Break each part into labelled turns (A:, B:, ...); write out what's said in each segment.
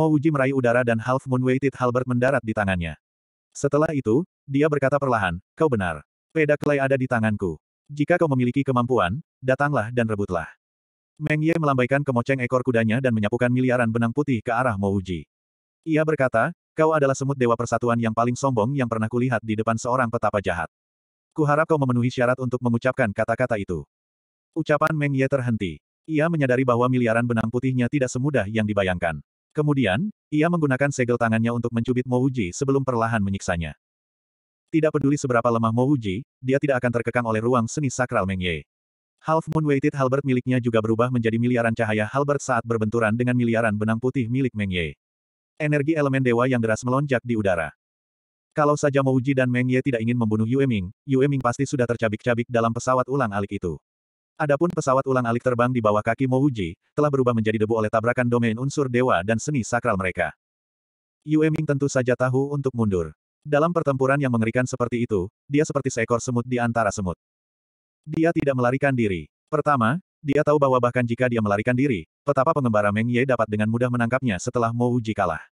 A: Mo Uji meraih udara dan Half Moon Weighted Halberd mendarat di tangannya. Setelah itu, dia berkata perlahan, kau benar. Peda Clay ada di tanganku. Jika kau memiliki kemampuan, datanglah dan rebutlah. Meng Ye melambaikan kemoceng ekor kudanya dan menyapukan miliaran benang putih ke arah Mo Uji. Ia berkata, kau adalah semut dewa persatuan yang paling sombong yang pernah kulihat di depan seorang petapa jahat. Kuharap kau memenuhi syarat untuk mengucapkan kata-kata itu. Ucapan Meng Ye terhenti. Ia menyadari bahwa miliaran benang putihnya tidak semudah yang dibayangkan. Kemudian, ia menggunakan segel tangannya untuk mencubit Mouji sebelum perlahan menyiksanya. Tidak peduli seberapa lemah Mouji, dia tidak akan terkekang oleh ruang seni sakral Meng Ye. Half Moon Weighted Halbert miliknya juga berubah menjadi miliaran cahaya Halbert saat berbenturan dengan miliaran benang putih milik Meng Ye. Energi elemen dewa yang deras melonjak di udara. Kalau saja Mouji dan Meng Ye tidak ingin membunuh Yue Ming, Yue Ming pasti sudah tercabik-cabik dalam pesawat ulang alik itu. Adapun pesawat ulang-alik terbang di bawah kaki Mouji, telah berubah menjadi debu oleh tabrakan domain unsur dewa dan seni sakral mereka. Yue Ming tentu saja tahu untuk mundur. Dalam pertempuran yang mengerikan seperti itu, dia seperti seekor semut di antara semut. Dia tidak melarikan diri. Pertama, dia tahu bahwa bahkan jika dia melarikan diri, petapa pengembara Meng Ye dapat dengan mudah menangkapnya setelah Mo Mouji kalah.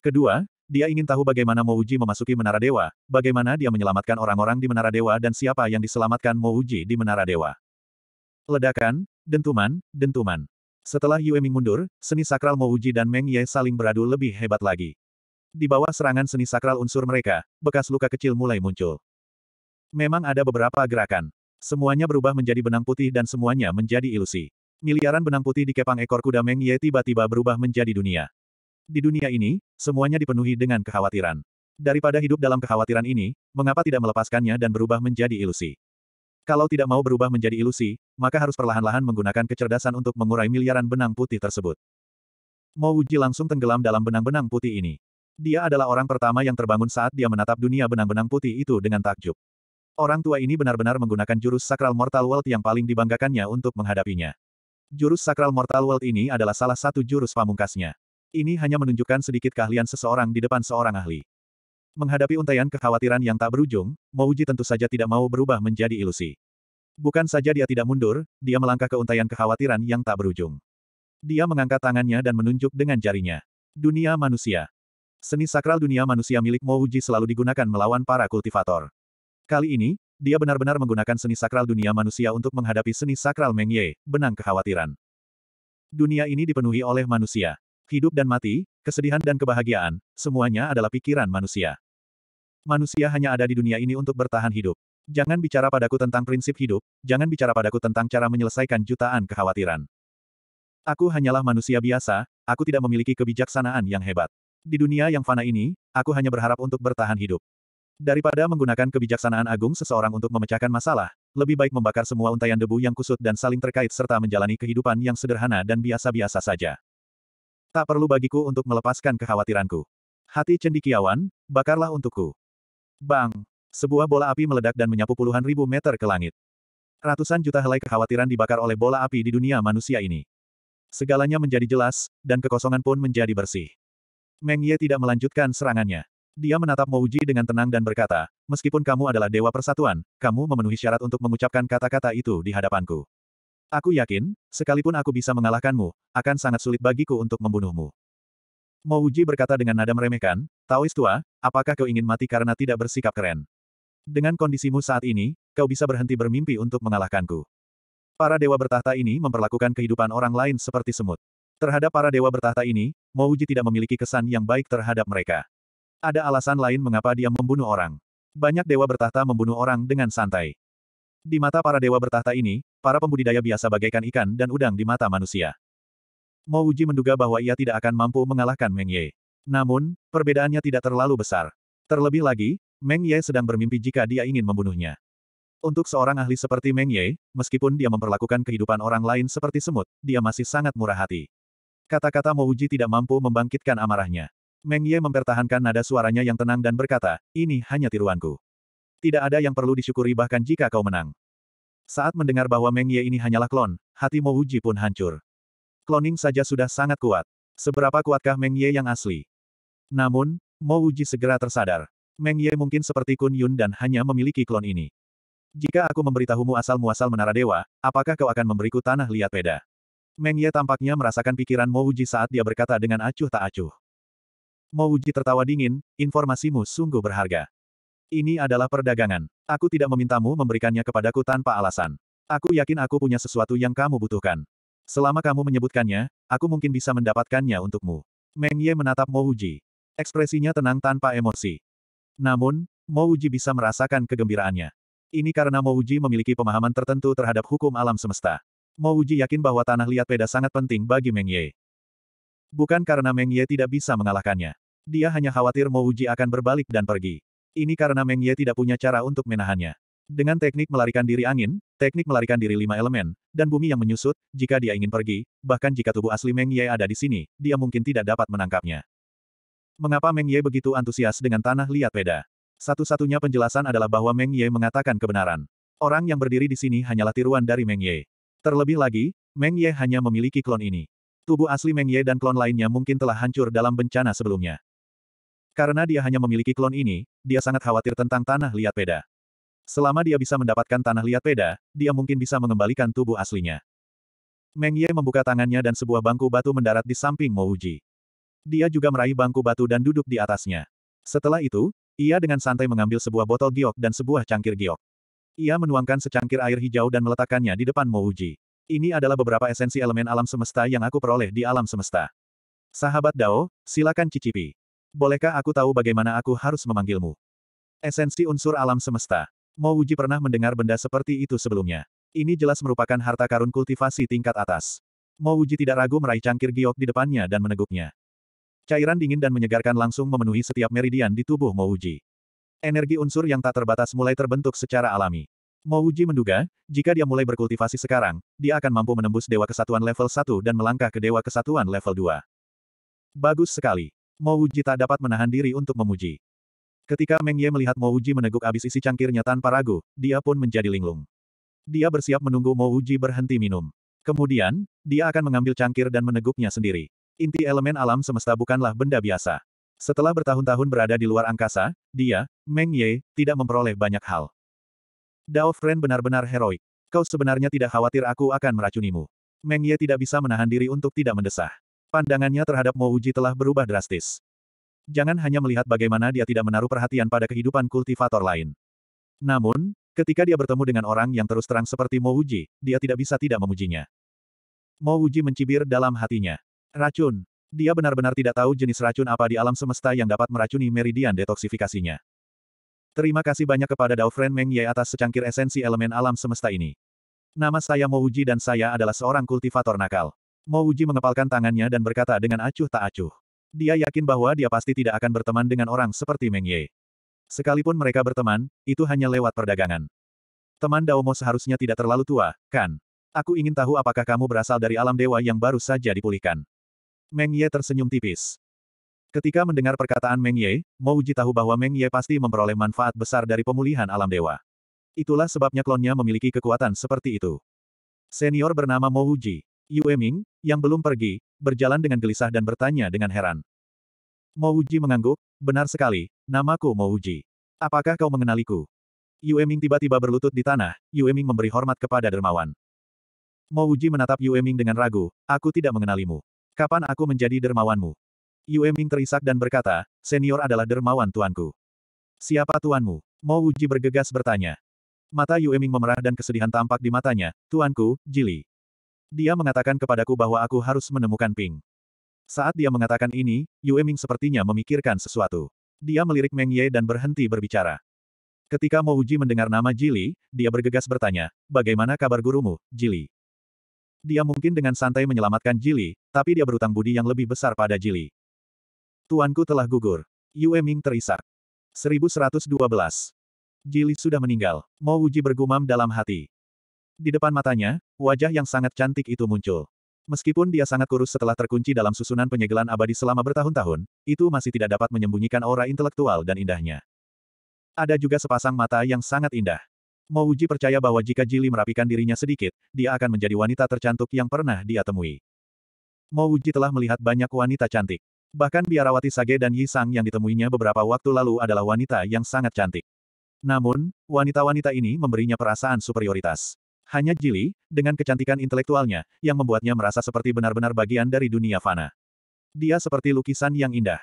A: Kedua, dia ingin tahu bagaimana Mo Mouji memasuki Menara Dewa, bagaimana dia menyelamatkan orang-orang di Menara Dewa dan siapa yang diselamatkan Mo Mouji di Menara Dewa. Ledakan, dentuman, dentuman. Setelah Yue Ming mundur, seni sakral Mo Uji dan Meng Ye saling beradu lebih hebat lagi. Di bawah serangan seni sakral unsur mereka, bekas luka kecil mulai muncul. Memang ada beberapa gerakan. Semuanya berubah menjadi benang putih dan semuanya menjadi ilusi. Miliaran benang putih di kepang ekor kuda Meng Ye tiba-tiba berubah menjadi dunia. Di dunia ini, semuanya dipenuhi dengan kekhawatiran. Daripada hidup dalam kekhawatiran ini, mengapa tidak melepaskannya dan berubah menjadi ilusi? Kalau tidak mau berubah menjadi ilusi, maka harus perlahan-lahan menggunakan kecerdasan untuk mengurai miliaran benang putih tersebut. Mo Wuji langsung tenggelam dalam benang-benang putih ini. Dia adalah orang pertama yang terbangun saat dia menatap dunia benang-benang putih itu dengan takjub. Orang tua ini benar-benar menggunakan jurus sakral mortal world yang paling dibanggakannya untuk menghadapinya. Jurus sakral mortal world ini adalah salah satu jurus pamungkasnya. Ini hanya menunjukkan sedikit keahlian seseorang di depan seorang ahli. Menghadapi untaian kekhawatiran yang tak berujung, Mouji tentu saja tidak mau berubah menjadi ilusi. Bukan saja dia tidak mundur, dia melangkah ke untaian kekhawatiran yang tak berujung. Dia mengangkat tangannya dan menunjuk dengan jarinya. Dunia manusia. Seni sakral dunia manusia milik Mouji selalu digunakan melawan para kultivator. Kali ini, dia benar-benar menggunakan seni sakral dunia manusia untuk menghadapi seni sakral Meng benang kekhawatiran. Dunia ini dipenuhi oleh manusia. Hidup dan mati, kesedihan dan kebahagiaan, semuanya adalah pikiran manusia. Manusia hanya ada di dunia ini untuk bertahan hidup. Jangan bicara padaku tentang prinsip hidup, jangan bicara padaku tentang cara menyelesaikan jutaan kekhawatiran. Aku hanyalah manusia biasa, aku tidak memiliki kebijaksanaan yang hebat. Di dunia yang fana ini, aku hanya berharap untuk bertahan hidup. Daripada menggunakan kebijaksanaan agung seseorang untuk memecahkan masalah, lebih baik membakar semua untayan debu yang kusut dan saling terkait serta menjalani kehidupan yang sederhana dan biasa-biasa saja. Tak perlu bagiku untuk melepaskan kekhawatiranku. Hati cendikiawan, bakarlah untukku. Bang! Sebuah bola api meledak dan menyapu puluhan ribu meter ke langit. Ratusan juta helai kekhawatiran dibakar oleh bola api di dunia manusia ini. Segalanya menjadi jelas, dan kekosongan pun menjadi bersih. Meng Ye tidak melanjutkan serangannya. Dia menatap Mouji dengan tenang dan berkata, meskipun kamu adalah dewa persatuan, kamu memenuhi syarat untuk mengucapkan kata-kata itu di hadapanku. Aku yakin, sekalipun aku bisa mengalahkanmu, akan sangat sulit bagiku untuk membunuhmu. Mo Wuji berkata dengan nada meremehkan, Taois tua, apakah kau ingin mati karena tidak bersikap keren? Dengan kondisimu saat ini, kau bisa berhenti bermimpi untuk mengalahkanku. Para dewa bertahta ini memperlakukan kehidupan orang lain seperti semut. Terhadap para dewa bertahta ini, Mo Wuji tidak memiliki kesan yang baik terhadap mereka. Ada alasan lain mengapa dia membunuh orang. Banyak dewa bertahta membunuh orang dengan santai. Di mata para dewa bertahta ini, Para pembudidaya biasa bagaikan ikan dan udang di mata manusia. Mo Uji menduga bahwa ia tidak akan mampu mengalahkan Meng Ye. Namun, perbedaannya tidak terlalu besar. Terlebih lagi, Meng Ye sedang bermimpi jika dia ingin membunuhnya. Untuk seorang ahli seperti Meng Ye, meskipun dia memperlakukan kehidupan orang lain seperti semut, dia masih sangat murah hati. Kata-kata Mo Uji tidak mampu membangkitkan amarahnya. Meng Ye mempertahankan nada suaranya yang tenang dan berkata, ini hanya tiruanku. Tidak ada yang perlu disyukuri bahkan jika kau menang. Saat mendengar bahwa Meng Ye ini hanyalah klon, hati Mo Mouji pun hancur. Kloning saja sudah sangat kuat. Seberapa kuatkah Meng Ye yang asli? Namun, Mo Mouji segera tersadar. Meng Ye mungkin seperti Kun Yun dan hanya memiliki klon ini. Jika aku memberitahumu asal-muasal Menara Dewa, apakah kau akan memberiku tanah liat peda? Meng Ye tampaknya merasakan pikiran Mo Mouji saat dia berkata dengan acuh tak acuh. Mo Mouji tertawa dingin, informasimu sungguh berharga. Ini adalah perdagangan. Aku tidak memintamu memberikannya kepadaku tanpa alasan. Aku yakin aku punya sesuatu yang kamu butuhkan. Selama kamu menyebutkannya, aku mungkin bisa mendapatkannya untukmu. Meng Ye menatap Mo Uji. Ekspresinya tenang tanpa emosi. Namun, Mo Uji bisa merasakan kegembiraannya. Ini karena Mo Uji memiliki pemahaman tertentu terhadap hukum alam semesta. Mo Uji yakin bahwa tanah liat peda sangat penting bagi Meng Ye. Bukan karena Meng Ye tidak bisa mengalahkannya. Dia hanya khawatir Mo Uji akan berbalik dan pergi. Ini karena Meng Ye tidak punya cara untuk menahannya. Dengan teknik melarikan diri angin, teknik melarikan diri lima elemen, dan bumi yang menyusut, jika dia ingin pergi, bahkan jika tubuh asli Meng Ye ada di sini, dia mungkin tidak dapat menangkapnya. Mengapa Meng Ye begitu antusias dengan tanah liat peda? Satu-satunya penjelasan adalah bahwa Meng Ye mengatakan kebenaran. Orang yang berdiri di sini hanyalah tiruan dari Meng Ye. Terlebih lagi, Meng Ye hanya memiliki klon ini. Tubuh asli Meng Ye dan klon lainnya mungkin telah hancur dalam bencana sebelumnya. Karena dia hanya memiliki klon ini, dia sangat khawatir tentang tanah liat peda. Selama dia bisa mendapatkan tanah liat peda, dia mungkin bisa mengembalikan tubuh aslinya. Meng Ye membuka tangannya dan sebuah bangku batu mendarat di samping Mo Uji. Dia juga meraih bangku batu dan duduk di atasnya. Setelah itu, ia dengan santai mengambil sebuah botol giok dan sebuah cangkir giok. Ia menuangkan secangkir air hijau dan meletakkannya di depan Mo Uji. Ini adalah beberapa esensi elemen alam semesta yang aku peroleh di alam semesta. Sahabat Dao, silakan cicipi. Bolehkah aku tahu bagaimana aku harus memanggilmu? Esensi unsur alam semesta. Mo Wuji pernah mendengar benda seperti itu sebelumnya. Ini jelas merupakan harta karun kultivasi tingkat atas. Mo Wuji tidak ragu meraih cangkir giok di depannya dan meneguknya. Cairan dingin dan menyegarkan langsung memenuhi setiap meridian di tubuh Mo Wuji. Energi unsur yang tak terbatas mulai terbentuk secara alami. Mo Wuji menduga, jika dia mulai berkultivasi sekarang, dia akan mampu menembus Dewa Kesatuan level 1 dan melangkah ke Dewa Kesatuan level 2. Bagus sekali. Mo Wuji tak dapat menahan diri untuk memuji. Ketika Meng Ye melihat Mo Wuji meneguk abis isi cangkirnya tanpa ragu, dia pun menjadi linglung. Dia bersiap menunggu Mo Wuji berhenti minum. Kemudian, dia akan mengambil cangkir dan meneguknya sendiri. Inti elemen alam semesta bukanlah benda biasa. Setelah bertahun-tahun berada di luar angkasa, dia, Meng Ye, tidak memperoleh banyak hal. Dao Fren benar-benar heroik. Kau sebenarnya tidak khawatir aku akan meracunimu. Meng Ye tidak bisa menahan diri untuk tidak mendesah. Pandangannya terhadap Mouji telah berubah drastis. Jangan hanya melihat bagaimana dia tidak menaruh perhatian pada kehidupan kultivator lain. Namun, ketika dia bertemu dengan orang yang terus terang seperti Mouji, dia tidak bisa tidak memujinya. Mouji mencibir dalam hatinya. Racun. Dia benar-benar tidak tahu jenis racun apa di alam semesta yang dapat meracuni meridian detoksifikasinya. Terima kasih banyak kepada Dao Friend Meng Ye atas secangkir esensi elemen alam semesta ini. Nama saya Mouji dan saya adalah seorang kultivator nakal. Mo Uji mengepalkan tangannya dan berkata dengan acuh tak acuh. Dia yakin bahwa dia pasti tidak akan berteman dengan orang seperti Meng Ye. Sekalipun mereka berteman, itu hanya lewat perdagangan. Teman Daomo seharusnya tidak terlalu tua, kan? Aku ingin tahu apakah kamu berasal dari alam dewa yang baru saja dipulihkan. Meng Ye tersenyum tipis. Ketika mendengar perkataan Meng Ye, Mo Uji tahu bahwa Meng Ye pasti memperoleh manfaat besar dari pemulihan alam dewa. Itulah sebabnya klonnya memiliki kekuatan seperti itu. Senior bernama Mo Uji, Yue Ming, yang belum pergi, berjalan dengan gelisah dan bertanya dengan heran. Mo Mouji mengangguk, benar sekali, namaku Mo Mouji. Apakah kau mengenaliku? Yue Ming tiba-tiba berlutut di tanah, Yue Ming memberi hormat kepada dermawan. Mo Mouji menatap Yue Ming dengan ragu, aku tidak mengenalimu. Kapan aku menjadi dermawanmu? Yue Ming terisak dan berkata, senior adalah dermawan tuanku. Siapa tuanmu? Mo Mouji bergegas bertanya. Mata Yue Ming memerah dan kesedihan tampak di matanya, tuanku, Jili. Dia mengatakan kepadaku bahwa aku harus menemukan Ping. Saat dia mengatakan ini, Yue Ming sepertinya memikirkan sesuatu. Dia melirik Meng Ye dan berhenti berbicara. Ketika Mo Uji mendengar nama Jili, dia bergegas bertanya, bagaimana kabar gurumu, Jili? Dia mungkin dengan santai menyelamatkan Jili, tapi dia berutang budi yang lebih besar pada Jili. Tuanku telah gugur. Yue Ming terisak. 1112. Jili sudah meninggal. Mo Uji bergumam dalam hati. Di depan matanya, wajah yang sangat cantik itu muncul. Meskipun dia sangat kurus setelah terkunci dalam susunan penyegelan abadi selama bertahun-tahun, itu masih tidak dapat menyembunyikan aura intelektual dan indahnya. Ada juga sepasang mata yang sangat indah. Mouji percaya bahwa jika Jili merapikan dirinya sedikit, dia akan menjadi wanita tercantik yang pernah dia temui. Mouji telah melihat banyak wanita cantik. Bahkan biarawati Sage dan Yi Sang yang ditemuinya beberapa waktu lalu adalah wanita yang sangat cantik. Namun, wanita-wanita ini memberinya perasaan superioritas. Hanya Jili, dengan kecantikan intelektualnya, yang membuatnya merasa seperti benar-benar bagian dari dunia fana. Dia seperti lukisan yang indah.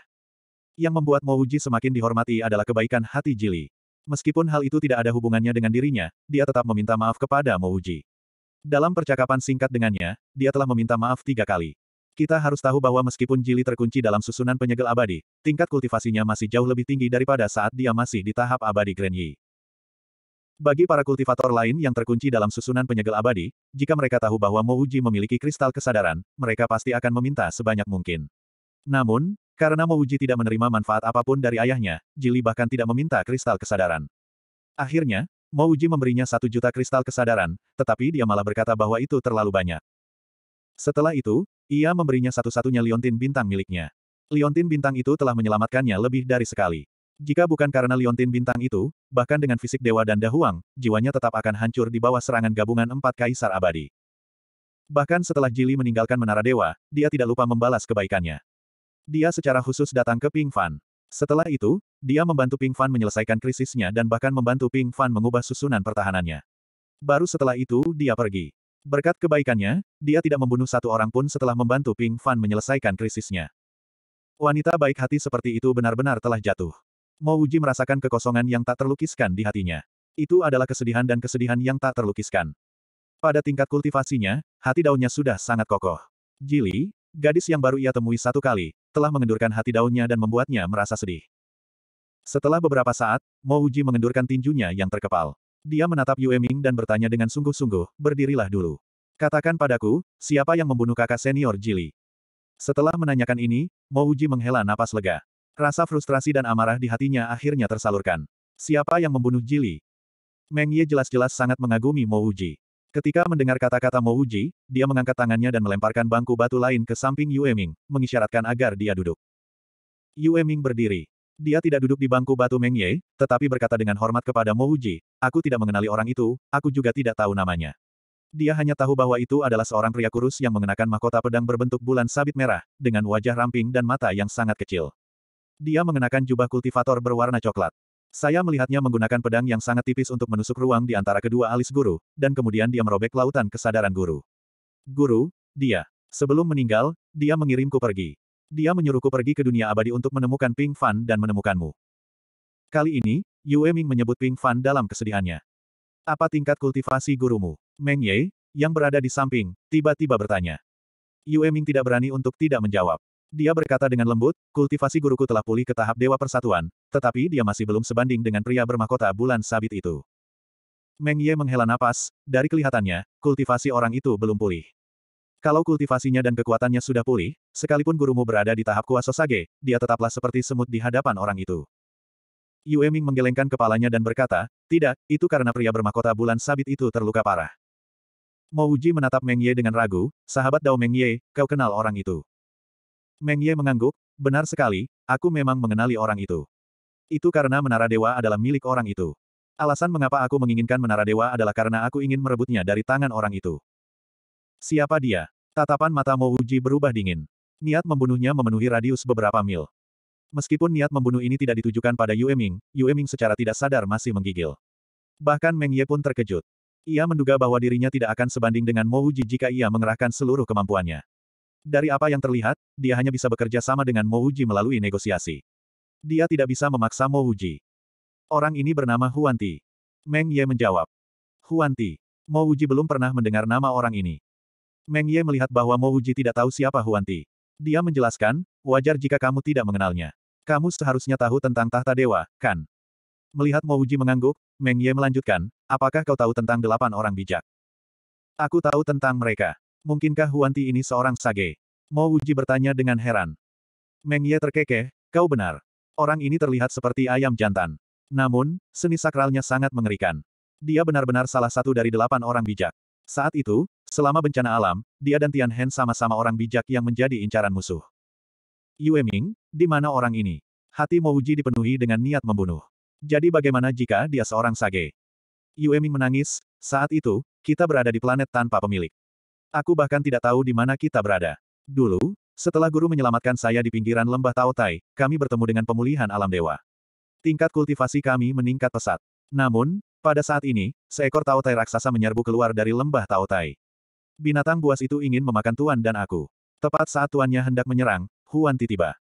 A: Yang membuat Mouji semakin dihormati adalah kebaikan hati Jili. Meskipun hal itu tidak ada hubungannya dengan dirinya, dia tetap meminta maaf kepada Mouji. Dalam percakapan singkat dengannya, dia telah meminta maaf tiga kali. Kita harus tahu bahwa meskipun Jili terkunci dalam susunan penyegel abadi, tingkat kultivasinya masih jauh lebih tinggi daripada saat dia masih di tahap abadi Grand Yi. Bagi para kultivator lain yang terkunci dalam susunan penyegel abadi, jika mereka tahu bahwa Mouji memiliki kristal kesadaran, mereka pasti akan meminta sebanyak mungkin. Namun, karena Mouji tidak menerima manfaat apapun dari ayahnya, Jili bahkan tidak meminta kristal kesadaran. Akhirnya, Mouji memberinya satu juta kristal kesadaran, tetapi dia malah berkata bahwa itu terlalu banyak. Setelah itu, ia memberinya satu-satunya liontin bintang miliknya. Liontin bintang itu telah menyelamatkannya lebih dari sekali. Jika bukan karena liontin bintang itu, bahkan dengan fisik dewa dan dahuang, jiwanya tetap akan hancur di bawah serangan gabungan empat kaisar abadi. Bahkan setelah Jili meninggalkan menara dewa, dia tidak lupa membalas kebaikannya. Dia secara khusus datang ke Ping Fan. Setelah itu, dia membantu Ping Fan menyelesaikan krisisnya dan bahkan membantu Ping Fan mengubah susunan pertahanannya. Baru setelah itu, dia pergi. Berkat kebaikannya, dia tidak membunuh satu orang pun setelah membantu Ping Fan menyelesaikan krisisnya. Wanita baik hati seperti itu benar-benar telah jatuh. Mo Uji merasakan kekosongan yang tak terlukiskan di hatinya. Itu adalah kesedihan dan kesedihan yang tak terlukiskan. Pada tingkat kultivasinya, hati daunnya sudah sangat kokoh. Jili, gadis yang baru ia temui satu kali, telah mengendurkan hati daunnya dan membuatnya merasa sedih. Setelah beberapa saat, Mo Uji mengendurkan tinjunya yang terkepal. Dia menatap Yue Ming dan bertanya dengan sungguh-sungguh, berdirilah dulu. Katakan padaku, siapa yang membunuh kakak senior Jili? Setelah menanyakan ini, Mo Uji menghela napas lega. Rasa frustrasi dan amarah di hatinya akhirnya tersalurkan. Siapa yang membunuh Jili? Meng Ye jelas-jelas sangat mengagumi Mo Uji. Ketika mendengar kata-kata Mo Uji, dia mengangkat tangannya dan melemparkan bangku batu lain ke samping Yue Ming, mengisyaratkan agar dia duduk. Yue Ming berdiri. Dia tidak duduk di bangku batu Meng Ye, tetapi berkata dengan hormat kepada Mo Uji, aku tidak mengenali orang itu, aku juga tidak tahu namanya. Dia hanya tahu bahwa itu adalah seorang pria kurus yang mengenakan mahkota pedang berbentuk bulan sabit merah, dengan wajah ramping dan mata yang sangat kecil. Dia mengenakan jubah kultivator berwarna coklat. Saya melihatnya menggunakan pedang yang sangat tipis untuk menusuk ruang di antara kedua alis guru, dan kemudian dia merobek lautan kesadaran guru. Guru, dia. Sebelum meninggal, dia mengirimku pergi. Dia menyuruhku pergi ke dunia abadi untuk menemukan Ping Fan dan menemukanmu. Kali ini, Yue Ming menyebut Ping Fan dalam kesedihannya. Apa tingkat kultivasi gurumu? Meng Ye, yang berada di samping, tiba-tiba bertanya. Yue Ming tidak berani untuk tidak menjawab. Dia berkata dengan lembut, kultivasi guruku telah pulih ke tahap dewa persatuan, tetapi dia masih belum sebanding dengan pria bermahkota bulan sabit itu. Meng Ye menghela napas, dari kelihatannya, kultivasi orang itu belum pulih. Kalau kultivasinya dan kekuatannya sudah pulih, sekalipun gurumu berada di tahap kuasa sage, dia tetaplah seperti semut di hadapan orang itu. Yue Ming menggelengkan kepalanya dan berkata, tidak, itu karena pria bermahkota bulan sabit itu terluka parah. Mouji menatap Meng Ye dengan ragu, sahabat Dao Meng Ye, kau kenal orang itu. Meng Ye mengangguk, benar sekali, aku memang mengenali orang itu. Itu karena menara dewa adalah milik orang itu. Alasan mengapa aku menginginkan menara dewa adalah karena aku ingin merebutnya dari tangan orang itu. Siapa dia? Tatapan mata Mo Uji berubah dingin. Niat membunuhnya memenuhi radius beberapa mil. Meskipun niat membunuh ini tidak ditujukan pada Yue Ming, Yue Ming secara tidak sadar masih menggigil. Bahkan Meng Ye pun terkejut. Ia menduga bahwa dirinya tidak akan sebanding dengan Mo Uji jika ia mengerahkan seluruh kemampuannya. Dari apa yang terlihat, dia hanya bisa bekerja sama dengan Mo Mouji melalui negosiasi. Dia tidak bisa memaksa Mo Mouji. Orang ini bernama Huanti. Meng Ye menjawab. Huanti. Mouji belum pernah mendengar nama orang ini. Meng Ye melihat bahwa Mo Mouji tidak tahu siapa Huanti. Dia menjelaskan, wajar jika kamu tidak mengenalnya. Kamu seharusnya tahu tentang tahta dewa, kan? Melihat Mo Mouji mengangguk, Meng Ye melanjutkan, apakah kau tahu tentang delapan orang bijak? Aku tahu tentang mereka. Mungkinkah Huanti ini seorang sage? Mo Wuji bertanya dengan heran. Meng Ye terkekeh, kau benar. Orang ini terlihat seperti ayam jantan. Namun, seni sakralnya sangat mengerikan. Dia benar-benar salah satu dari delapan orang bijak. Saat itu, selama bencana alam, dia dan Tian Hen sama-sama orang bijak yang menjadi incaran musuh. Yue Ming, di mana orang ini? Hati Mo Wuji dipenuhi dengan niat membunuh. Jadi bagaimana jika dia seorang sage? Yue Ming menangis, saat itu, kita berada di planet tanpa pemilik. Aku bahkan tidak tahu di mana kita berada. Dulu, setelah guru menyelamatkan saya di pinggiran lembah Taotai, kami bertemu dengan pemulihan alam dewa. Tingkat kultivasi kami meningkat pesat. Namun, pada saat ini, seekor Taotai raksasa menyerbu keluar dari lembah Taotai. Binatang buas itu ingin memakan tuan dan aku. Tepat saat tuannya hendak menyerang, Huan Ti tiba.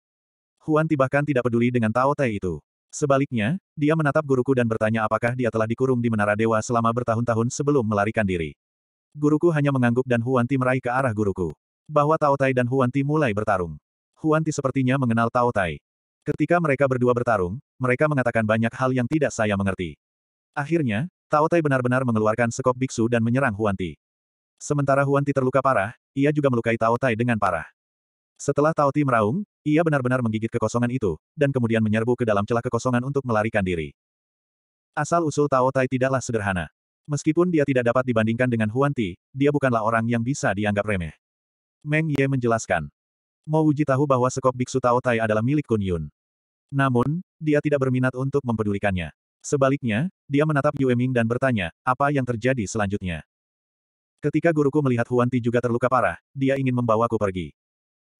A: Huan Ti bahkan tidak peduli dengan Taotai itu. Sebaliknya, dia menatap guruku dan bertanya apakah dia telah dikurung di Menara Dewa selama bertahun-tahun sebelum melarikan diri. Guruku hanya mengangguk dan Huanti meraih ke arah guruku. Bahwa Tao Tai dan Huanti mulai bertarung. Huanti sepertinya mengenal Tao Tai. Ketika mereka berdua bertarung, mereka mengatakan banyak hal yang tidak saya mengerti. Akhirnya, Tao Tai benar-benar mengeluarkan sekop biksu dan menyerang Huanti. Sementara Huanti terluka parah, ia juga melukai Tao Tai dengan parah. Setelah Tao Ti meraung, ia benar-benar menggigit kekosongan itu, dan kemudian menyerbu ke dalam celah kekosongan untuk melarikan diri. Asal-usul Tao Tai tidaklah sederhana. Meskipun dia tidak dapat dibandingkan dengan Huan Ti, dia bukanlah orang yang bisa dianggap remeh. Meng Ye menjelaskan. Mo Wuji tahu bahwa sekop biksu Tao Tai adalah milik Kun Yun. Namun, dia tidak berminat untuk mempedulikannya. Sebaliknya, dia menatap Yue Ming dan bertanya, apa yang terjadi selanjutnya? Ketika guruku melihat Huan Ti juga terluka parah, dia ingin membawaku pergi.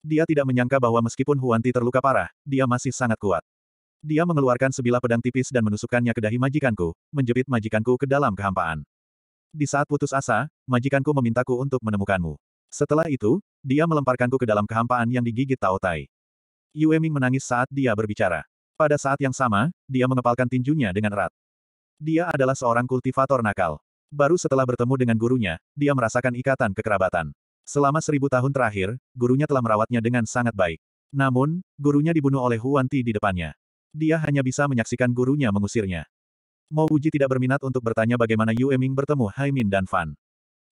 A: Dia tidak menyangka bahwa meskipun Huan Ti terluka parah, dia masih sangat kuat. Dia mengeluarkan sebilah pedang tipis dan menusukkannya ke dahi majikanku, menjepit majikanku ke dalam kehampaan. Di saat putus asa, majikanku memintaku untuk menemukanmu. Setelah itu, dia melemparkanku ke dalam kehampaan yang digigit Tao Tai. Yue Ming menangis saat dia berbicara. Pada saat yang sama, dia mengepalkan tinjunya dengan erat. Dia adalah seorang kultivator nakal. Baru setelah bertemu dengan gurunya, dia merasakan ikatan kekerabatan. Selama seribu tahun terakhir, gurunya telah merawatnya dengan sangat baik. Namun, gurunya dibunuh oleh Huan Ti di depannya. Dia hanya bisa menyaksikan gurunya mengusirnya. Mo Uji tidak berminat untuk bertanya bagaimana Yue Ming bertemu Haimin dan Fan.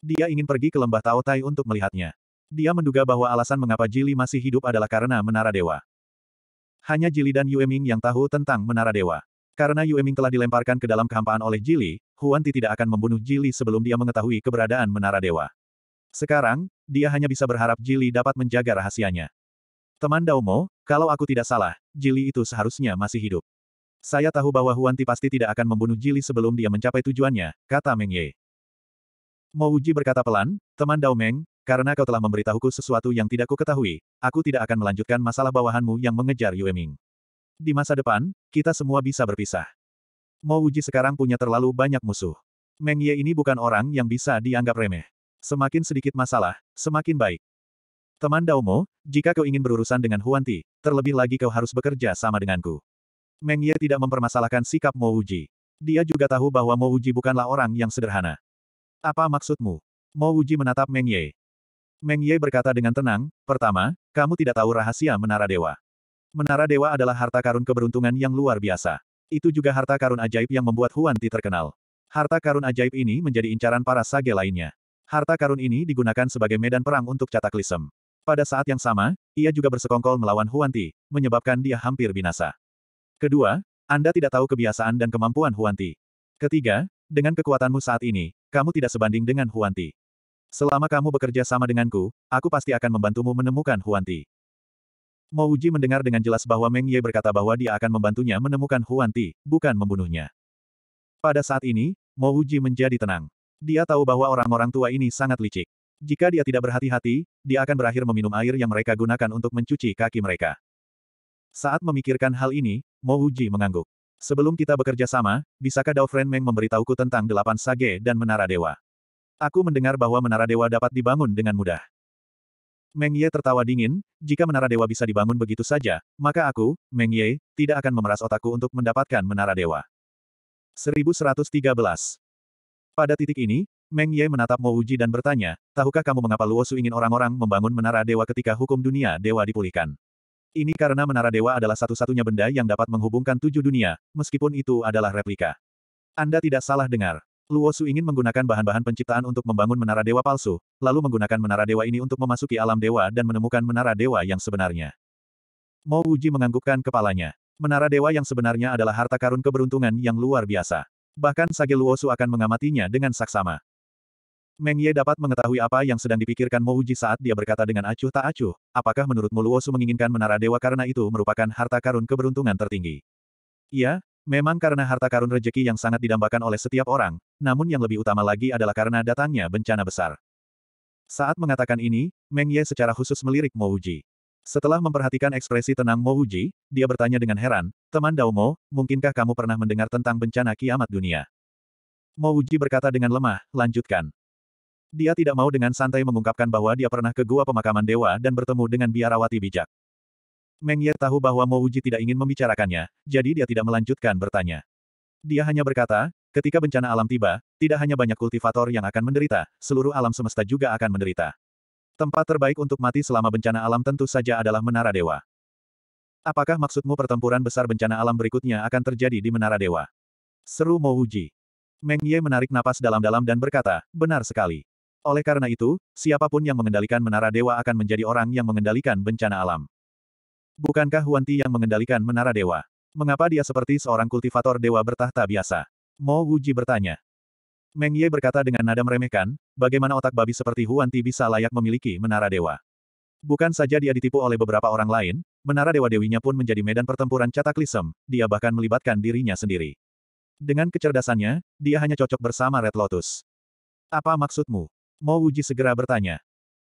A: Dia ingin pergi ke lembah Tao Tai untuk melihatnya. Dia menduga bahwa alasan mengapa Jili masih hidup adalah karena Menara Dewa. Hanya Jili dan Yue Ming yang tahu tentang Menara Dewa. Karena Yue Ming telah dilemparkan ke dalam kehampaan oleh Jili, Huan Ti tidak akan membunuh Jili sebelum dia mengetahui keberadaan Menara Dewa. Sekarang, dia hanya bisa berharap Jili dapat menjaga rahasianya. Teman Mo. Kalau aku tidak salah, Jili itu seharusnya masih hidup. Saya tahu bahwa Huan Ti pasti tidak akan membunuh Jili sebelum dia mencapai tujuannya, kata Meng Ye. Mo Uji berkata pelan, teman Dao Meng, karena kau telah memberitahuku sesuatu yang tidak kuketahui, aku tidak akan melanjutkan masalah bawahanmu yang mengejar Yue Ming. Di masa depan, kita semua bisa berpisah. Mo Uji sekarang punya terlalu banyak musuh. Meng Ye ini bukan orang yang bisa dianggap remeh. Semakin sedikit masalah, semakin baik. Teman Daomo, jika kau ingin berurusan dengan Huanti, terlebih lagi kau harus bekerja sama denganku. Meng Ye tidak mempermasalahkan sikap Mo Uji. Dia juga tahu bahwa Mo Uji bukanlah orang yang sederhana. Apa maksudmu? Mo Uji menatap Meng Ye. Meng Ye berkata dengan tenang, pertama, kamu tidak tahu rahasia Menara Dewa. Menara Dewa adalah harta karun keberuntungan yang luar biasa. Itu juga harta karun ajaib yang membuat Huanti terkenal. Harta karun ajaib ini menjadi incaran para sage lainnya. Harta karun ini digunakan sebagai medan perang untuk cataclysm. Pada saat yang sama, ia juga bersekongkol melawan Huanti, menyebabkan dia hampir binasa. Kedua, Anda tidak tahu kebiasaan dan kemampuan Huanti. Ketiga, dengan kekuatanmu saat ini, kamu tidak sebanding dengan Huanti. Selama kamu bekerja sama denganku, aku pasti akan membantumu menemukan Huanti. Mo Uji mendengar dengan jelas bahwa Meng Ye berkata bahwa dia akan membantunya menemukan Huanti, bukan membunuhnya. Pada saat ini, Mo Uji menjadi tenang. Dia tahu bahwa orang-orang tua ini sangat licik. Jika dia tidak berhati-hati, dia akan berakhir meminum air yang mereka gunakan untuk mencuci kaki mereka. Saat memikirkan hal ini, Mo Uji mengangguk. Sebelum kita bekerja sama, bisakah Dao Fren Meng memberitahuku tentang delapan sage dan menara dewa? Aku mendengar bahwa menara dewa dapat dibangun dengan mudah. Meng Ye tertawa dingin, jika menara dewa bisa dibangun begitu saja, maka aku, Meng Ye, tidak akan memeras otakku untuk mendapatkan menara dewa. 1113 Pada titik ini, Meng Ye menatap Mo Uji dan bertanya, tahukah kamu mengapa Luosu ingin orang-orang membangun menara dewa ketika hukum dunia dewa dipulihkan? Ini karena menara dewa adalah satu-satunya benda yang dapat menghubungkan tujuh dunia, meskipun itu adalah replika. Anda tidak salah dengar. Luosu ingin menggunakan bahan-bahan penciptaan untuk membangun menara dewa palsu, lalu menggunakan menara dewa ini untuk memasuki alam dewa dan menemukan menara dewa yang sebenarnya. Mo Uji menganggukkan kepalanya. Menara dewa yang sebenarnya adalah harta karun keberuntungan yang luar biasa. Bahkan Sage Luosu akan mengamatinya dengan saksama. Meng Ye dapat mengetahui apa yang sedang dipikirkan Mo Uji saat dia berkata dengan acuh tak acuh, apakah menurutmu Luosu menginginkan menara dewa karena itu merupakan harta karun keberuntungan tertinggi? Iya, memang karena harta karun rejeki yang sangat didambakan oleh setiap orang, namun yang lebih utama lagi adalah karena datangnya bencana besar. Saat mengatakan ini, Meng Ye secara khusus melirik Mo Uji. Setelah memperhatikan ekspresi tenang Mo Uji, dia bertanya dengan heran, teman Dao Mo, mungkinkah kamu pernah mendengar tentang bencana kiamat dunia? Mo Uji berkata dengan lemah, lanjutkan. Dia tidak mau dengan santai mengungkapkan bahwa dia pernah ke gua pemakaman dewa dan bertemu dengan biarawati bijak. Meng Ye tahu bahwa Mo Uji tidak ingin membicarakannya, jadi dia tidak melanjutkan bertanya. Dia hanya berkata, ketika bencana alam tiba, tidak hanya banyak kultivator yang akan menderita, seluruh alam semesta juga akan menderita. Tempat terbaik untuk mati selama bencana alam tentu saja adalah Menara Dewa. Apakah maksudmu pertempuran besar bencana alam berikutnya akan terjadi di Menara Dewa? Seru Mo Uji. Meng Ye menarik napas dalam-dalam dan berkata, benar sekali. Oleh karena itu, siapapun yang mengendalikan menara dewa akan menjadi orang yang mengendalikan bencana alam. Bukankah Huanti yang mengendalikan menara dewa? Mengapa dia seperti seorang kultivator dewa bertahta biasa? Mo Wuji bertanya. Meng Ye berkata dengan nada meremehkan, bagaimana otak babi seperti Huanti bisa layak memiliki menara dewa? Bukan saja dia ditipu oleh beberapa orang lain, menara dewa-dewinya pun menjadi medan pertempuran cataklisem, dia bahkan melibatkan dirinya sendiri. Dengan kecerdasannya, dia hanya cocok bersama Red Lotus. Apa maksudmu? Mo Wuji segera bertanya.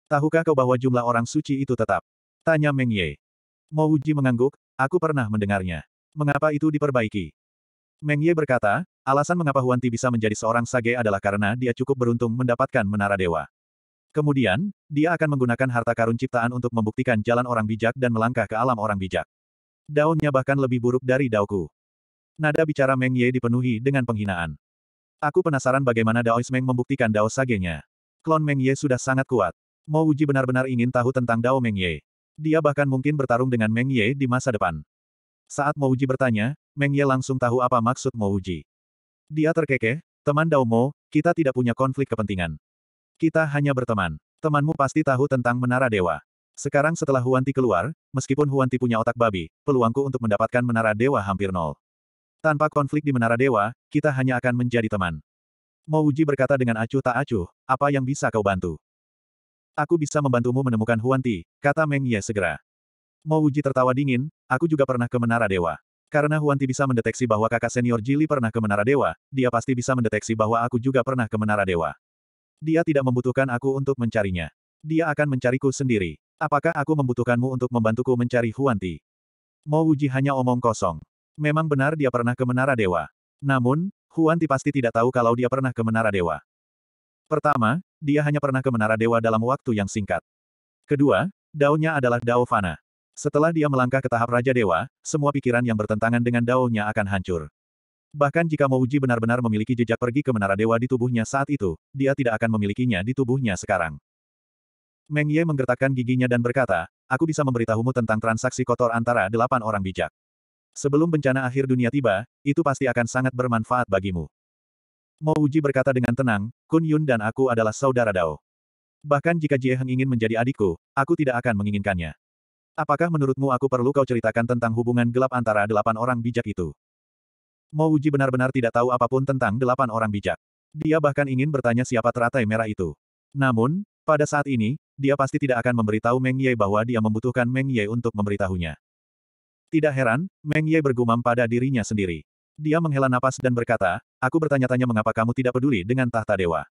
A: Tahukah kau bahwa jumlah orang suci itu tetap? Tanya Meng Ye. Mo Wuji mengangguk, aku pernah mendengarnya. Mengapa itu diperbaiki? Meng Ye berkata, alasan mengapa Huan Ti bisa menjadi seorang sage adalah karena dia cukup beruntung mendapatkan menara dewa. Kemudian, dia akan menggunakan harta karun ciptaan untuk membuktikan jalan orang bijak dan melangkah ke alam orang bijak. Daunnya bahkan lebih buruk dari daoku. Nada bicara Meng Ye dipenuhi dengan penghinaan. Aku penasaran bagaimana Daois Meng membuktikan Dao Sagenya. Klon Meng Ye sudah sangat kuat. Mo Uji benar-benar ingin tahu tentang Dao Meng Ye. Dia bahkan mungkin bertarung dengan Meng Ye di masa depan. Saat Mo Uji bertanya, Meng Ye langsung tahu apa maksud Mo Uji. Dia terkekeh, teman Dao Mo, kita tidak punya konflik kepentingan. Kita hanya berteman. Temanmu pasti tahu tentang Menara Dewa. Sekarang setelah Huanti keluar, meskipun Huanti punya otak babi, peluangku untuk mendapatkan Menara Dewa hampir nol. Tanpa konflik di Menara Dewa, kita hanya akan menjadi teman. Mo Uji berkata dengan acuh tak acuh, apa yang bisa kau bantu? Aku bisa membantumu menemukan Huan Ti, kata Meng Ye segera. Mo Uji tertawa dingin, aku juga pernah ke Menara Dewa. Karena Huan Ti bisa mendeteksi bahwa kakak senior Jili pernah ke Menara Dewa, dia pasti bisa mendeteksi bahwa aku juga pernah ke Menara Dewa. Dia tidak membutuhkan aku untuk mencarinya. Dia akan mencariku sendiri. Apakah aku membutuhkanmu untuk membantuku mencari Huan Ti? Mo Uji hanya omong kosong. Memang benar dia pernah ke Menara Dewa. Namun, Huan Ti pasti tidak tahu kalau dia pernah ke Menara Dewa. Pertama, dia hanya pernah ke Menara Dewa dalam waktu yang singkat. Kedua, daunnya adalah dao fana. Setelah dia melangkah ke tahap Raja Dewa, semua pikiran yang bertentangan dengan daunnya akan hancur. Bahkan jika Mo Uji benar-benar memiliki jejak pergi ke Menara Dewa di tubuhnya saat itu, dia tidak akan memilikinya di tubuhnya sekarang. Meng Ye menggertakkan giginya dan berkata, aku bisa memberitahumu tentang transaksi kotor antara delapan orang bijak. Sebelum bencana akhir dunia tiba, itu pasti akan sangat bermanfaat bagimu. Mo Uji berkata dengan tenang, Kun Yun dan aku adalah saudara Dao. Bahkan jika Jie Heng ingin menjadi adikku, aku tidak akan menginginkannya. Apakah menurutmu aku perlu kau ceritakan tentang hubungan gelap antara delapan orang bijak itu? Mo Uji benar-benar tidak tahu apapun tentang delapan orang bijak. Dia bahkan ingin bertanya siapa teratai merah itu. Namun, pada saat ini, dia pasti tidak akan memberitahu Meng Ye bahwa dia membutuhkan Meng Ye untuk memberitahunya. Tidak heran, Meng Ye bergumam pada dirinya sendiri. Dia menghela napas dan berkata, aku bertanya-tanya mengapa kamu tidak peduli dengan tahta dewa.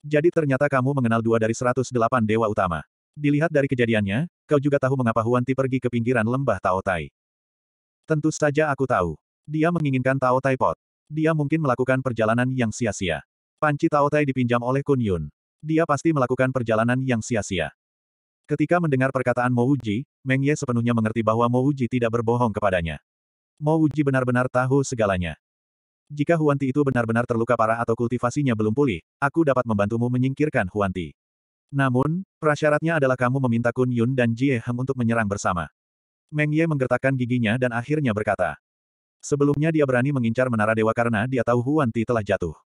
A: Jadi ternyata kamu mengenal dua dari 108 dewa utama. Dilihat dari kejadiannya, kau juga tahu mengapa Huan Ti pergi ke pinggiran lembah Tao Tai. Tentu saja aku tahu. Dia menginginkan Tao Tai Pot. Dia mungkin melakukan perjalanan yang sia-sia. Panci Tao Tai dipinjam oleh Kun Yun. Dia pasti melakukan perjalanan yang sia-sia. Ketika mendengar perkataan Mo Uji, Meng Ye sepenuhnya mengerti bahwa Mo Uji tidak berbohong kepadanya. Mo Uji benar-benar tahu segalanya. Jika Huanti itu benar-benar terluka parah atau kultivasinya belum pulih, aku dapat membantumu menyingkirkan Huanti. Namun, prasyaratnya adalah kamu meminta Kun Yun dan Jie Hem untuk menyerang bersama. Meng Ye menggertakkan giginya dan akhirnya berkata. Sebelumnya dia berani mengincar menara dewa karena dia tahu Huanti telah jatuh.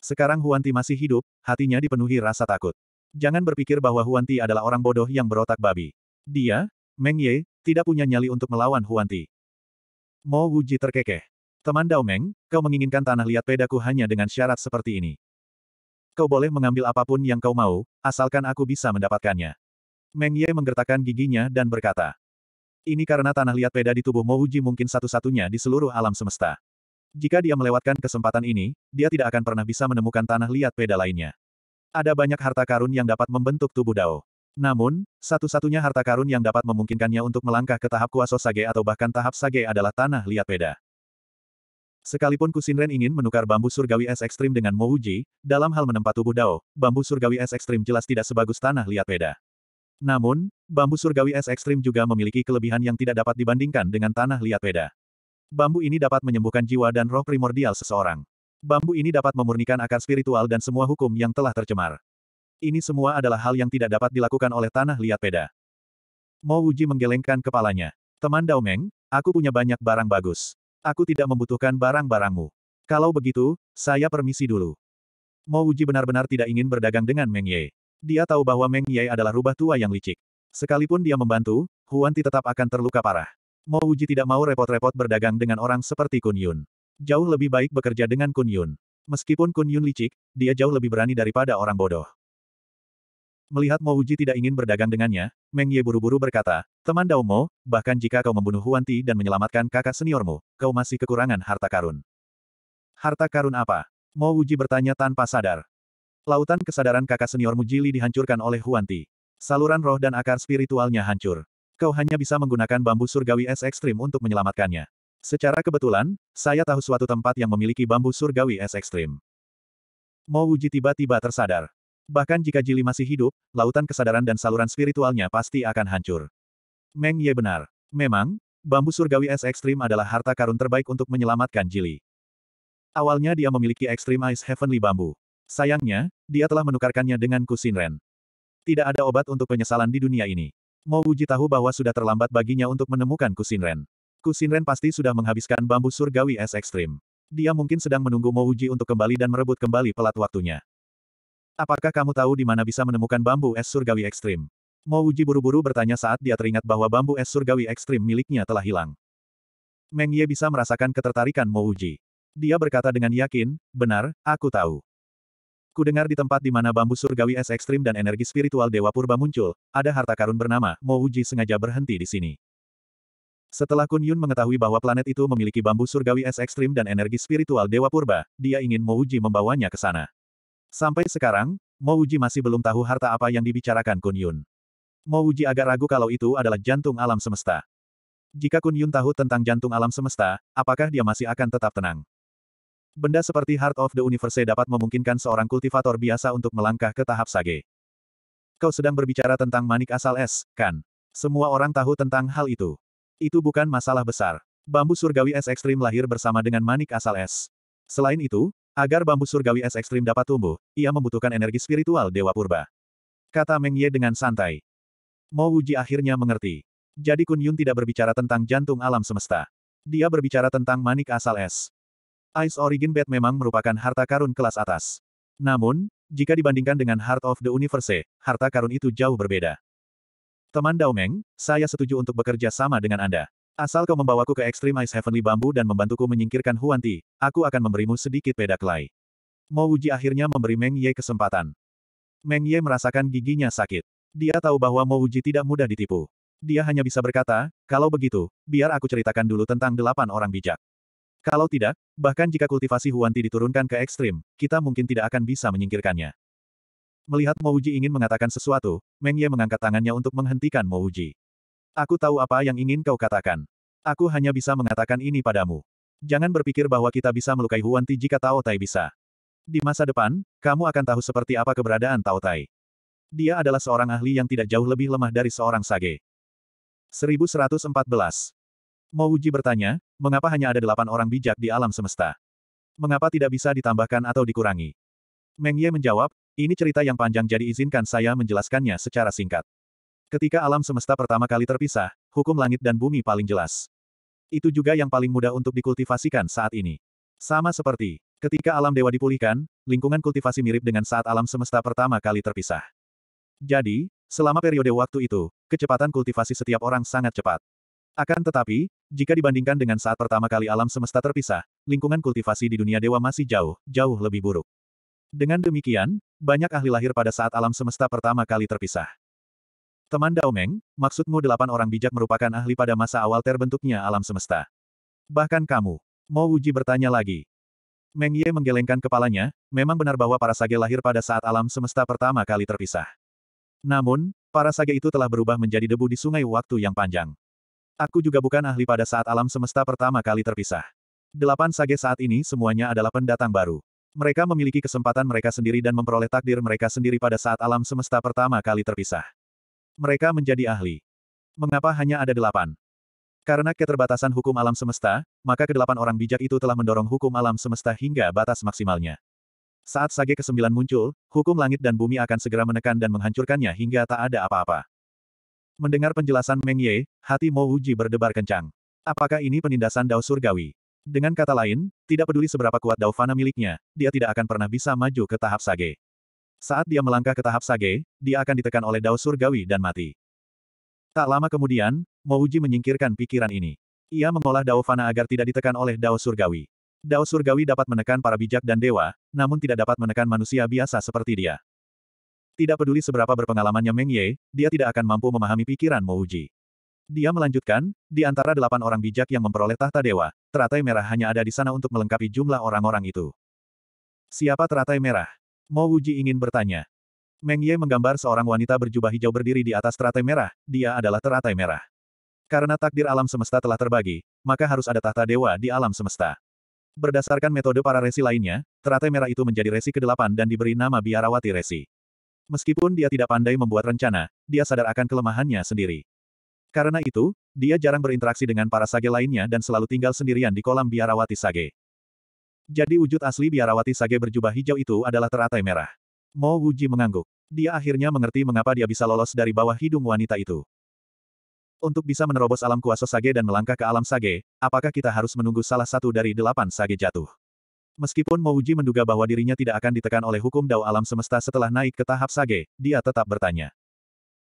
A: Sekarang Huanti masih hidup, hatinya dipenuhi rasa takut. Jangan berpikir bahwa Huan Ti adalah orang bodoh yang berotak babi. Dia, Meng Ye, tidak punya nyali untuk melawan Huan Ti. Mo Wuji terkekeh. Teman Dao Meng, kau menginginkan tanah liat pedaku hanya dengan syarat seperti ini. Kau boleh mengambil apapun yang kau mau, asalkan aku bisa mendapatkannya. Meng Ye menggertakkan giginya dan berkata. Ini karena tanah liat peda di tubuh Mo Wuji mungkin satu-satunya di seluruh alam semesta. Jika dia melewatkan kesempatan ini, dia tidak akan pernah bisa menemukan tanah liat peda lainnya. Ada banyak harta karun yang dapat membentuk tubuh Dao. Namun, satu-satunya harta karun yang dapat memungkinkannya untuk melangkah ke tahap kuasa sage atau bahkan tahap sage adalah tanah liat peda. Sekalipun Kusinren ingin menukar bambu surgawi es ekstrim dengan Mouji, dalam hal menempat tubuh Dao, bambu surgawi es ekstrim jelas tidak sebagus tanah liat peda. Namun, bambu surgawi es ekstrim juga memiliki kelebihan yang tidak dapat dibandingkan dengan tanah liat peda. Bambu ini dapat menyembuhkan jiwa dan roh primordial seseorang. Bambu ini dapat memurnikan akar spiritual dan semua hukum yang telah tercemar. Ini semua adalah hal yang tidak dapat dilakukan oleh tanah liat peda. Mo Wuji menggelengkan kepalanya. Teman Dao Meng, aku punya banyak barang bagus. Aku tidak membutuhkan barang-barangmu. Kalau begitu, saya permisi dulu. Mo Wuji benar-benar tidak ingin berdagang dengan Meng Ye. Dia tahu bahwa Meng Ye adalah rubah tua yang licik. Sekalipun dia membantu, Huan Ti tetap akan terluka parah. Mo Wuji tidak mau repot-repot berdagang dengan orang seperti Kun Yun. Jauh lebih baik bekerja dengan Kun Yun. Meskipun Kun Yun licik, dia jauh lebih berani daripada orang bodoh. Melihat Mo Uji tidak ingin berdagang dengannya, Meng Ye buru-buru berkata, Teman Dao Mo, bahkan jika kau membunuh Huan Ti dan menyelamatkan kakak seniormu, kau masih kekurangan harta karun. Harta karun apa? Mo Uji bertanya tanpa sadar. Lautan kesadaran kakak seniormu Jili dihancurkan oleh Huan Ti. Saluran roh dan akar spiritualnya hancur. Kau hanya bisa menggunakan bambu surgawi es ekstrim untuk menyelamatkannya. Secara kebetulan, saya tahu suatu tempat yang memiliki bambu surgawi es ekstrim. Mo Wuji tiba-tiba tersadar. Bahkan jika Jili masih hidup, lautan kesadaran dan saluran spiritualnya pasti akan hancur. Meng Ye benar. Memang, bambu surgawi es ekstrim adalah harta karun terbaik untuk menyelamatkan Jili. Awalnya dia memiliki ekstrim Ice Heavenly Bambu. Sayangnya, dia telah menukarkannya dengan Kusinren. Tidak ada obat untuk penyesalan di dunia ini. Mo Wuji tahu bahwa sudah terlambat baginya untuk menemukan Kusinren. Sinren Sinren pasti sudah menghabiskan bambu surgawi es ekstrim. Dia mungkin sedang menunggu Mouji untuk kembali dan merebut kembali pelat waktunya. Apakah kamu tahu di mana bisa menemukan bambu es surgawi ekstrim? Mouji buru-buru bertanya saat dia teringat bahwa bambu es surgawi ekstrim miliknya telah hilang. Meng Ye bisa merasakan ketertarikan Mouji. Dia berkata dengan yakin, benar, aku tahu. Ku dengar di tempat di mana bambu surgawi es ekstrim dan energi spiritual Dewa Purba muncul, ada harta karun bernama, Mouji sengaja berhenti di sini. Setelah Kun Yun mengetahui bahwa planet itu memiliki bambu surgawi es ekstrim dan energi spiritual Dewa Purba, dia ingin Mouji membawanya ke sana. Sampai sekarang, Mouji masih belum tahu harta apa yang dibicarakan Kun Yun. Mouji agak ragu kalau itu adalah jantung alam semesta. Jika Kun Yun tahu tentang jantung alam semesta, apakah dia masih akan tetap tenang? Benda seperti Heart of the Universe dapat memungkinkan seorang kultivator biasa untuk melangkah ke tahap sage. Kau sedang berbicara tentang manik asal es, kan? Semua orang tahu tentang hal itu. Itu bukan masalah besar. Bambu surgawi es ekstrim lahir bersama dengan manik asal es. Selain itu, agar bambu surgawi es ekstrim dapat tumbuh, ia membutuhkan energi spiritual Dewa Purba. Kata Meng Ye dengan santai. Mo Wuji akhirnya mengerti. Jadi Kun Yun tidak berbicara tentang jantung alam semesta. Dia berbicara tentang manik asal es. Ice Origin Bat memang merupakan harta karun kelas atas. Namun, jika dibandingkan dengan Heart of the Universe, harta karun itu jauh berbeda. Teman Daomeng, saya setuju untuk bekerja sama dengan Anda. Asal kau membawaku ke Extreme Ice Heavenly Bambu dan membantuku menyingkirkan Huanti, aku akan memberimu sedikit peda kelai. Mo Wuji akhirnya memberi Meng Ye kesempatan. Meng Ye merasakan giginya sakit. Dia tahu bahwa Mo Wuji tidak mudah ditipu. Dia hanya bisa berkata, kalau begitu, biar aku ceritakan dulu tentang delapan orang bijak. Kalau tidak, bahkan jika kultivasi Huanti diturunkan ke ekstrim, kita mungkin tidak akan bisa menyingkirkannya. Melihat Mouji ingin mengatakan sesuatu, Meng Ye mengangkat tangannya untuk menghentikan Mouji. Aku tahu apa yang ingin kau katakan. Aku hanya bisa mengatakan ini padamu. Jangan berpikir bahwa kita bisa melukai Huan Ti jika Tao Tai bisa. Di masa depan, kamu akan tahu seperti apa keberadaan Tao Tai. Dia adalah seorang ahli yang tidak jauh lebih lemah dari seorang sage. 1114. Mouji bertanya, mengapa hanya ada delapan orang bijak di alam semesta? Mengapa tidak bisa ditambahkan atau dikurangi? Meng Ye menjawab, ini cerita yang panjang jadi izinkan saya menjelaskannya secara singkat. Ketika alam semesta pertama kali terpisah, hukum langit dan bumi paling jelas. Itu juga yang paling mudah untuk dikultivasikan saat ini. Sama seperti, ketika alam dewa dipulihkan, lingkungan kultivasi mirip dengan saat alam semesta pertama kali terpisah. Jadi, selama periode waktu itu, kecepatan kultivasi setiap orang sangat cepat. Akan tetapi, jika dibandingkan dengan saat pertama kali alam semesta terpisah, lingkungan kultivasi di dunia dewa masih jauh, jauh lebih buruk. Dengan demikian, banyak ahli lahir pada saat alam semesta pertama kali terpisah. Teman Daomeng, maksudmu delapan orang bijak merupakan ahli pada masa awal terbentuknya alam semesta. Bahkan kamu, mau uji bertanya lagi. Meng Ye menggelengkan kepalanya, memang benar bahwa para sage lahir pada saat alam semesta pertama kali terpisah. Namun, para sage itu telah berubah menjadi debu di sungai waktu yang panjang. Aku juga bukan ahli pada saat alam semesta pertama kali terpisah. Delapan sage saat ini semuanya adalah pendatang baru. Mereka memiliki kesempatan mereka sendiri dan memperoleh takdir mereka sendiri pada saat alam semesta pertama kali terpisah. Mereka menjadi ahli. Mengapa hanya ada delapan? Karena keterbatasan hukum alam semesta, maka kedelapan orang bijak itu telah mendorong hukum alam semesta hingga batas maksimalnya. Saat sage ke-9 muncul, hukum langit dan bumi akan segera menekan dan menghancurkannya hingga tak ada apa-apa. Mendengar penjelasan Meng Ye, hati Mo Uji berdebar kencang. Apakah ini penindasan Dao Surgawi? Dengan kata lain, tidak peduli seberapa kuat Daufana miliknya, dia tidak akan pernah bisa maju ke tahap Sage. Saat dia melangkah ke tahap Sage, dia akan ditekan oleh Dao Surgawi dan mati. Tak lama kemudian, Mouji menyingkirkan pikiran ini. Ia mengolah Daofana agar tidak ditekan oleh Dao Surgawi. Dao Surgawi dapat menekan para bijak dan dewa, namun tidak dapat menekan manusia biasa seperti dia. Tidak peduli seberapa berpengalamannya Meng Ye, dia tidak akan mampu memahami pikiran Mouji. Dia melanjutkan, di antara delapan orang bijak yang memperoleh tahta dewa, teratai merah hanya ada di sana untuk melengkapi jumlah orang-orang itu. Siapa teratai merah? Mo Wuji ingin bertanya. Meng Ye menggambar seorang wanita berjubah hijau berdiri di atas teratai merah, dia adalah teratai merah. Karena takdir alam semesta telah terbagi, maka harus ada tahta dewa di alam semesta. Berdasarkan metode para resi lainnya, teratai merah itu menjadi resi ke-8 dan diberi nama biarawati resi. Meskipun dia tidak pandai membuat rencana, dia sadar akan kelemahannya sendiri. Karena itu, dia jarang berinteraksi dengan para sage lainnya dan selalu tinggal sendirian di kolam biarawati sage. Jadi wujud asli biarawati sage berjubah hijau itu adalah teratai merah. Mo Wuji mengangguk. Dia akhirnya mengerti mengapa dia bisa lolos dari bawah hidung wanita itu. Untuk bisa menerobos alam kuasa sage dan melangkah ke alam sage, apakah kita harus menunggu salah satu dari delapan sage jatuh? Meskipun Mo Wuji menduga bahwa dirinya tidak akan ditekan oleh hukum dao alam semesta setelah naik ke tahap sage, dia tetap bertanya.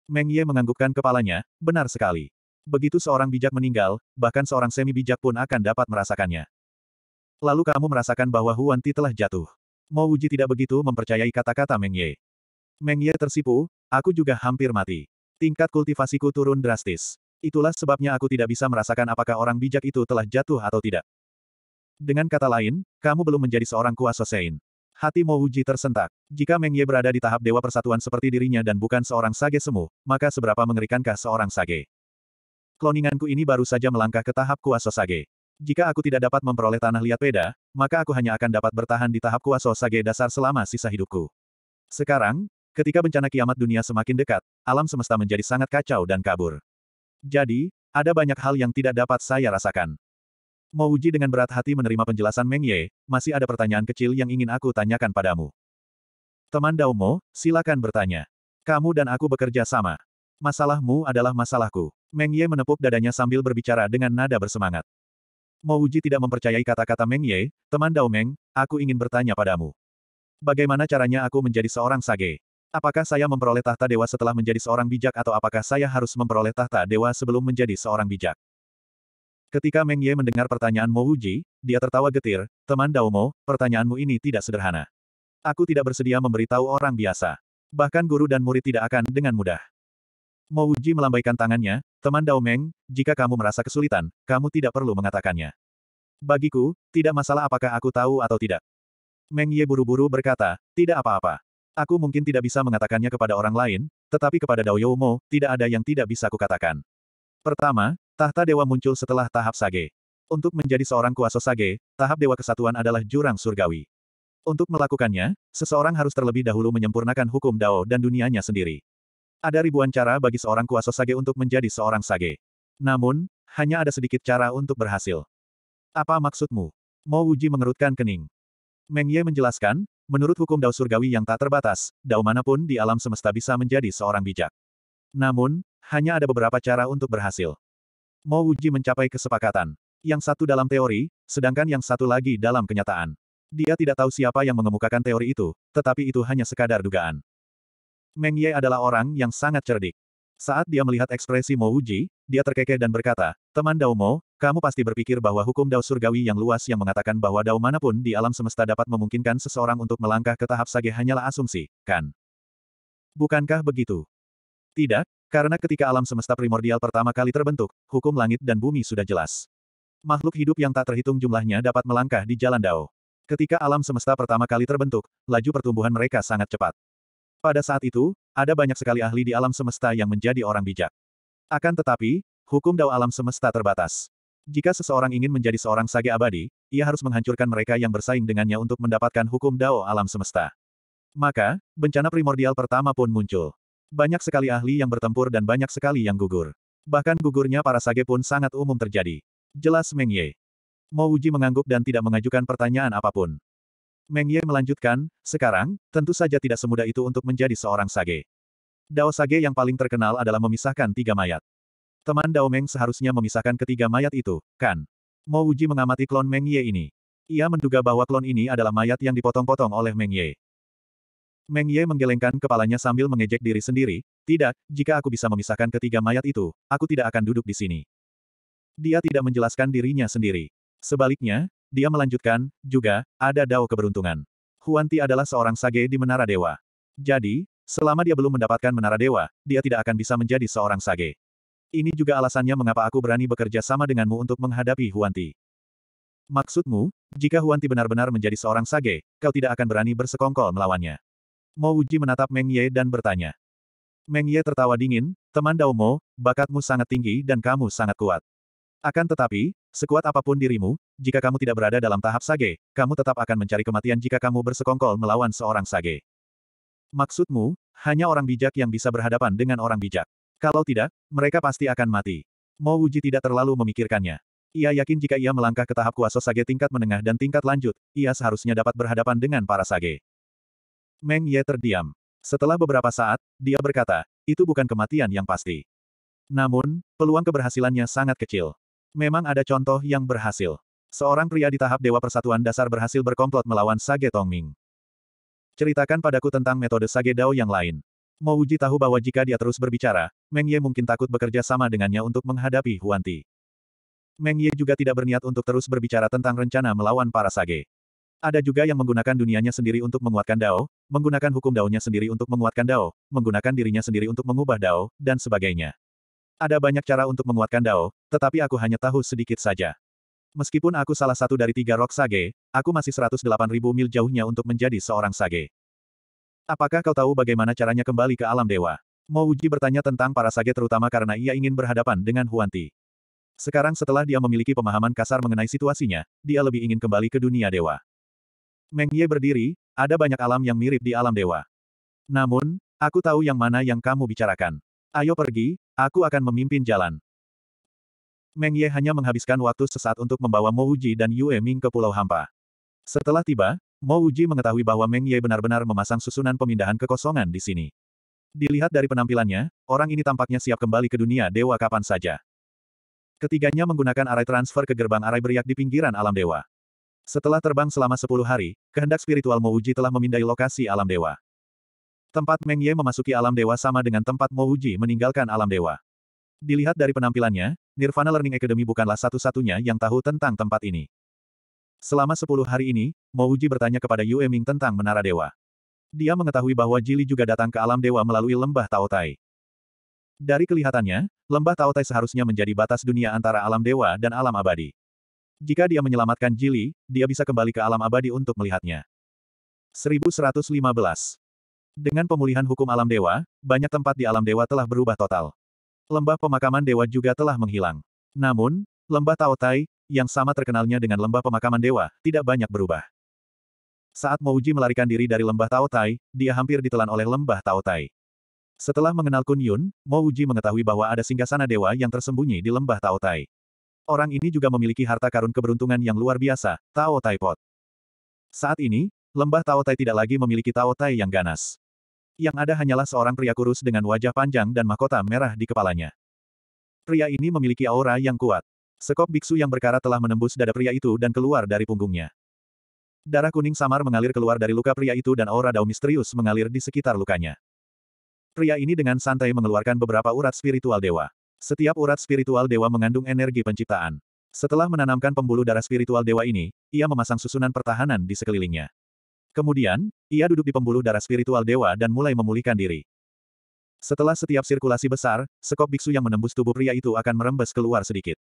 A: Meng Ye menganggukkan kepalanya, benar sekali. Begitu seorang bijak meninggal, bahkan seorang semi bijak pun akan dapat merasakannya. Lalu kamu merasakan bahwa Huan Ti telah jatuh. Mo Wuji tidak begitu mempercayai kata-kata Meng Ye. Meng Ye tersipu, aku juga hampir mati. Tingkat kultivasiku turun drastis. Itulah sebabnya aku tidak bisa merasakan apakah orang bijak itu telah jatuh atau tidak. Dengan kata lain, kamu belum menjadi seorang kuasa Sein. Hati Mo Uji tersentak. Jika Meng Ye berada di tahap Dewa Persatuan seperti dirinya dan bukan seorang sage semu, maka seberapa mengerikankah seorang sage? Kloninganku ini baru saja melangkah ke tahap kuasa sage. Jika aku tidak dapat memperoleh tanah liat peda, maka aku hanya akan dapat bertahan di tahap kuasa sage dasar selama sisa hidupku. Sekarang, ketika bencana kiamat dunia semakin dekat, alam semesta menjadi sangat kacau dan kabur. Jadi, ada banyak hal yang tidak dapat saya rasakan. Mo Uji dengan berat hati menerima penjelasan Meng Ye, masih ada pertanyaan kecil yang ingin aku tanyakan padamu. Teman Daumo, silakan bertanya. Kamu dan aku bekerja sama. Masalahmu adalah masalahku. Meng Ye menepuk dadanya sambil berbicara dengan nada bersemangat. Mo Uji tidak mempercayai kata-kata Meng Ye, teman Meng. aku ingin bertanya padamu. Bagaimana caranya aku menjadi seorang sage? Apakah saya memperoleh tahta dewa setelah menjadi seorang bijak atau apakah saya harus memperoleh tahta dewa sebelum menjadi seorang bijak? Ketika Meng Ye mendengar pertanyaan Mo Wuji, dia tertawa getir, teman Dao Mo, pertanyaanmu ini tidak sederhana. Aku tidak bersedia memberitahu orang biasa. Bahkan guru dan murid tidak akan dengan mudah. Mo Wuji melambaikan tangannya, teman Dao Meng, jika kamu merasa kesulitan, kamu tidak perlu mengatakannya. Bagiku, tidak masalah apakah aku tahu atau tidak. Meng Ye buru-buru berkata, tidak apa-apa. Aku mungkin tidak bisa mengatakannya kepada orang lain, tetapi kepada Dao Youmo, tidak ada yang tidak bisa kukatakan. Pertama, Tahta dewa muncul setelah tahap sage. Untuk menjadi seorang kuasa sage, tahap dewa kesatuan adalah jurang surgawi. Untuk melakukannya, seseorang harus terlebih dahulu menyempurnakan hukum Dao dan dunianya sendiri. Ada ribuan cara bagi seorang kuasa sage untuk menjadi seorang sage. Namun, hanya ada sedikit cara untuk berhasil. Apa maksudmu? Mo Wuji mengerutkan kening. Meng Ye menjelaskan, menurut hukum Dao surgawi yang tak terbatas, Dao manapun di alam semesta bisa menjadi seorang bijak. Namun, hanya ada beberapa cara untuk berhasil. Mo Wuji mencapai kesepakatan. Yang satu dalam teori, sedangkan yang satu lagi dalam kenyataan. Dia tidak tahu siapa yang mengemukakan teori itu, tetapi itu hanya sekadar dugaan. Meng Ye adalah orang yang sangat cerdik. Saat dia melihat ekspresi Mo Wuji, dia terkekeh dan berkata, Teman Dao Mo, kamu pasti berpikir bahwa hukum Dao Surgawi yang luas yang mengatakan bahwa Dao manapun di alam semesta dapat memungkinkan seseorang untuk melangkah ke tahap sage hanyalah asumsi, kan? Bukankah begitu? Tidak, karena ketika alam semesta primordial pertama kali terbentuk, hukum langit dan bumi sudah jelas. Makhluk hidup yang tak terhitung jumlahnya dapat melangkah di jalan dao. Ketika alam semesta pertama kali terbentuk, laju pertumbuhan mereka sangat cepat. Pada saat itu, ada banyak sekali ahli di alam semesta yang menjadi orang bijak. Akan tetapi, hukum dao alam semesta terbatas. Jika seseorang ingin menjadi seorang sage abadi, ia harus menghancurkan mereka yang bersaing dengannya untuk mendapatkan hukum dao alam semesta. Maka, bencana primordial pertama pun muncul. Banyak sekali ahli yang bertempur dan banyak sekali yang gugur. Bahkan gugurnya para sage pun sangat umum terjadi. Jelas Meng Ye. Mo Uji mengangguk dan tidak mengajukan pertanyaan apapun. Meng Ye melanjutkan, sekarang, tentu saja tidak semudah itu untuk menjadi seorang sage. Dao sage yang paling terkenal adalah memisahkan tiga mayat. Teman Dao Meng seharusnya memisahkan ketiga mayat itu, kan? Mo Uji mengamati klon Meng Ye ini. Ia menduga bahwa klon ini adalah mayat yang dipotong-potong oleh Meng Ye. Meng Ye menggelengkan kepalanya sambil mengejek diri sendiri, tidak, jika aku bisa memisahkan ketiga mayat itu, aku tidak akan duduk di sini. Dia tidak menjelaskan dirinya sendiri. Sebaliknya, dia melanjutkan, juga, ada dao keberuntungan. Huanti adalah seorang sage di Menara Dewa. Jadi, selama dia belum mendapatkan Menara Dewa, dia tidak akan bisa menjadi seorang sage. Ini juga alasannya mengapa aku berani bekerja sama denganmu untuk menghadapi Huanti. Maksudmu, jika Huanti benar-benar menjadi seorang sage, kau tidak akan berani bersekongkol melawannya. Mo Uji menatap Meng Ye dan bertanya. Meng Ye tertawa dingin, teman Dao Mo, bakatmu sangat tinggi dan kamu sangat kuat. Akan tetapi, sekuat apapun dirimu, jika kamu tidak berada dalam tahap sage, kamu tetap akan mencari kematian jika kamu bersekongkol melawan seorang sage. Maksudmu, hanya orang bijak yang bisa berhadapan dengan orang bijak. Kalau tidak, mereka pasti akan mati. Mo Wuji tidak terlalu memikirkannya. Ia yakin jika ia melangkah ke tahap kuasa sage tingkat menengah dan tingkat lanjut, ia seharusnya dapat berhadapan dengan para sage. Meng Ye terdiam. Setelah beberapa saat, dia berkata, itu bukan kematian yang pasti. Namun, peluang keberhasilannya sangat kecil. Memang ada contoh yang berhasil. Seorang pria di tahap Dewa Persatuan Dasar berhasil berkomplot melawan Sage Tongming. Ceritakan padaku tentang metode Sage Dao yang lain. Mouji tahu bahwa jika dia terus berbicara, Meng Ye mungkin takut bekerja sama dengannya untuk menghadapi Huanti. Meng Ye juga tidak berniat untuk terus berbicara tentang rencana melawan para Sage. Ada juga yang menggunakan dunianya sendiri untuk menguatkan Dao, menggunakan hukum Dao-nya sendiri untuk menguatkan Dao, menggunakan dirinya sendiri untuk mengubah Dao, dan sebagainya. Ada banyak cara untuk menguatkan Dao, tetapi aku hanya tahu sedikit saja. Meskipun aku salah satu dari tiga rok Sage, aku masih 108.000 mil jauhnya untuk menjadi seorang Sage. Apakah kau tahu bagaimana caranya kembali ke alam dewa? Uji bertanya tentang para Sage terutama karena ia ingin berhadapan dengan Huanti. Sekarang setelah dia memiliki pemahaman kasar mengenai situasinya, dia lebih ingin kembali ke dunia dewa. Meng Ye berdiri, ada banyak alam yang mirip di alam dewa. Namun, aku tahu yang mana yang kamu bicarakan. Ayo pergi, aku akan memimpin jalan. Meng Ye hanya menghabiskan waktu sesaat untuk membawa Mo Uji dan Yue Ming ke Pulau Hampa. Setelah tiba, Mo Uji mengetahui bahwa Meng Ye benar-benar memasang susunan pemindahan kekosongan di sini. Dilihat dari penampilannya, orang ini tampaknya siap kembali ke dunia dewa kapan saja. Ketiganya menggunakan arai transfer ke gerbang arai beriak di pinggiran alam dewa. Setelah terbang selama sepuluh hari, kehendak spiritual Mouji telah memindai lokasi alam dewa. Tempat Meng Ye memasuki alam dewa sama dengan tempat Mouji meninggalkan alam dewa. Dilihat dari penampilannya, Nirvana Learning Academy bukanlah satu-satunya yang tahu tentang tempat ini. Selama sepuluh hari ini, Mouji bertanya kepada Yue Ming tentang Menara Dewa. Dia mengetahui bahwa Jili juga datang ke alam dewa melalui lembah Taotai. Dari kelihatannya, lembah Taotai seharusnya menjadi batas dunia antara alam dewa dan alam abadi. Jika dia menyelamatkan Jili, dia bisa kembali ke alam abadi untuk melihatnya. 1115. Dengan pemulihan hukum alam dewa, banyak tempat di alam dewa telah berubah total. Lembah pemakaman dewa juga telah menghilang. Namun, lembah Tao Taotai, yang sama terkenalnya dengan lembah pemakaman dewa, tidak banyak berubah. Saat Mouji melarikan diri dari lembah Tao Taotai, dia hampir ditelan oleh lembah Tao Taotai. Setelah mengenal Kun Yun, Mouji mengetahui bahwa ada singgasana dewa yang tersembunyi di lembah Tao Taotai. Orang ini juga memiliki harta karun keberuntungan yang luar biasa, Tao Tai Pot. Saat ini, lembah Tao Tai tidak lagi memiliki Tao Tai yang ganas. Yang ada hanyalah seorang pria kurus dengan wajah panjang dan mahkota merah di kepalanya. Pria ini memiliki aura yang kuat. Sekop biksu yang berkarat telah menembus dada pria itu dan keluar dari punggungnya. Darah kuning samar mengalir keluar dari luka pria itu dan aura dao misterius mengalir di sekitar lukanya. Pria ini dengan santai mengeluarkan beberapa urat spiritual dewa. Setiap urat spiritual dewa mengandung energi penciptaan. Setelah menanamkan pembuluh darah spiritual dewa ini, ia memasang susunan pertahanan di sekelilingnya. Kemudian, ia duduk di pembuluh darah spiritual dewa dan mulai memulihkan diri. Setelah setiap sirkulasi besar, sekop biksu yang menembus tubuh pria itu akan merembes keluar sedikit.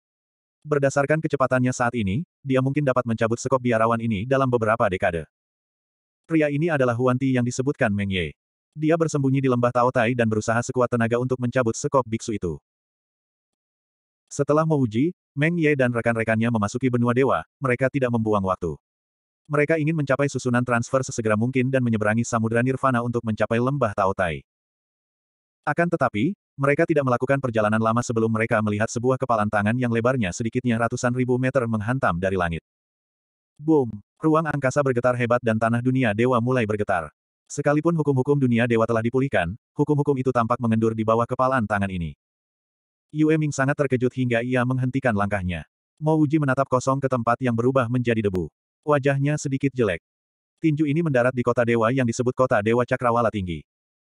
A: Berdasarkan kecepatannya saat ini, dia mungkin dapat mencabut sekop biarawan ini dalam beberapa dekade. Pria ini adalah Huanti yang disebutkan Meng Ye. Dia bersembunyi di lembah Tao Tai dan berusaha sekuat tenaga untuk mencabut sekop biksu itu. Setelah Mouji, Meng Ye dan rekan-rekannya memasuki benua dewa, mereka tidak membuang waktu. Mereka ingin mencapai susunan transfer sesegera mungkin dan menyeberangi Samudra Nirvana untuk mencapai lembah Taotai. Akan tetapi, mereka tidak melakukan perjalanan lama sebelum mereka melihat sebuah kepalan tangan yang lebarnya sedikitnya ratusan ribu meter menghantam dari langit. Boom! Ruang angkasa bergetar hebat dan tanah dunia dewa mulai bergetar. Sekalipun hukum-hukum dunia dewa telah dipulihkan, hukum-hukum itu tampak mengendur di bawah kepalan tangan ini. Yue Ming sangat terkejut hingga ia menghentikan langkahnya. Mo Wuji menatap kosong ke tempat yang berubah menjadi debu. Wajahnya sedikit jelek. Tinju ini mendarat di kota dewa yang disebut kota dewa Cakrawala Tinggi.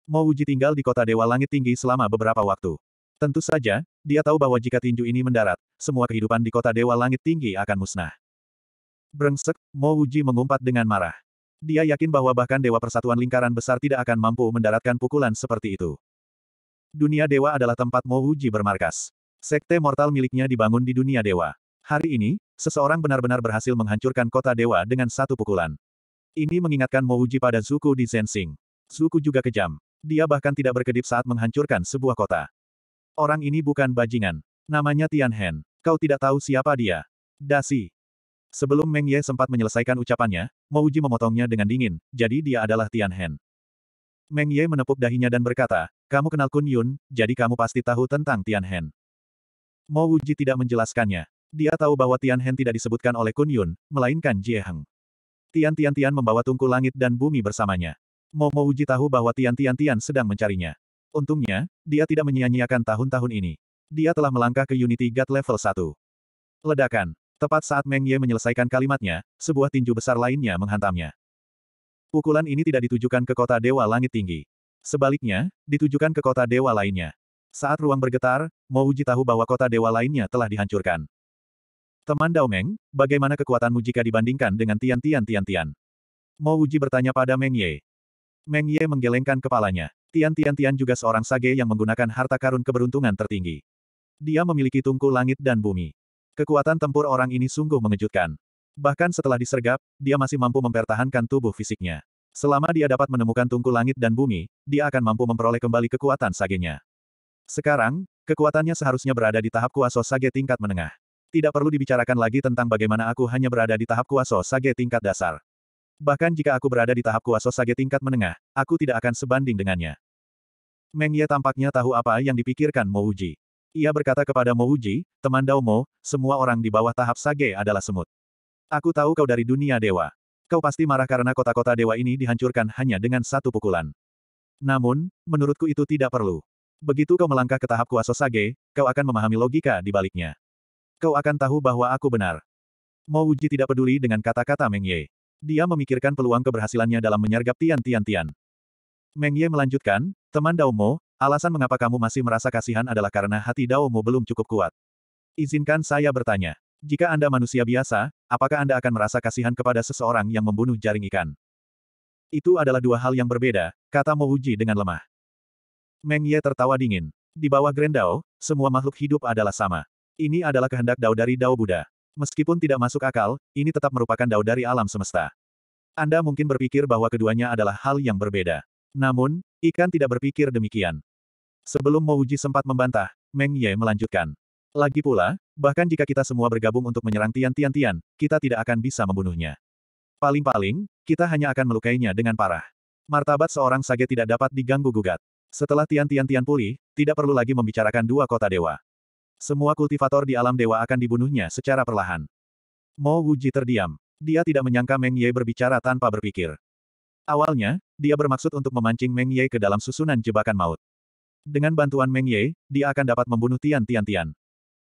A: Mo Wuji tinggal di kota dewa langit tinggi selama beberapa waktu. Tentu saja, dia tahu bahwa jika tinju ini mendarat, semua kehidupan di kota dewa langit tinggi akan musnah. Brengsek, Mo Wuji mengumpat dengan marah. Dia yakin bahwa bahkan Dewa Persatuan Lingkaran Besar tidak akan mampu mendaratkan pukulan seperti itu. Dunia Dewa adalah tempat Mouji bermarkas. Sekte mortal miliknya dibangun di dunia dewa. Hari ini, seseorang benar-benar berhasil menghancurkan kota dewa dengan satu pukulan. Ini mengingatkan Mouji pada Zuku di Zensing. Zuku juga kejam. Dia bahkan tidak berkedip saat menghancurkan sebuah kota. Orang ini bukan bajingan. Namanya Tian Hen. Kau tidak tahu siapa dia. Dasi. Sebelum Meng Ye sempat menyelesaikan ucapannya, Mouji memotongnya dengan dingin, jadi dia adalah Tian Hen. Meng Ye menepuk dahinya dan berkata, kamu kenal Kun Yun, jadi kamu pasti tahu tentang Tian Hen. Mo Wuji tidak menjelaskannya. Dia tahu bahwa Tian Hen tidak disebutkan oleh Kun Yun, melainkan Jie Heng. Tian Tian Tian membawa tungku langit dan bumi bersamanya. Mo Mo Wuji tahu bahwa Tian Tian Tian sedang mencarinya. Untungnya, dia tidak menyia-nyiakan tahun-tahun ini. Dia telah melangkah ke Unity God level 1. Ledakan. Tepat saat Meng Ye menyelesaikan kalimatnya, sebuah tinju besar lainnya menghantamnya. Pukulan ini tidak ditujukan ke kota dewa langit tinggi. Sebaliknya, ditujukan ke kota dewa lainnya. Saat ruang bergetar, Mouji tahu bahwa kota dewa lainnya telah dihancurkan. Teman Daomeng, bagaimana kekuatanmu jika dibandingkan dengan Tian Tian Tian Tian? Mouji bertanya pada Meng Ye. Meng Ye menggelengkan kepalanya. Tian Tian Tian juga seorang sage yang menggunakan harta karun keberuntungan tertinggi. Dia memiliki tungku langit dan bumi. Kekuatan tempur orang ini sungguh mengejutkan. Bahkan setelah disergap, dia masih mampu mempertahankan tubuh fisiknya. Selama dia dapat menemukan tungku langit dan bumi, dia akan mampu memperoleh kembali kekuatan sagenya. Sekarang, kekuatannya seharusnya berada di tahap kuaso sage tingkat menengah. Tidak perlu dibicarakan lagi tentang bagaimana aku hanya berada di tahap kuaso sage tingkat dasar. Bahkan jika aku berada di tahap kuaso sage tingkat menengah, aku tidak akan sebanding dengannya. Meng Ye tampaknya tahu apa yang dipikirkan Mo Uji. Ia berkata kepada Mo Uji, teman Dao Mo, semua orang di bawah tahap sage adalah semut. Aku tahu kau dari dunia dewa. Kau pasti marah karena kota-kota dewa ini dihancurkan hanya dengan satu pukulan. Namun, menurutku itu tidak perlu. Begitu kau melangkah ke tahap kuasa sage, kau akan memahami logika di baliknya. Kau akan tahu bahwa aku benar. Mau Uji tidak peduli dengan kata-kata Meng Ye. Dia memikirkan peluang keberhasilannya dalam menyergap Tian Tian Tian. Meng Ye melanjutkan, teman Dao Mo, alasan mengapa kamu masih merasa kasihan adalah karena hati Dao Mo belum cukup kuat. Izinkan saya bertanya. Jika Anda manusia biasa, apakah Anda akan merasa kasihan kepada seseorang yang membunuh jaring ikan? Itu adalah dua hal yang berbeda, kata Mouji dengan lemah. Meng Ye tertawa dingin. Di bawah Grand Dao, semua makhluk hidup adalah sama. Ini adalah kehendak Dao dari Dao Buddha. Meskipun tidak masuk akal, ini tetap merupakan Dao dari alam semesta. Anda mungkin berpikir bahwa keduanya adalah hal yang berbeda. Namun, ikan tidak berpikir demikian. Sebelum Mouji sempat membantah, Meng Ye melanjutkan. Lagi pula, Bahkan jika kita semua bergabung untuk menyerang Tian-Tian-Tian, kita tidak akan bisa membunuhnya. Paling-paling, kita hanya akan melukainya dengan parah. Martabat seorang sage tidak dapat diganggu-gugat. Setelah Tian-Tian-Tian pulih, tidak perlu lagi membicarakan dua kota dewa. Semua kultivator di alam dewa akan dibunuhnya secara perlahan. Mo Wuji terdiam. Dia tidak menyangka Meng Ye berbicara tanpa berpikir. Awalnya, dia bermaksud untuk memancing Meng Ye ke dalam susunan jebakan maut. Dengan bantuan Meng Ye, dia akan dapat membunuh Tian-Tian-Tian.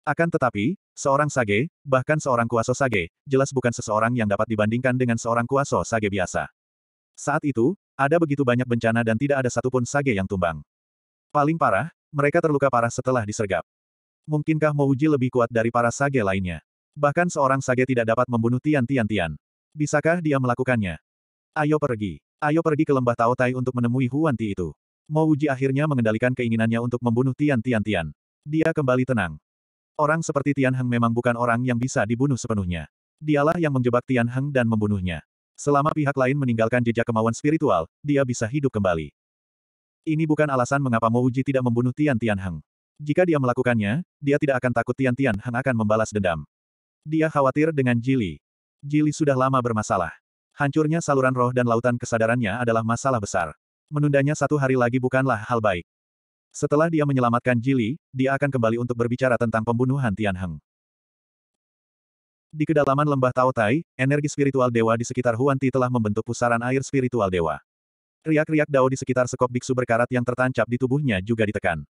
A: Akan tetapi, seorang sage, bahkan seorang kuaso sage, jelas bukan seseorang yang dapat dibandingkan dengan seorang kuaso sage biasa. Saat itu, ada begitu banyak bencana dan tidak ada satupun sage yang tumbang. Paling parah, mereka terluka parah setelah disergap. Mungkinkah Mouji lebih kuat dari para sage lainnya? Bahkan seorang sage tidak dapat membunuh tian-tian-tian. Bisakah dia melakukannya? Ayo pergi. Ayo pergi ke lembah Tao Taotai untuk menemui Huan Ti itu. Mouji akhirnya mengendalikan keinginannya untuk membunuh tian-tian-tian. Dia kembali tenang. Orang seperti Tian Heng memang bukan orang yang bisa dibunuh sepenuhnya. Dialah yang menjebak Tian Heng dan membunuhnya. Selama pihak lain meninggalkan jejak kemauan spiritual, dia bisa hidup kembali. Ini bukan alasan mengapa Mo Uji tidak membunuh Tian Tian Heng. Jika dia melakukannya, dia tidak akan takut Tian Tian Heng akan membalas dendam. Dia khawatir dengan Jili. Jili sudah lama bermasalah. Hancurnya saluran roh dan lautan kesadarannya adalah masalah besar. Menundanya satu hari lagi bukanlah hal baik. Setelah dia menyelamatkan Jili, dia akan kembali untuk berbicara tentang pembunuhan Tian Heng. Di kedalaman lembah Tao Tai, energi spiritual dewa di sekitar Huanti telah membentuk pusaran air spiritual dewa. Riak-riak dao di sekitar sekop biksu berkarat yang tertancap di tubuhnya juga ditekan.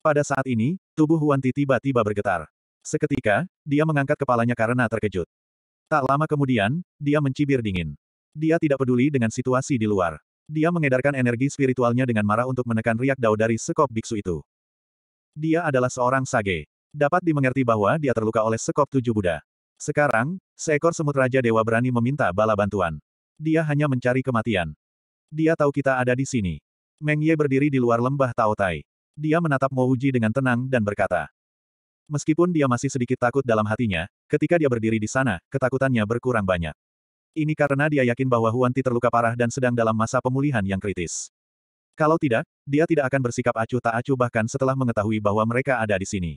A: Pada saat ini, tubuh Huanti tiba-tiba bergetar. Seketika, dia mengangkat kepalanya karena terkejut. Tak lama kemudian, dia mencibir dingin. Dia tidak peduli dengan situasi di luar. Dia mengedarkan energi spiritualnya dengan marah untuk menekan riak dao dari sekop biksu itu. Dia adalah seorang sage. Dapat dimengerti bahwa dia terluka oleh sekop tujuh Buddha. Sekarang, seekor semut Raja Dewa berani meminta bala bantuan. Dia hanya mencari kematian. Dia tahu kita ada di sini. Meng Ye berdiri di luar lembah Tao Tai. Dia menatap Mo Uji dengan tenang dan berkata. Meskipun dia masih sedikit takut dalam hatinya, ketika dia berdiri di sana, ketakutannya berkurang banyak. Ini karena dia yakin bahwa Huanti terluka parah dan sedang dalam masa pemulihan yang kritis. Kalau tidak, dia tidak akan bersikap acuh tak acuh bahkan setelah mengetahui bahwa mereka ada di sini.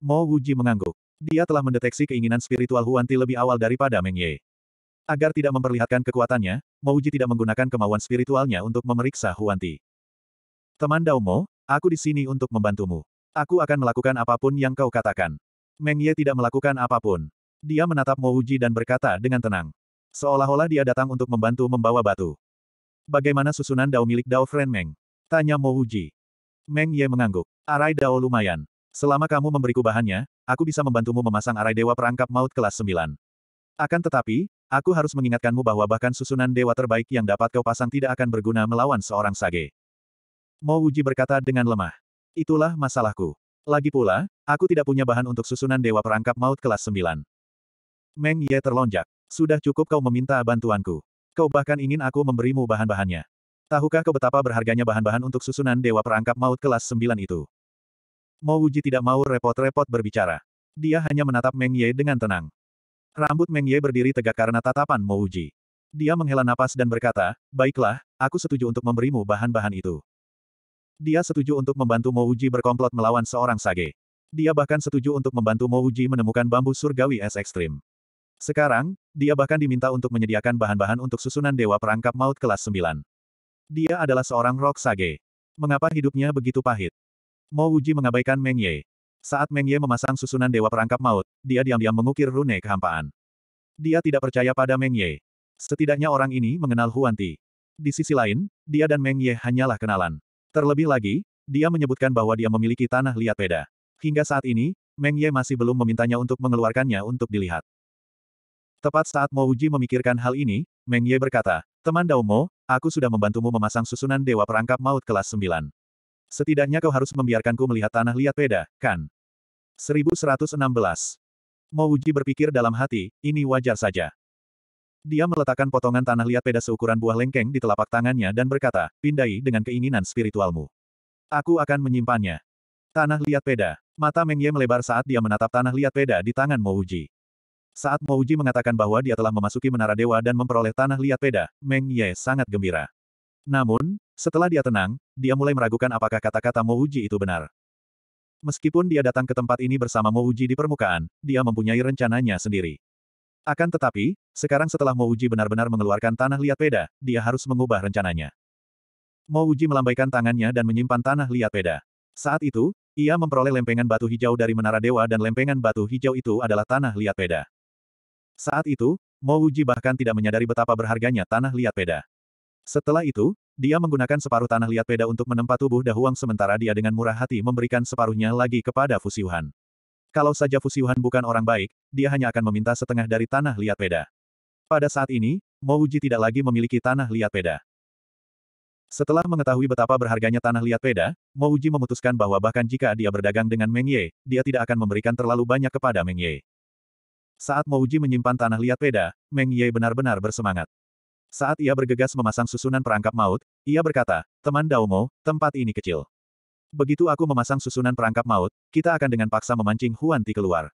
A: Mo Wuji mengangguk. Dia telah mendeteksi keinginan spiritual Huanti lebih awal daripada Meng Ye. Agar tidak memperlihatkan kekuatannya, Mo Wuji tidak menggunakan kemauan spiritualnya untuk memeriksa Huanti. Teman Dao Mo, aku di sini untuk membantumu. Aku akan melakukan apapun yang kau katakan. Meng Ye tidak melakukan apapun. Dia menatap Mo Wuji dan berkata dengan tenang. Seolah-olah dia datang untuk membantu membawa batu. Bagaimana susunan dao milik dao friend Meng? Tanya Mo Wuji. Meng Ye mengangguk. Arai dao lumayan. Selama kamu memberiku bahannya, aku bisa membantumu memasang arai dewa perangkap maut kelas 9. Akan tetapi, aku harus mengingatkanmu bahwa bahkan susunan dewa terbaik yang dapat kau pasang tidak akan berguna melawan seorang sage. Mo Wuji berkata dengan lemah. Itulah masalahku. Lagi pula, aku tidak punya bahan untuk susunan dewa perangkap maut kelas 9. Meng Ye terlonjak. Sudah cukup kau meminta bantuanku. Kau bahkan ingin aku memberimu bahan-bahannya. Tahukah kau betapa berharganya bahan-bahan untuk susunan Dewa Perangkap Maut kelas 9 itu? Mo Wuji tidak mau repot-repot berbicara. Dia hanya menatap Meng Ye dengan tenang. Rambut Meng Ye berdiri tegak karena tatapan Mo Wuji. Dia menghela napas dan berkata, Baiklah, aku setuju untuk memberimu bahan-bahan itu. Dia setuju untuk membantu Mo Wuji berkomplot melawan seorang sage. Dia bahkan setuju untuk membantu Mo Wuji menemukan bambu surgawi es ekstrim. Sekarang, dia bahkan diminta untuk menyediakan bahan-bahan untuk susunan Dewa Perangkap Maut kelas 9. Dia adalah seorang Rock Sage. Mengapa hidupnya begitu pahit? Mo Wuji mengabaikan Meng Ye. Saat Meng Ye memasang susunan Dewa Perangkap Maut, dia diam-diam mengukir rune kehampaan. Dia tidak percaya pada Meng Ye. Setidaknya orang ini mengenal Huanti. Di sisi lain, dia dan Meng Ye hanyalah kenalan. Terlebih lagi, dia menyebutkan bahwa dia memiliki tanah liat peda. Hingga saat ini, Meng Ye masih belum memintanya untuk mengeluarkannya untuk dilihat. Tepat saat Mo Uji memikirkan hal ini, Meng Ye berkata, Teman Dao Mo, aku sudah membantumu memasang susunan Dewa Perangkap Maut kelas 9. Setidaknya kau harus membiarkanku melihat tanah liat peda, kan? 1116. Mo Uji berpikir dalam hati, ini wajar saja. Dia meletakkan potongan tanah liat peda seukuran buah lengkeng di telapak tangannya dan berkata, pindai dengan keinginan spiritualmu. Aku akan menyimpannya. Tanah liat peda. Mata Meng Ye melebar saat dia menatap tanah liat peda di tangan Mo Uji. Saat Mouji mengatakan bahwa dia telah memasuki menara dewa dan memperoleh tanah liat peda, Meng Ye sangat gembira. Namun, setelah dia tenang, dia mulai meragukan apakah kata-kata Mouji itu benar. Meskipun dia datang ke tempat ini bersama Mouji di permukaan, dia mempunyai rencananya sendiri. Akan tetapi, sekarang setelah Mouji benar-benar mengeluarkan tanah liat peda, dia harus mengubah rencananya. Mouji melambaikan tangannya dan menyimpan tanah liat peda. Saat itu, ia memperoleh lempengan batu hijau dari Menara Dewa dan lempengan batu hijau itu adalah tanah liat peda. Saat itu, Mo Wuji bahkan tidak menyadari betapa berharganya tanah liat peda. Setelah itu, dia menggunakan separuh tanah liat peda untuk menempat tubuh Dahuang sementara dia dengan murah hati memberikan separuhnya lagi kepada Fusiuhan. Kalau saja Fusiuhan bukan orang baik, dia hanya akan meminta setengah dari tanah liat peda. Pada saat ini, Mo Wuji tidak lagi memiliki tanah liat peda. Setelah mengetahui betapa berharganya tanah liat peda, Mo Wuji memutuskan bahwa bahkan jika dia berdagang dengan Meng Ye, dia tidak akan memberikan terlalu banyak kepada Meng Ye. Saat Mouji menyimpan tanah liat peda, Meng Ye benar-benar bersemangat. Saat ia bergegas memasang susunan perangkap maut, ia berkata, teman Daomo, tempat ini kecil. Begitu aku memasang susunan perangkap maut, kita akan dengan paksa memancing Huan Ti keluar.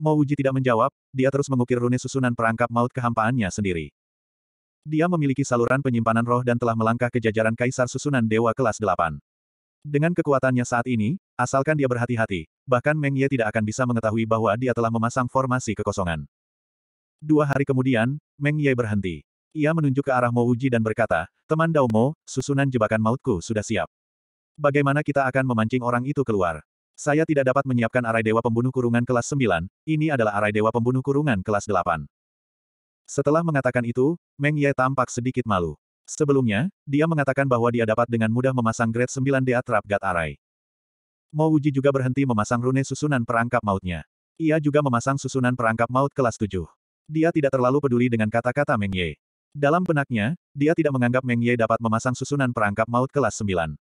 A: Mouji tidak menjawab, dia terus mengukir rune susunan perangkap maut kehampaannya sendiri. Dia memiliki saluran penyimpanan roh dan telah melangkah ke jajaran kaisar susunan dewa kelas 8. Dengan kekuatannya saat ini, asalkan dia berhati-hati, bahkan Meng Ye tidak akan bisa mengetahui bahwa dia telah memasang formasi kekosongan. Dua hari kemudian, Meng Ye berhenti. Ia menunjuk ke arah Mo Uji dan berkata, Teman Dao Mo, susunan jebakan mautku sudah siap. Bagaimana kita akan memancing orang itu keluar? Saya tidak dapat menyiapkan arai dewa pembunuh kurungan kelas 9, ini adalah arai dewa pembunuh kurungan kelas 8. Setelah mengatakan itu, Meng Ye tampak sedikit malu. Sebelumnya, dia mengatakan bahwa dia dapat dengan mudah memasang grade 9 Dea Trap God Array. Mo Uji juga berhenti memasang rune susunan perangkap mautnya. Ia juga memasang susunan perangkap maut kelas 7. Dia tidak terlalu peduli dengan kata-kata Meng Ye. Dalam benaknya, dia tidak menganggap Meng Ye dapat memasang susunan perangkap maut kelas 9.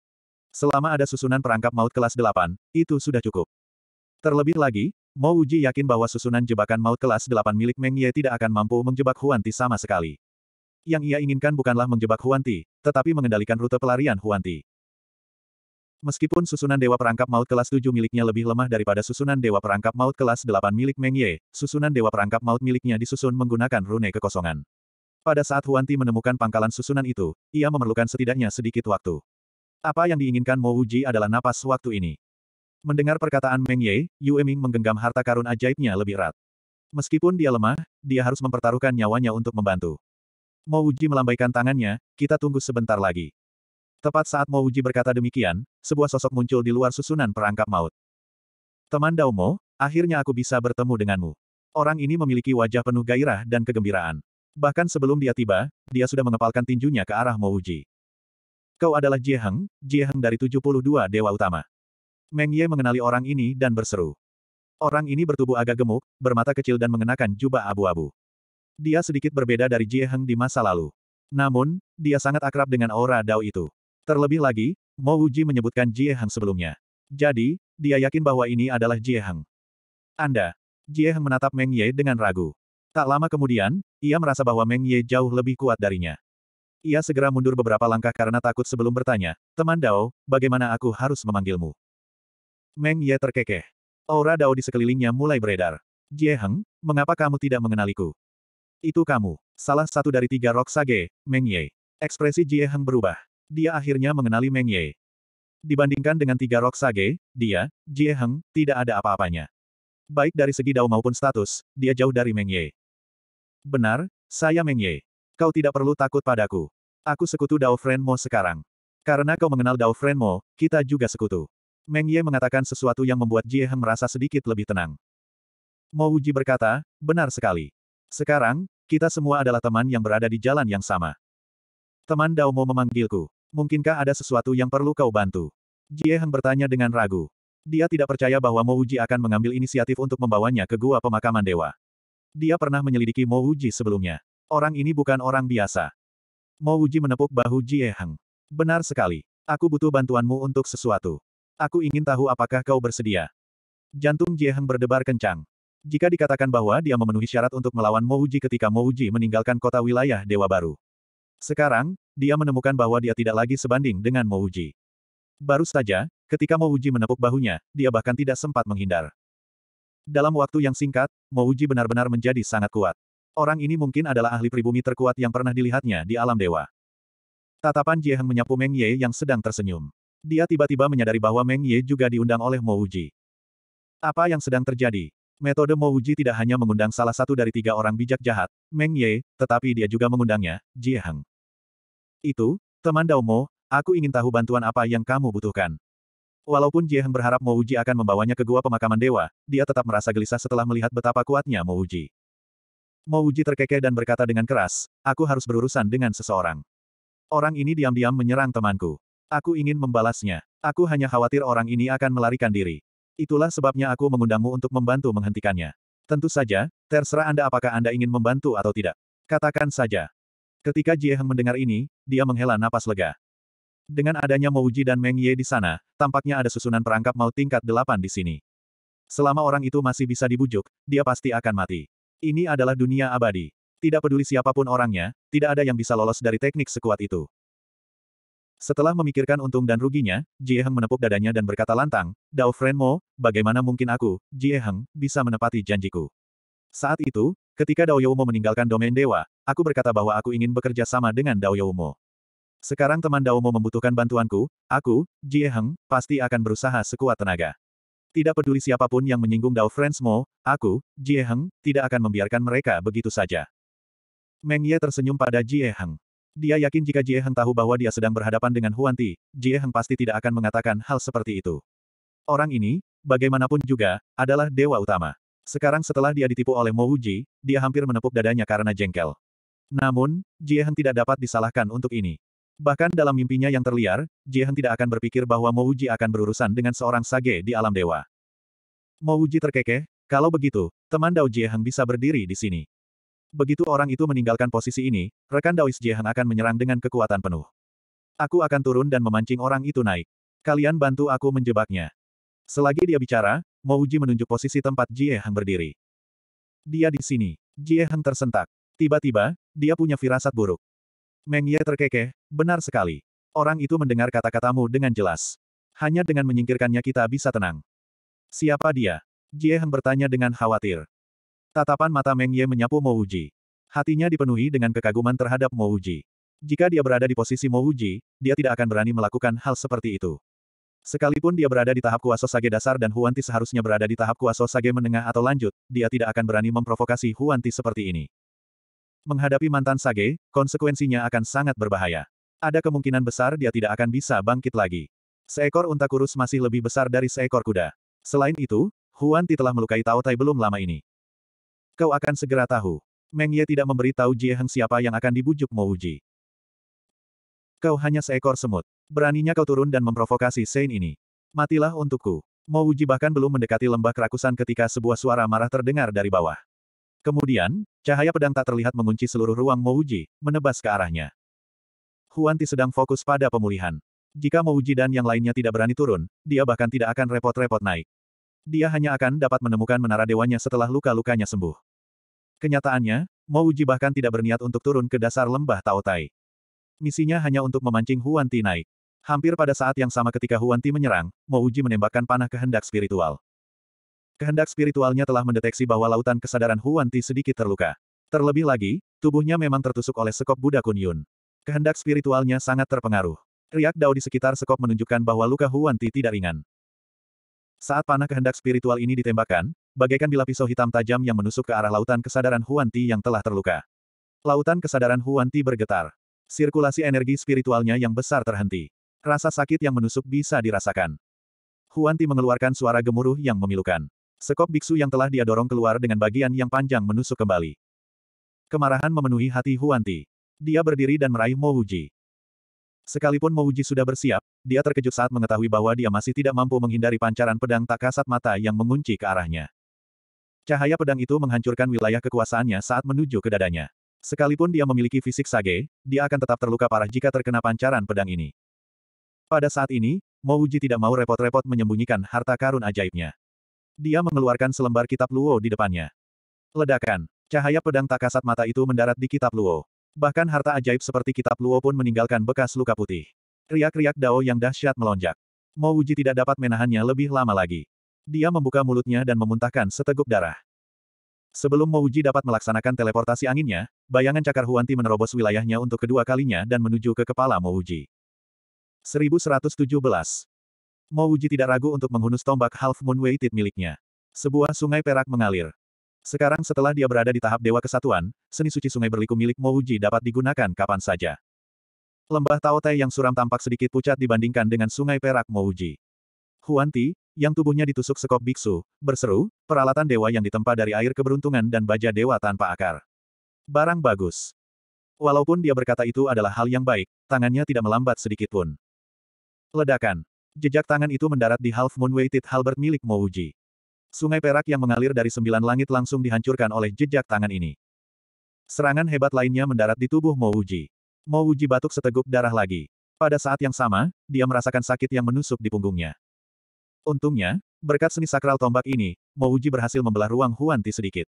A: Selama ada susunan perangkap maut kelas 8, itu sudah cukup. Terlebih lagi, Mo Uji yakin bahwa susunan jebakan maut kelas 8 milik Meng Ye tidak akan mampu menjebak Huanti sama sekali. Yang ia inginkan bukanlah menjebak Huanti, tetapi mengendalikan rute pelarian Huanti. Meskipun susunan Dewa Perangkap Maut kelas 7 miliknya lebih lemah daripada susunan Dewa Perangkap Maut kelas 8 milik Meng Ye, susunan Dewa Perangkap Maut miliknya disusun menggunakan rune kekosongan. Pada saat Huanti menemukan pangkalan susunan itu, ia memerlukan setidaknya sedikit waktu. Apa yang diinginkan Mo Wuji adalah napas waktu ini. Mendengar perkataan Meng Ye, Yue Ming menggenggam harta karun ajaibnya lebih erat. Meskipun dia lemah, dia harus mempertaruhkan nyawanya untuk membantu. Mouji melambaikan tangannya, kita tunggu sebentar lagi. Tepat saat Mouji berkata demikian, sebuah sosok muncul di luar susunan perangkap maut. Teman Daumo, akhirnya aku bisa bertemu denganmu. Orang ini memiliki wajah penuh gairah dan kegembiraan. Bahkan sebelum dia tiba, dia sudah mengepalkan tinjunya ke arah Mouji. Kau adalah Jieheng, Jieheng dari 72 Dewa Utama. Meng Ye mengenali orang ini dan berseru. Orang ini bertubuh agak gemuk, bermata kecil dan mengenakan jubah abu-abu. Dia sedikit berbeda dari Jie Heng di masa lalu. Namun, dia sangat akrab dengan aura Dao itu. Terlebih lagi, Mo Uji menyebutkan Jie Heng sebelumnya. Jadi, dia yakin bahwa ini adalah Jie Heng. Anda. Jie Heng menatap Meng Ye dengan ragu. Tak lama kemudian, ia merasa bahwa Meng Ye jauh lebih kuat darinya. Ia segera mundur beberapa langkah karena takut sebelum bertanya, Teman Dao, bagaimana aku harus memanggilmu? Meng Ye terkekeh. Aura Dao di sekelilingnya mulai beredar. Jie Heng, mengapa kamu tidak mengenaliku? Itu kamu. Salah satu dari tiga Roksage, Meng Ye. Ekspresi Jie Heng berubah. Dia akhirnya mengenali Meng Ye. Dibandingkan dengan tiga Roksage, dia, Jie Heng, tidak ada apa-apanya. Baik dari segi dao maupun status, dia jauh dari Meng Ye. Benar, saya Meng Ye. Kau tidak perlu takut padaku. Aku sekutu Dao mo sekarang. Karena kau mengenal Dao mo kita juga sekutu. Meng Ye mengatakan sesuatu yang membuat Jie Heng merasa sedikit lebih tenang. Mo Uji berkata, benar sekali. Sekarang, kita semua adalah teman yang berada di jalan yang sama. Teman Dao Mo memanggilku. Mungkinkah ada sesuatu yang perlu kau bantu? Jie Heng bertanya dengan ragu. Dia tidak percaya bahwa Mo Uji akan mengambil inisiatif untuk membawanya ke gua pemakaman dewa. Dia pernah menyelidiki Mo Uji sebelumnya. Orang ini bukan orang biasa. Mo Uji menepuk bahu Jie Heng. Benar sekali. Aku butuh bantuanmu untuk sesuatu. Aku ingin tahu apakah kau bersedia. Jantung Jie Heng berdebar kencang. Jika dikatakan bahwa dia memenuhi syarat untuk melawan Mouji ketika Mouji meninggalkan kota wilayah Dewa Baru. Sekarang, dia menemukan bahwa dia tidak lagi sebanding dengan Mouji. Baru saja, ketika Mouji menepuk bahunya, dia bahkan tidak sempat menghindar. Dalam waktu yang singkat, Mouji benar-benar menjadi sangat kuat. Orang ini mungkin adalah ahli pribumi terkuat yang pernah dilihatnya di alam dewa. Tatapan Jieheng menyapu Meng Ye yang sedang tersenyum. Dia tiba-tiba menyadari bahwa Meng Ye juga diundang oleh Mouji. Apa yang sedang terjadi? Metode Mouji tidak hanya mengundang salah satu dari tiga orang bijak jahat, Meng Ye, tetapi dia juga mengundangnya, Jie Heng. Itu, teman Dao Mo. aku ingin tahu bantuan apa yang kamu butuhkan. Walaupun Jie Heng berharap Mouji akan membawanya ke gua pemakaman dewa, dia tetap merasa gelisah setelah melihat betapa kuatnya Mouji. Mouji terkekeh dan berkata dengan keras, aku harus berurusan dengan seseorang. Orang ini diam-diam menyerang temanku. Aku ingin membalasnya. Aku hanya khawatir orang ini akan melarikan diri. Itulah sebabnya aku mengundangmu untuk membantu menghentikannya. Tentu saja, terserah Anda apakah Anda ingin membantu atau tidak. Katakan saja. Ketika Jie Heng mendengar ini, dia menghela napas lega. Dengan adanya Mouji dan Meng Ye di sana, tampaknya ada susunan perangkap maut tingkat delapan di sini. Selama orang itu masih bisa dibujuk, dia pasti akan mati. Ini adalah dunia abadi. Tidak peduli siapapun orangnya, tidak ada yang bisa lolos dari teknik sekuat itu. Setelah memikirkan untung dan ruginya, Jie Heng menepuk dadanya dan berkata lantang, Dao Friend Mo, bagaimana mungkin aku, Jie Heng, bisa menepati janjiku? Saat itu, ketika Dao Youmo meninggalkan domain dewa, aku berkata bahwa aku ingin bekerja sama dengan Dao Youmo. Sekarang teman Dao Mo membutuhkan bantuanku, aku, Jie Heng, pasti akan berusaha sekuat tenaga. Tidak peduli siapapun yang menyinggung Dao Friends Mo, aku, Jie Heng, tidak akan membiarkan mereka begitu saja. Meng Ye tersenyum pada Jie Heng. Dia yakin jika Jie Heng tahu bahwa dia sedang berhadapan dengan Huan Ti, Jie Heng pasti tidak akan mengatakan hal seperti itu. Orang ini, bagaimanapun juga, adalah dewa utama. Sekarang setelah dia ditipu oleh Mo Wuji, dia hampir menepuk dadanya karena jengkel. Namun, Jie Heng tidak dapat disalahkan untuk ini. Bahkan dalam mimpinya yang terliar, Jie Heng tidak akan berpikir bahwa Mo Wuji akan berurusan dengan seorang sage di alam dewa. Mo Wuji terkekeh, kalau begitu, teman Dao Jie Heng bisa berdiri di sini. Begitu orang itu meninggalkan posisi ini, rekan Daois Jehan akan menyerang dengan kekuatan penuh. Aku akan turun dan memancing orang itu naik. Kalian bantu aku menjebaknya. Selagi dia bicara, Mouji menunjuk posisi tempat Jie berdiri. Dia di sini. Jie tersentak. Tiba-tiba, dia punya firasat buruk. Meng Ye terkekeh, benar sekali. Orang itu mendengar kata-katamu dengan jelas. Hanya dengan menyingkirkannya kita bisa tenang. Siapa dia? Jie bertanya dengan khawatir. Tatapan mata Meng Ye menyapu Mo Uji. Hatinya dipenuhi dengan kekaguman terhadap Mo Uji. Jika dia berada di posisi Mo Uji, dia tidak akan berani melakukan hal seperti itu. Sekalipun dia berada di tahap kuasa sage dasar dan Huanti seharusnya berada di tahap kuasa sage menengah atau lanjut, dia tidak akan berani memprovokasi Huanti seperti ini. Menghadapi mantan sage, konsekuensinya akan sangat berbahaya. Ada kemungkinan besar dia tidak akan bisa bangkit lagi. Seekor unta kurus masih lebih besar dari seekor kuda. Selain itu, Huanti telah melukai Tao Tai belum lama ini. Kau akan segera tahu. Meng Ye tidak memberitahu Jie Heng siapa yang akan dibujuk Mo Uji. Kau hanya seekor semut. Beraninya kau turun dan memprovokasi Sein ini. Matilah untukku. Mo Uji bahkan belum mendekati lembah kerakusan ketika sebuah suara marah terdengar dari bawah. Kemudian, cahaya pedang tak terlihat mengunci seluruh ruang Mo Uji, menebas ke arahnya. Huanti sedang fokus pada pemulihan. Jika Mo Uji dan yang lainnya tidak berani turun, dia bahkan tidak akan repot-repot naik. Dia hanya akan dapat menemukan menara dewanya setelah luka-lukanya sembuh. Kenyataannya, Mo Uji bahkan tidak berniat untuk turun ke dasar lembah Taotai. Misinya hanya untuk memancing Huan Ti naik. Hampir pada saat yang sama ketika Huan Ti menyerang, Uji menembakkan panah kehendak spiritual. Kehendak spiritualnya telah mendeteksi bahwa lautan kesadaran Huan Ti sedikit terluka. Terlebih lagi, tubuhnya memang tertusuk oleh sekop Buddha Kunyun. Kehendak spiritualnya sangat terpengaruh. Riak Dao di sekitar sekop menunjukkan bahwa luka Huan Ti tidak ringan. Saat panah kehendak spiritual ini ditembakkan, bagaikan bila pisau hitam tajam yang menusuk ke arah lautan kesadaran Huan Ti yang telah terluka. Lautan kesadaran Huan Ti bergetar. Sirkulasi energi spiritualnya yang besar terhenti. Rasa sakit yang menusuk bisa dirasakan. Huan Ti mengeluarkan suara gemuruh yang memilukan. Sekop biksu yang telah dia dorong keluar dengan bagian yang panjang menusuk kembali. Kemarahan memenuhi hati Huan Ti. Dia berdiri dan meraih Mo Wuji. Sekalipun Mouji sudah bersiap, dia terkejut saat mengetahui bahwa dia masih tidak mampu menghindari pancaran pedang tak kasat mata yang mengunci ke arahnya. Cahaya pedang itu menghancurkan wilayah kekuasaannya saat menuju ke dadanya. Sekalipun dia memiliki fisik sage, dia akan tetap terluka parah jika terkena pancaran pedang ini. Pada saat ini, Mouji tidak mau repot-repot menyembunyikan harta karun ajaibnya. Dia mengeluarkan selembar kitab Luo di depannya. Ledakan. Cahaya pedang tak kasat mata itu mendarat di kitab Luo. Bahkan harta ajaib seperti kitab Luo pun meninggalkan bekas luka putih. Riak-riak Dao yang dahsyat melonjak. Mo Wuji tidak dapat menahannya lebih lama lagi. Dia membuka mulutnya dan memuntahkan seteguk darah. Sebelum Mo Wuji dapat melaksanakan teleportasi anginnya, bayangan cakar Huanti menerobos wilayahnya untuk kedua kalinya dan menuju ke kepala Mo Wuji. 1117. Mo Wuji tidak ragu untuk menghunus tombak Half Moon Weighted miliknya. Sebuah sungai perak mengalir. Sekarang setelah dia berada di tahap Dewa Kesatuan, seni suci sungai berliku milik Mouji dapat digunakan kapan saja. Lembah Taotai yang suram tampak sedikit pucat dibandingkan dengan sungai perak Mouji. Huanti, yang tubuhnya ditusuk sekop biksu, berseru, peralatan dewa yang ditempa dari air keberuntungan dan baja dewa tanpa akar. Barang bagus. Walaupun dia berkata itu adalah hal yang baik, tangannya tidak melambat sedikit pun. Ledakan. Jejak tangan itu mendarat di Half Moon Weighted Halbert milik Mouji. Sungai perak yang mengalir dari sembilan langit langsung dihancurkan oleh jejak tangan ini. Serangan hebat lainnya mendarat di tubuh Mo Mo Wuji batuk seteguk darah lagi. Pada saat yang sama, dia merasakan sakit yang menusuk di punggungnya. Untungnya, berkat seni sakral tombak ini, Mo Wuji berhasil membelah ruang Huanti sedikit.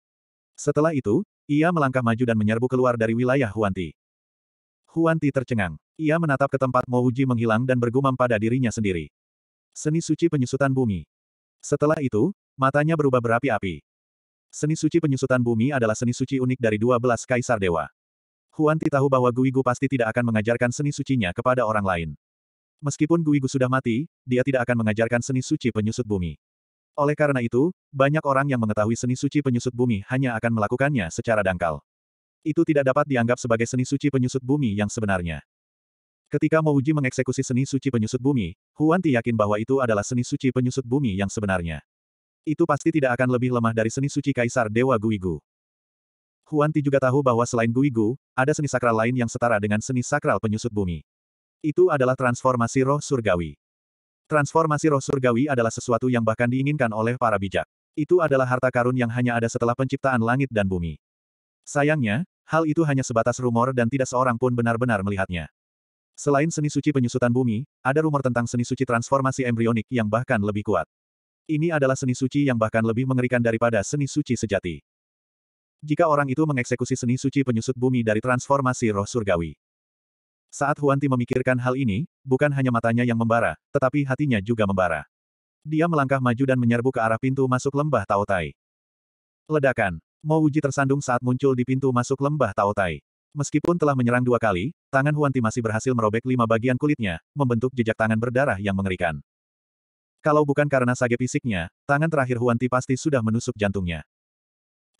A: Setelah itu, ia melangkah maju dan menyerbu keluar dari wilayah Huanti. Huanti tercengang. Ia menatap ke tempat Mo Wuji menghilang dan bergumam pada dirinya sendiri. Seni suci penyusutan bumi. Setelah itu, matanya berubah berapi-api. Seni suci penyusutan bumi adalah seni suci unik dari dua belas kaisar dewa. Huan Ti tahu bahwa Guigu pasti tidak akan mengajarkan seni sucinya kepada orang lain. Meskipun Guigu sudah mati, dia tidak akan mengajarkan seni suci penyusut bumi. Oleh karena itu, banyak orang yang mengetahui seni suci penyusut bumi hanya akan melakukannya secara dangkal. Itu tidak dapat dianggap sebagai seni suci penyusut bumi yang sebenarnya. Ketika Mo Uji mengeksekusi seni suci penyusut bumi, Huan Ti yakin bahwa itu adalah seni suci penyusut bumi yang sebenarnya. Itu pasti tidak akan lebih lemah dari seni suci Kaisar Dewa Guigu. Huan Ti juga tahu bahwa selain Guigu, ada seni sakral lain yang setara dengan seni sakral penyusut bumi. Itu adalah transformasi roh surgawi. Transformasi roh surgawi adalah sesuatu yang bahkan diinginkan oleh para bijak. Itu adalah harta karun yang hanya ada setelah penciptaan langit dan bumi. Sayangnya, hal itu hanya sebatas rumor dan tidak seorang pun benar-benar melihatnya. Selain seni suci penyusutan bumi, ada rumor tentang seni suci transformasi embrionik yang bahkan lebih kuat. Ini adalah seni suci yang bahkan lebih mengerikan daripada seni suci sejati. Jika orang itu mengeksekusi seni suci penyusut bumi dari transformasi roh surgawi. Saat Huanti memikirkan hal ini, bukan hanya matanya yang membara, tetapi hatinya juga membara. Dia melangkah maju dan menyerbu ke arah pintu masuk lembah Taotai. Ledakan. Mo Wuji tersandung saat muncul di pintu masuk lembah Taotai. Meskipun telah menyerang dua kali, tangan Huanti masih berhasil merobek lima bagian kulitnya, membentuk jejak tangan berdarah yang mengerikan. Kalau bukan karena sage fisiknya, tangan terakhir Huanti pasti sudah menusuk jantungnya.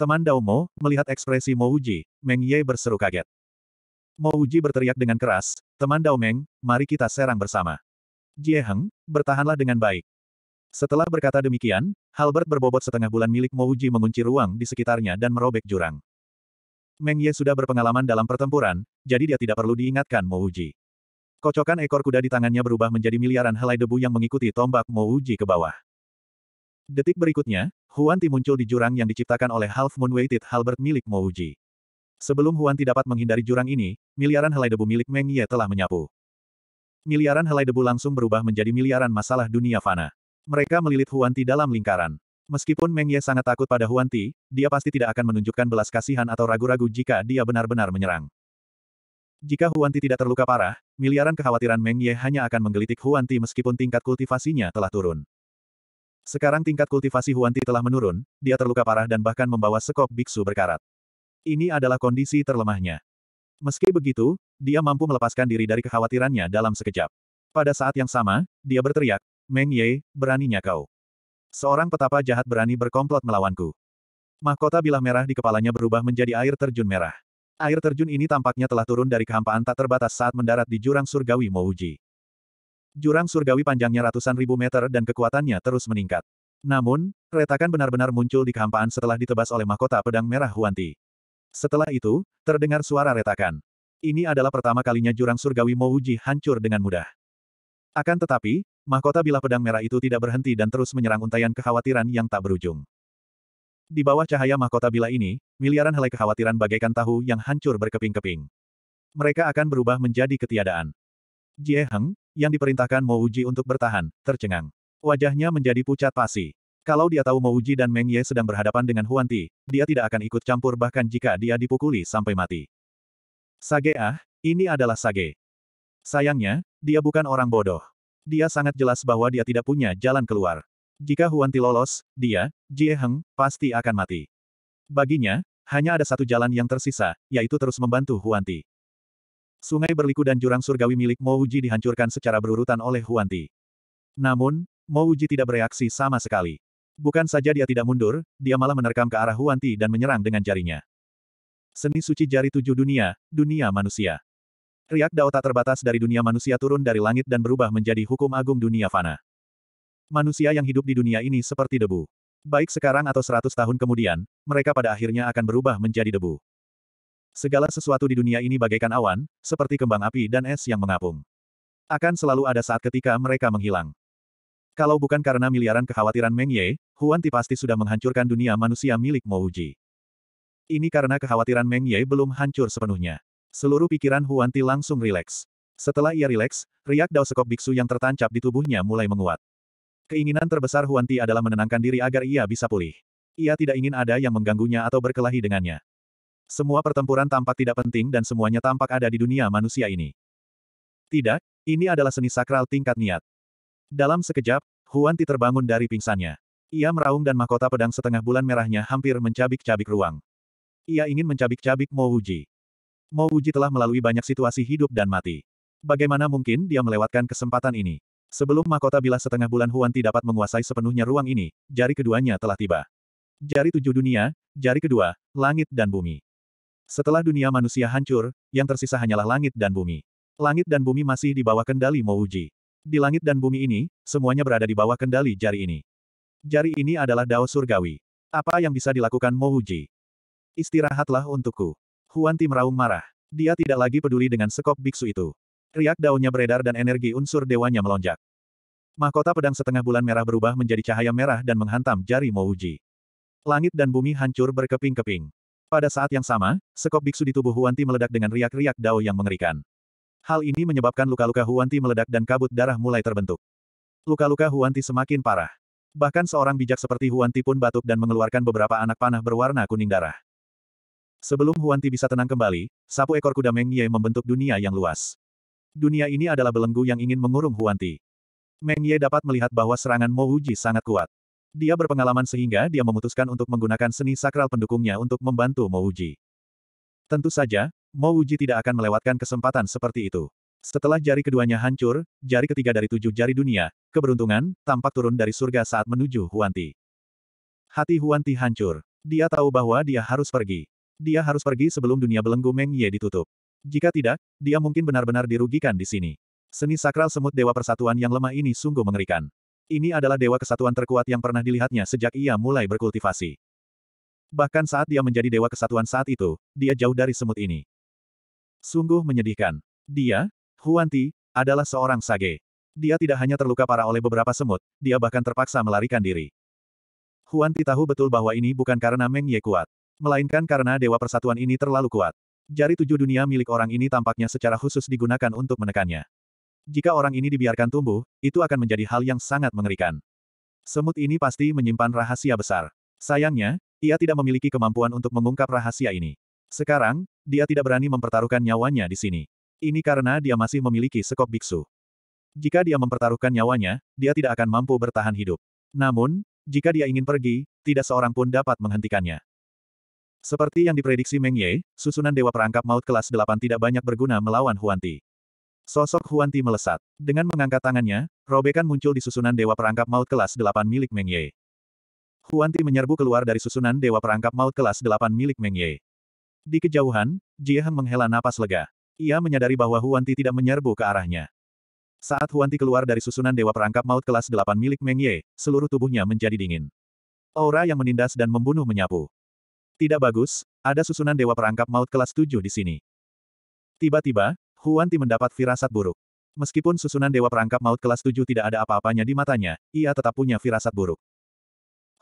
A: Teman Dao Mo melihat ekspresi Mo Uji, Meng Ye berseru kaget. Mo Uji berteriak dengan keras, teman Dao Meng, mari kita serang bersama. Jie Heng, bertahanlah dengan baik. Setelah berkata demikian, Halbert berbobot setengah bulan milik Mo Uji mengunci ruang di sekitarnya dan merobek jurang. Meng Ye sudah berpengalaman dalam pertempuran, jadi dia tidak perlu diingatkan Mo Uji. Kocokan ekor kuda di tangannya berubah menjadi miliaran helai debu yang mengikuti tombak Mo Uji ke bawah. Detik berikutnya, Huan Ti muncul di jurang yang diciptakan oleh Half Moon Weighted Halbert milik Mo Uji. Sebelum Huan Ti dapat menghindari jurang ini, miliaran helai debu milik Meng Ye telah menyapu. Miliaran helai debu langsung berubah menjadi miliaran masalah dunia fana. Mereka melilit Huan Ti dalam lingkaran. Meskipun Meng Ye sangat takut pada Huan Ti, dia pasti tidak akan menunjukkan belas kasihan atau ragu-ragu jika dia benar-benar menyerang. Jika Huan Ti tidak terluka parah, miliaran kekhawatiran Meng Ye hanya akan menggelitik Huan Ti meskipun tingkat kultivasinya telah turun. Sekarang tingkat kultivasi Huan Ti telah menurun, dia terluka parah dan bahkan membawa sekop biksu berkarat. Ini adalah kondisi terlemahnya. Meski begitu, dia mampu melepaskan diri dari kekhawatirannya dalam sekejap. Pada saat yang sama, dia berteriak, Meng Ye, beraninya kau. Seorang petapa jahat berani berkomplot melawanku. Mahkota bilah merah di kepalanya berubah menjadi air terjun merah. Air terjun ini tampaknya telah turun dari kehampaan tak terbatas saat mendarat di jurang surgawi Mouji. Jurang surgawi panjangnya ratusan ribu meter dan kekuatannya terus meningkat. Namun, retakan benar-benar muncul di kehampaan setelah ditebas oleh mahkota pedang merah Huanti. Setelah itu, terdengar suara retakan. Ini adalah pertama kalinya jurang surgawi Mouji hancur dengan mudah. Akan tetapi, mahkota bila pedang merah itu tidak berhenti dan terus menyerang untaian kekhawatiran yang tak berujung. Di bawah cahaya mahkota bila ini, miliaran helai kekhawatiran bagaikan tahu yang hancur berkeping-keping. Mereka akan berubah menjadi ketiadaan. Jie Heng, yang diperintahkan Mo Uji untuk bertahan, tercengang. Wajahnya menjadi pucat pasi. Kalau dia tahu Mo Uji dan Meng Ye sedang berhadapan dengan Huan Ti, dia tidak akan ikut campur bahkan jika dia dipukuli sampai mati. Sage ah, ini adalah sage. Sayangnya, dia bukan orang bodoh. Dia sangat jelas bahwa dia tidak punya jalan keluar. Jika Huan Ti lolos, dia, Jie Heng, pasti akan mati. Baginya, hanya ada satu jalan yang tersisa, yaitu terus membantu Huan Ti. Sungai berliku dan jurang surgawi milik Mo Uji dihancurkan secara berurutan oleh Huan Ti. Namun, Mo Uji tidak bereaksi sama sekali. Bukan saja dia tidak mundur, dia malah menerkam ke arah Huan Ti dan menyerang dengan jarinya. Seni suci jari tujuh dunia, dunia manusia. Riak Dao tak terbatas dari dunia manusia turun dari langit dan berubah menjadi hukum agung dunia fana. Manusia yang hidup di dunia ini seperti debu. Baik sekarang atau seratus tahun kemudian, mereka pada akhirnya akan berubah menjadi debu. Segala sesuatu di dunia ini bagaikan awan, seperti kembang api dan es yang mengapung. Akan selalu ada saat ketika mereka menghilang. Kalau bukan karena miliaran kekhawatiran Meng Ye, Huan Ti pasti sudah menghancurkan dunia manusia milik Mo Ini karena kekhawatiran Meng Ye belum hancur sepenuhnya. Seluruh pikiran Huan Ti langsung rileks. Setelah ia rileks, riak Dao Sekop Biksu yang tertancap di tubuhnya mulai menguat. Keinginan terbesar Huan Ti adalah menenangkan diri agar ia bisa pulih. Ia tidak ingin ada yang mengganggunya atau berkelahi dengannya. Semua pertempuran tampak tidak penting dan semuanya tampak ada di dunia manusia ini. Tidak, ini adalah seni sakral tingkat niat. Dalam sekejap, Huan Ti terbangun dari pingsannya. Ia meraung dan mahkota pedang setengah bulan merahnya hampir mencabik-cabik ruang. Ia ingin mencabik-cabik Mo Mo Wuji telah melalui banyak situasi hidup dan mati. Bagaimana mungkin dia melewatkan kesempatan ini? Sebelum mahkota bila setengah bulan tidak dapat menguasai sepenuhnya ruang ini, jari keduanya telah tiba. Jari tujuh dunia, jari kedua, langit dan bumi. Setelah dunia manusia hancur, yang tersisa hanyalah langit dan bumi. Langit dan bumi masih di bawah kendali Mo Wuji. Di langit dan bumi ini, semuanya berada di bawah kendali jari ini. Jari ini adalah Dao Surgawi. Apa yang bisa dilakukan Mo Wuji? Istirahatlah untukku. Huan Raung marah. Dia tidak lagi peduli dengan sekop biksu itu. Riak daunnya beredar dan energi unsur dewanya melonjak. Mahkota pedang setengah bulan merah berubah menjadi cahaya merah dan menghantam jari Mouji. Langit dan bumi hancur berkeping-keping. Pada saat yang sama, sekop biksu di tubuh Huanti meledak dengan riak-riak dao yang mengerikan. Hal ini menyebabkan luka-luka Huanti meledak dan kabut darah mulai terbentuk. Luka-luka Huanti semakin parah. Bahkan seorang bijak seperti Huanti pun batuk dan mengeluarkan beberapa anak panah berwarna kuning darah. Sebelum Ti bisa tenang kembali, sapu ekor kuda Meng Ye membentuk dunia yang luas. Dunia ini adalah belenggu yang ingin mengurung Ti. Meng Ye dapat melihat bahwa serangan Mo Wuji sangat kuat. Dia berpengalaman sehingga dia memutuskan untuk menggunakan seni sakral pendukungnya untuk membantu Mo Wuji. Tentu saja, Mo Wuji tidak akan melewatkan kesempatan seperti itu. Setelah jari keduanya hancur, jari ketiga dari tujuh jari dunia, keberuntungan, tampak turun dari surga saat menuju Huanti. Hati Huanti hancur. Dia tahu bahwa dia harus pergi. Dia harus pergi sebelum dunia belenggu Meng Ye ditutup. Jika tidak, dia mungkin benar-benar dirugikan di sini. Seni sakral semut Dewa Persatuan yang lemah ini sungguh mengerikan. Ini adalah dewa kesatuan terkuat yang pernah dilihatnya sejak ia mulai berkultivasi. Bahkan saat dia menjadi dewa kesatuan saat itu, dia jauh dari semut ini. Sungguh menyedihkan. Dia, Huanti, adalah seorang sage. Dia tidak hanya terluka parah oleh beberapa semut, dia bahkan terpaksa melarikan diri. Huanti tahu betul bahwa ini bukan karena Meng Ye kuat melainkan karena Dewa Persatuan ini terlalu kuat. Jari tujuh dunia milik orang ini tampaknya secara khusus digunakan untuk menekannya. Jika orang ini dibiarkan tumbuh, itu akan menjadi hal yang sangat mengerikan. Semut ini pasti menyimpan rahasia besar. Sayangnya, ia tidak memiliki kemampuan untuk mengungkap rahasia ini. Sekarang, dia tidak berani mempertaruhkan nyawanya di sini. Ini karena dia masih memiliki sekop biksu. Jika dia mempertaruhkan nyawanya, dia tidak akan mampu bertahan hidup. Namun, jika dia ingin pergi, tidak seorang pun dapat menghentikannya. Seperti yang diprediksi Meng Ye, susunan Dewa Perangkap Maut kelas 8 tidak banyak berguna melawan Huanti. Sosok Huanti melesat. Dengan mengangkat tangannya, robekan muncul di susunan Dewa Perangkap Maut kelas 8 milik Meng Ye. Huanti menyerbu keluar dari susunan Dewa Perangkap Maut kelas 8 milik Meng Ye. Di kejauhan, Jie Heng menghela napas lega. Ia menyadari bahwa Huanti tidak menyerbu ke arahnya. Saat Huanti keluar dari susunan Dewa Perangkap Maut kelas 8 milik Meng Ye, seluruh tubuhnya menjadi dingin. Aura yang menindas dan membunuh menyapu. Tidak bagus, ada susunan dewa perangkap maut kelas 7 di sini. Tiba-tiba, Huan Ti mendapat firasat buruk. Meskipun susunan dewa perangkap maut kelas 7 tidak ada apa-apanya di matanya, ia tetap punya firasat buruk.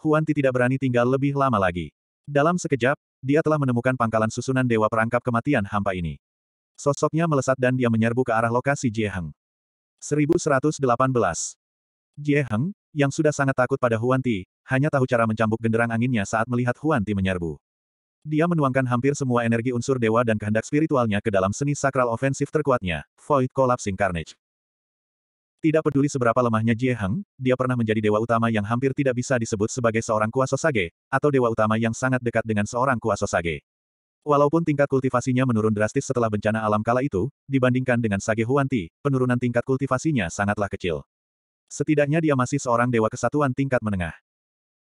A: Huan Ti tidak berani tinggal lebih lama lagi. Dalam sekejap, dia telah menemukan pangkalan susunan dewa perangkap kematian hampa ini. Sosoknya melesat dan dia menyerbu ke arah lokasi Jieheng. 1118 Jieheng, yang sudah sangat takut pada Huan Ti, hanya tahu cara mencambuk genderang anginnya saat melihat Huan Ti menyerbu. Dia menuangkan hampir semua energi unsur dewa dan kehendak spiritualnya ke dalam seni sakral ofensif terkuatnya, Void Collapsing Carnage. Tidak peduli seberapa lemahnya Jie Heng, dia pernah menjadi dewa utama yang hampir tidak bisa disebut sebagai seorang kuasa sage, atau dewa utama yang sangat dekat dengan seorang kuasa sage. Walaupun tingkat kultivasinya menurun drastis setelah bencana alam kala itu, dibandingkan dengan Sage Huanti, penurunan tingkat kultivasinya sangatlah kecil. Setidaknya dia masih seorang dewa kesatuan tingkat menengah.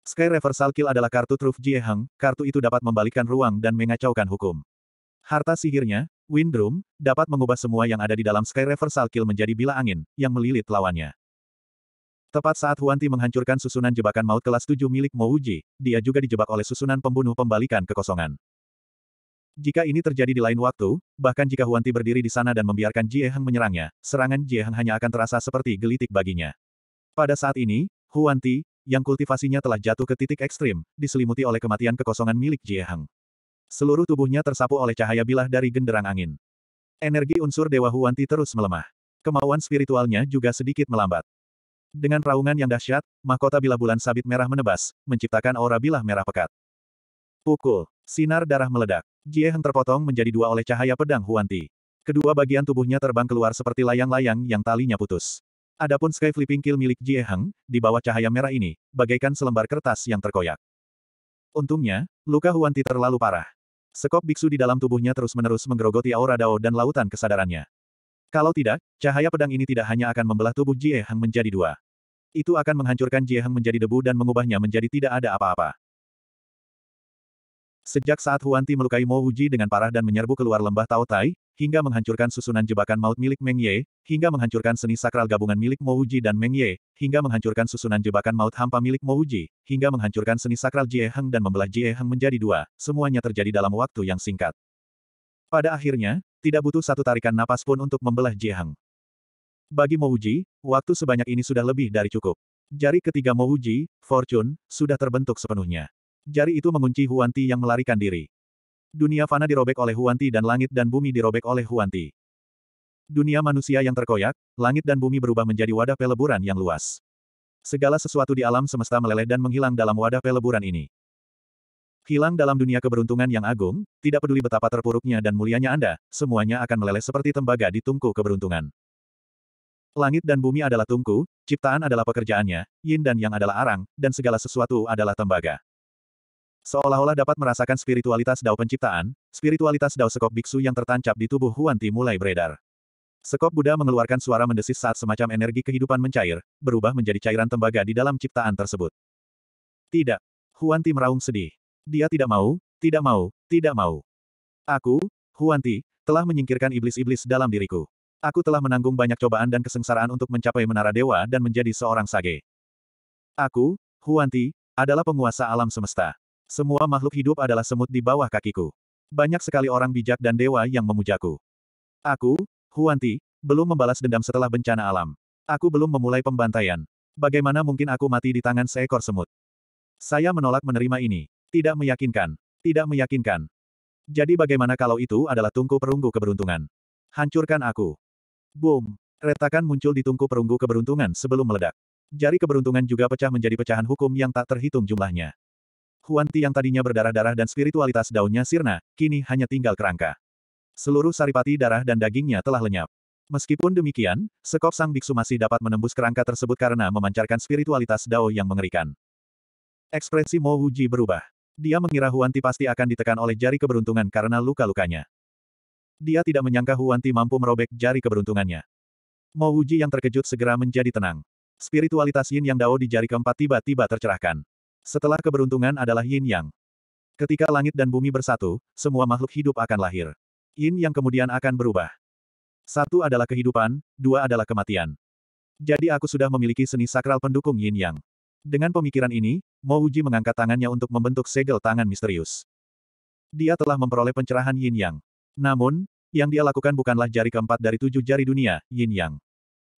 A: Sky Reversal Kill adalah kartu truf Jie kartu itu dapat membalikkan ruang dan mengacaukan hukum. Harta sihirnya, Windroom, dapat mengubah semua yang ada di dalam Sky Reversal Kill menjadi bila angin, yang melilit lawannya. Tepat saat Huanti menghancurkan susunan jebakan maut kelas 7 milik Mo Uji, dia juga dijebak oleh susunan pembunuh pembalikan kekosongan. Jika ini terjadi di lain waktu, bahkan jika Huanti berdiri di sana dan membiarkan Jieheng menyerangnya, serangan Jieheng hanya akan terasa seperti gelitik baginya. Pada saat ini, Huanti, yang kultivasinya telah jatuh ke titik ekstrim, diselimuti oleh kematian kekosongan milik Jiehang. Seluruh tubuhnya tersapu oleh cahaya bilah dari genderang angin. Energi unsur Dewa Huanti terus melemah. Kemauan spiritualnya juga sedikit melambat. Dengan raungan yang dahsyat, mahkota bilah bulan sabit merah menebas, menciptakan aura bilah merah pekat. Pukul. Sinar darah meledak. Jiehang terpotong menjadi dua oleh cahaya pedang Huanti. Kedua bagian tubuhnya terbang keluar seperti layang-layang yang talinya putus. Adapun Sky Flipping Kill milik Jie Hang, di bawah cahaya merah ini, bagaikan selembar kertas yang terkoyak. Untungnya, luka Huanti terlalu parah. Sekop biksu di dalam tubuhnya terus-menerus menggerogoti aura dao dan lautan kesadarannya. Kalau tidak, cahaya pedang ini tidak hanya akan membelah tubuh Jie Hang menjadi dua. Itu akan menghancurkan Jie Hang menjadi debu dan mengubahnya menjadi tidak ada apa-apa. Sejak saat Huanti melukai Mo Wuji dengan parah dan menyerbu keluar lembah Tao Tai, hingga menghancurkan susunan jebakan maut milik Meng Ye, hingga menghancurkan seni sakral gabungan milik Mo Uji dan Meng Ye, hingga menghancurkan susunan jebakan maut hampa milik Mo Uji, hingga menghancurkan seni sakral Jie Heng dan membelah Jie Heng menjadi dua, semuanya terjadi dalam waktu yang singkat. Pada akhirnya, tidak butuh satu tarikan napas pun untuk membelah Jie Heng. Bagi Mo Uji, waktu sebanyak ini sudah lebih dari cukup. Jari ketiga Mo Uji, Fortune, sudah terbentuk sepenuhnya. Jari itu mengunci Huanti yang melarikan diri. Dunia fana dirobek oleh Huanti dan langit dan bumi dirobek oleh Huanti. Dunia manusia yang terkoyak, langit dan bumi berubah menjadi wadah peleburan yang luas. Segala sesuatu di alam semesta meleleh dan menghilang dalam wadah peleburan ini. Hilang dalam dunia keberuntungan yang agung, tidak peduli betapa terpuruknya dan mulianya Anda, semuanya akan meleleh seperti tembaga di tungku keberuntungan. Langit dan bumi adalah tungku, ciptaan adalah pekerjaannya, yin dan yang adalah arang, dan segala sesuatu adalah tembaga. Seolah-olah dapat merasakan spiritualitas dao penciptaan, spiritualitas dao sekop biksu yang tertancap di tubuh Ti mulai beredar. Sekop Buddha mengeluarkan suara mendesis saat semacam energi kehidupan mencair, berubah menjadi cairan tembaga di dalam ciptaan tersebut. Tidak. Ti meraung sedih. Dia tidak mau, tidak mau, tidak mau. Aku, Ti, telah menyingkirkan iblis-iblis dalam diriku. Aku telah menanggung banyak cobaan dan kesengsaraan untuk mencapai menara dewa dan menjadi seorang sage. Aku, Ti, adalah penguasa alam semesta. Semua makhluk hidup adalah semut di bawah kakiku. Banyak sekali orang bijak dan dewa yang memujaku. Aku, Huanti, belum membalas dendam setelah bencana alam. Aku belum memulai pembantaian. Bagaimana mungkin aku mati di tangan seekor semut? Saya menolak menerima ini. Tidak meyakinkan. Tidak meyakinkan. Jadi bagaimana kalau itu adalah tungku perunggu keberuntungan? Hancurkan aku. Boom. Retakan muncul di tungku perunggu keberuntungan sebelum meledak. Jari keberuntungan juga pecah menjadi pecahan hukum yang tak terhitung jumlahnya. Huanti yang tadinya berdarah-darah dan spiritualitas daunnya sirna, kini hanya tinggal kerangka. Seluruh saripati darah dan dagingnya telah lenyap. Meskipun demikian, sekop sang biksu masih dapat menembus kerangka tersebut karena memancarkan spiritualitas dao yang mengerikan. Ekspresi Mo Wuji berubah. Dia mengira Huanti pasti akan ditekan oleh jari keberuntungan karena luka-lukanya. Dia tidak menyangka Huanti mampu merobek jari keberuntungannya. Mo Wuji yang terkejut segera menjadi tenang. Spiritualitas Yin Yang Dao di jari keempat tiba-tiba tercerahkan. Setelah keberuntungan adalah yin yang. Ketika langit dan bumi bersatu, semua makhluk hidup akan lahir. Yin yang kemudian akan berubah. Satu adalah kehidupan, dua adalah kematian. Jadi aku sudah memiliki seni sakral pendukung yin yang. Dengan pemikiran ini, Mo Uji mengangkat tangannya untuk membentuk segel tangan misterius. Dia telah memperoleh pencerahan yin yang. Namun, yang dia lakukan bukanlah jari keempat dari tujuh jari dunia, yin yang.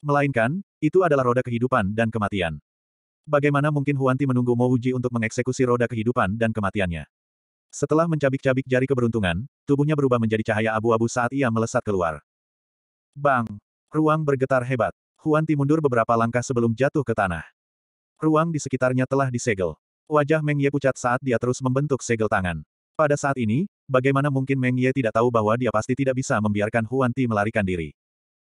A: Melainkan, itu adalah roda kehidupan dan kematian. Bagaimana mungkin Huanti menunggu Mo Uji untuk mengeksekusi roda kehidupan dan kematiannya? Setelah mencabik-cabik jari keberuntungan, tubuhnya berubah menjadi cahaya abu-abu saat ia melesat keluar. Bang! Ruang bergetar hebat. Huanti mundur beberapa langkah sebelum jatuh ke tanah. Ruang di sekitarnya telah disegel. Wajah Meng Ye pucat saat dia terus membentuk segel tangan. Pada saat ini, bagaimana mungkin Meng Ye tidak tahu bahwa dia pasti tidak bisa membiarkan Huanti melarikan diri.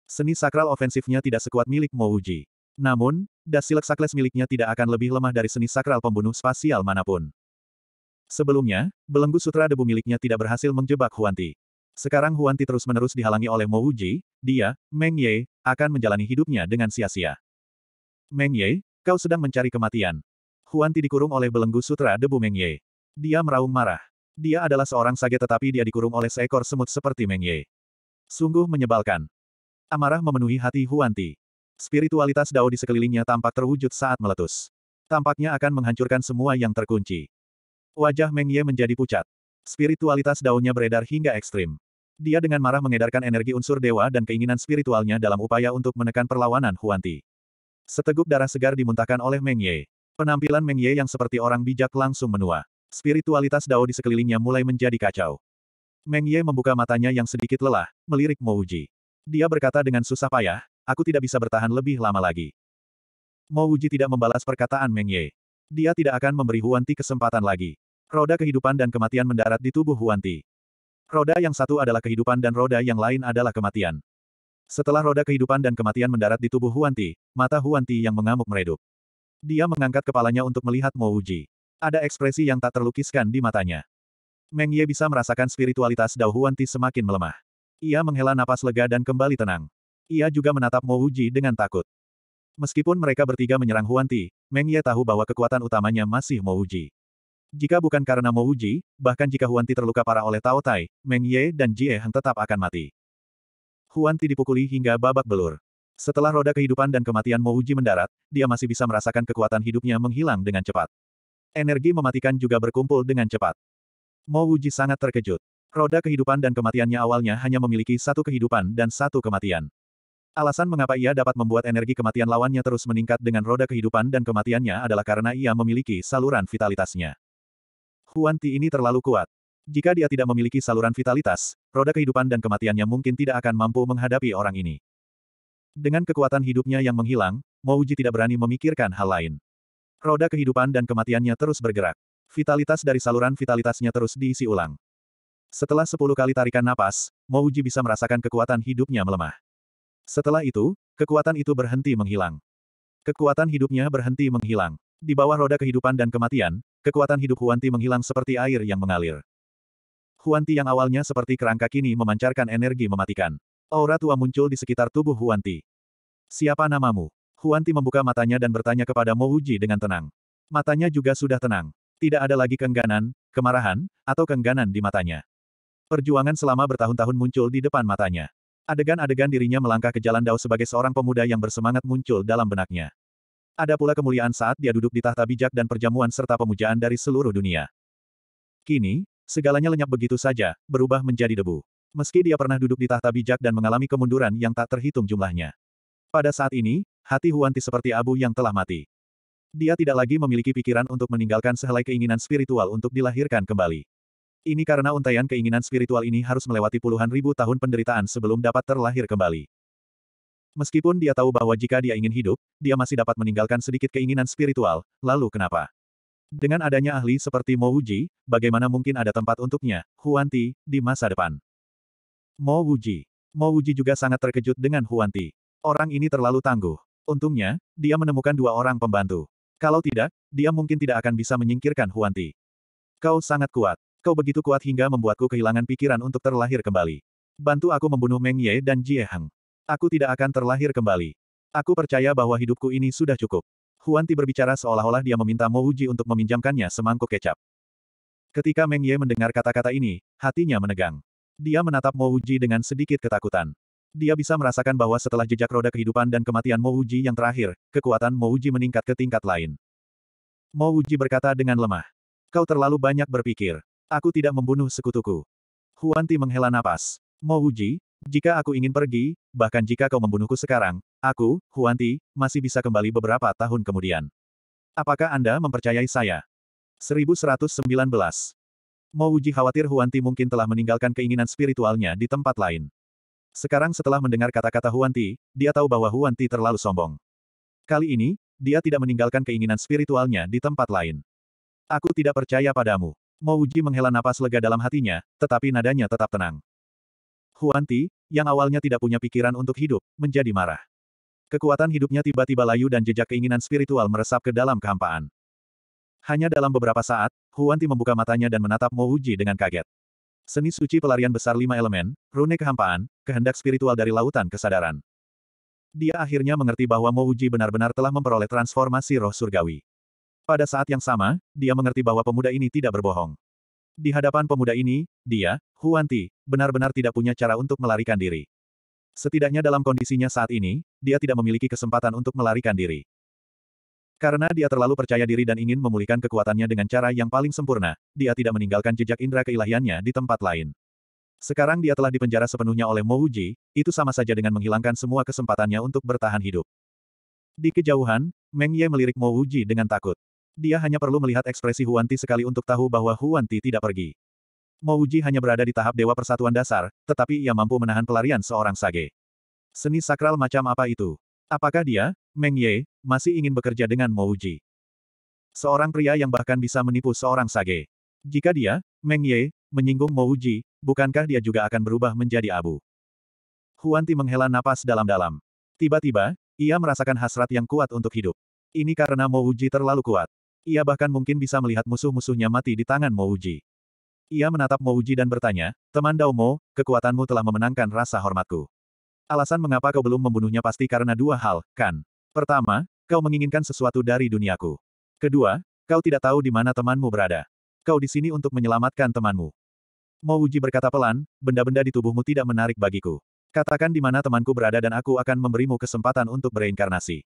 A: Seni sakral ofensifnya tidak sekuat milik Mo Uji. Namun, Dasilek Sakles miliknya tidak akan lebih lemah dari seni sakral pembunuh spasial manapun. Sebelumnya, belenggu sutra debu miliknya tidak berhasil menjebak Huanti. Sekarang Huanti terus-menerus dihalangi oleh Mo Wuji, dia, Meng Ye, akan menjalani hidupnya dengan sia-sia. Meng Ye, kau sedang mencari kematian. Huanti dikurung oleh belenggu sutra debu Meng Ye. Dia meraung marah. Dia adalah seorang sage tetapi dia dikurung oleh seekor semut seperti Meng Ye. Sungguh menyebalkan. Amarah memenuhi hati Huanti. Spiritualitas Dao di sekelilingnya tampak terwujud saat meletus. Tampaknya akan menghancurkan semua yang terkunci. Wajah Meng Ye menjadi pucat. Spiritualitas daunnya beredar hingga ekstrim. Dia dengan marah mengedarkan energi unsur dewa dan keinginan spiritualnya dalam upaya untuk menekan perlawanan Huanti. Seteguk darah segar dimuntahkan oleh Meng Ye. Penampilan Meng Ye yang seperti orang bijak langsung menua. Spiritualitas Dao di sekelilingnya mulai menjadi kacau. Meng Ye membuka matanya yang sedikit lelah, melirik Mouji. Dia berkata dengan susah payah, Aku tidak bisa bertahan lebih lama lagi. Mo Wuji tidak membalas perkataan Meng Ye. Dia tidak akan memberi Huanti kesempatan lagi. Roda kehidupan dan kematian mendarat di tubuh Huanti. Roda yang satu adalah kehidupan dan roda yang lain adalah kematian. Setelah roda kehidupan dan kematian mendarat di tubuh Huanti, mata Huanti yang mengamuk meredup. Dia mengangkat kepalanya untuk melihat Mo Wuji. Ada ekspresi yang tak terlukiskan di matanya. Meng Ye bisa merasakan spiritualitas Dao Huanti semakin melemah. Ia menghela napas lega dan kembali tenang. Ia juga menatap Mo Uji dengan takut. Meskipun mereka bertiga menyerang Huan Ti, Meng Ye tahu bahwa kekuatan utamanya masih Mo Uji. Jika bukan karena Mo Uji, bahkan jika Huan Ti terluka parah oleh Tao Tai, Meng Ye dan Jie Heng tetap akan mati. Huan Ti dipukuli hingga babak belur. Setelah roda kehidupan dan kematian Mo Uji mendarat, dia masih bisa merasakan kekuatan hidupnya menghilang dengan cepat. Energi mematikan juga berkumpul dengan cepat. Mo Uji sangat terkejut. Roda kehidupan dan kematiannya awalnya hanya memiliki satu kehidupan dan satu kematian. Alasan mengapa ia dapat membuat energi kematian lawannya terus meningkat dengan roda kehidupan dan kematiannya adalah karena ia memiliki saluran vitalitasnya. Huan Ti ini terlalu kuat. Jika dia tidak memiliki saluran vitalitas, roda kehidupan dan kematiannya mungkin tidak akan mampu menghadapi orang ini. Dengan kekuatan hidupnya yang menghilang, Mouji tidak berani memikirkan hal lain. Roda kehidupan dan kematiannya terus bergerak. Vitalitas dari saluran vitalitasnya terus diisi ulang. Setelah sepuluh kali tarikan napas, Mouji bisa merasakan kekuatan hidupnya melemah. Setelah itu, kekuatan itu berhenti menghilang. Kekuatan hidupnya berhenti menghilang. Di bawah roda kehidupan dan kematian, kekuatan hidup Huanti menghilang seperti air yang mengalir. Huanti yang awalnya seperti kerangka kini memancarkan energi mematikan. Aura tua muncul di sekitar tubuh Huanti. Siapa namamu? Huanti membuka matanya dan bertanya kepada Mo Uji dengan tenang. Matanya juga sudah tenang. Tidak ada lagi kengganan, kemarahan, atau kengganan di matanya. Perjuangan selama bertahun-tahun muncul di depan matanya. Adegan-adegan dirinya melangkah ke jalan Dao sebagai seorang pemuda yang bersemangat muncul dalam benaknya. Ada pula kemuliaan saat dia duduk di tahta bijak dan perjamuan serta pemujaan dari seluruh dunia. Kini, segalanya lenyap begitu saja, berubah menjadi debu. Meski dia pernah duduk di tahta bijak dan mengalami kemunduran yang tak terhitung jumlahnya. Pada saat ini, hati Huanti seperti abu yang telah mati. Dia tidak lagi memiliki pikiran untuk meninggalkan sehelai keinginan spiritual untuk dilahirkan kembali. Ini karena untaian keinginan spiritual ini harus melewati puluhan ribu tahun penderitaan sebelum dapat terlahir kembali. Meskipun dia tahu bahwa jika dia ingin hidup, dia masih dapat meninggalkan sedikit keinginan spiritual, lalu kenapa? Dengan adanya ahli seperti Mo Wuji, bagaimana mungkin ada tempat untuknya, Huanti, di masa depan? Mo Wuji. Mo Wuji juga sangat terkejut dengan Huanti. Orang ini terlalu tangguh. Untungnya, dia menemukan dua orang pembantu. Kalau tidak, dia mungkin tidak akan bisa menyingkirkan Huanti. Kau sangat kuat. Kau begitu kuat hingga membuatku kehilangan pikiran untuk terlahir kembali. Bantu aku membunuh Meng Ye dan Jie Hang. Aku tidak akan terlahir kembali. Aku percaya bahwa hidupku ini sudah cukup. Huan Ti berbicara seolah-olah dia meminta Mo Uji untuk meminjamkannya semangkuk kecap. Ketika Meng Ye mendengar kata-kata ini, hatinya menegang. Dia menatap Mo Uji dengan sedikit ketakutan. Dia bisa merasakan bahwa setelah jejak roda kehidupan dan kematian Mo Uji yang terakhir, kekuatan Mo Uji meningkat ke tingkat lain. Mo Uji berkata dengan lemah. Kau terlalu banyak berpikir. Aku tidak membunuh sekutuku. Huanti menghela napas. Mo Wuji, jika aku ingin pergi, bahkan jika kau membunuhku sekarang, aku, Huanti, masih bisa kembali beberapa tahun kemudian. Apakah Anda mempercayai saya? 1119. Mo Wuji khawatir Huanti mungkin telah meninggalkan keinginan spiritualnya di tempat lain. Sekarang setelah mendengar kata-kata Huanti, dia tahu bahwa Huanti terlalu sombong. Kali ini, dia tidak meninggalkan keinginan spiritualnya di tempat lain. Aku tidak percaya padamu. Mo Uji menghela napas lega dalam hatinya, tetapi nadanya tetap tenang. Huanti, yang awalnya tidak punya pikiran untuk hidup, menjadi marah. Kekuatan hidupnya tiba-tiba layu dan jejak keinginan spiritual meresap ke dalam kehampaan. Hanya dalam beberapa saat, Huanti membuka matanya dan menatap Mo Uji dengan kaget. Seni suci pelarian besar lima elemen, rune kehampaan, kehendak spiritual dari lautan kesadaran. Dia akhirnya mengerti bahwa Mo Uji benar-benar telah memperoleh transformasi roh surgawi. Pada saat yang sama, dia mengerti bahwa pemuda ini tidak berbohong. Di hadapan pemuda ini, dia, Huanti, benar-benar tidak punya cara untuk melarikan diri. Setidaknya dalam kondisinya saat ini, dia tidak memiliki kesempatan untuk melarikan diri. Karena dia terlalu percaya diri dan ingin memulihkan kekuatannya dengan cara yang paling sempurna, dia tidak meninggalkan jejak indera keilahiannya di tempat lain. Sekarang dia telah dipenjara sepenuhnya oleh Mouji, itu sama saja dengan menghilangkan semua kesempatannya untuk bertahan hidup. Di kejauhan, Meng Ye melirik Mo dengan takut. Dia hanya perlu melihat ekspresi Huanti sekali untuk tahu bahwa Huanti tidak pergi. Mouji hanya berada di tahap Dewa Persatuan Dasar, tetapi ia mampu menahan pelarian seorang sage. Seni sakral macam apa itu? Apakah dia, Meng Ye, masih ingin bekerja dengan Mouji? Seorang pria yang bahkan bisa menipu seorang sage. Jika dia, Meng Ye, menyinggung Mouji, bukankah dia juga akan berubah menjadi abu? Huanti menghela napas dalam-dalam. Tiba-tiba, ia merasakan hasrat yang kuat untuk hidup. Ini karena Mouji terlalu kuat. Ia bahkan mungkin bisa melihat musuh-musuhnya mati di tangan Mouji. Ia menatap Mouji dan bertanya, Teman Daomo, kekuatanmu telah memenangkan rasa hormatku. Alasan mengapa kau belum membunuhnya pasti karena dua hal, kan? Pertama, kau menginginkan sesuatu dari duniaku. Kedua, kau tidak tahu di mana temanmu berada. Kau di sini untuk menyelamatkan temanmu. Mouji berkata pelan, benda-benda di tubuhmu tidak menarik bagiku. Katakan di mana temanku berada dan aku akan memberimu kesempatan untuk bereinkarnasi.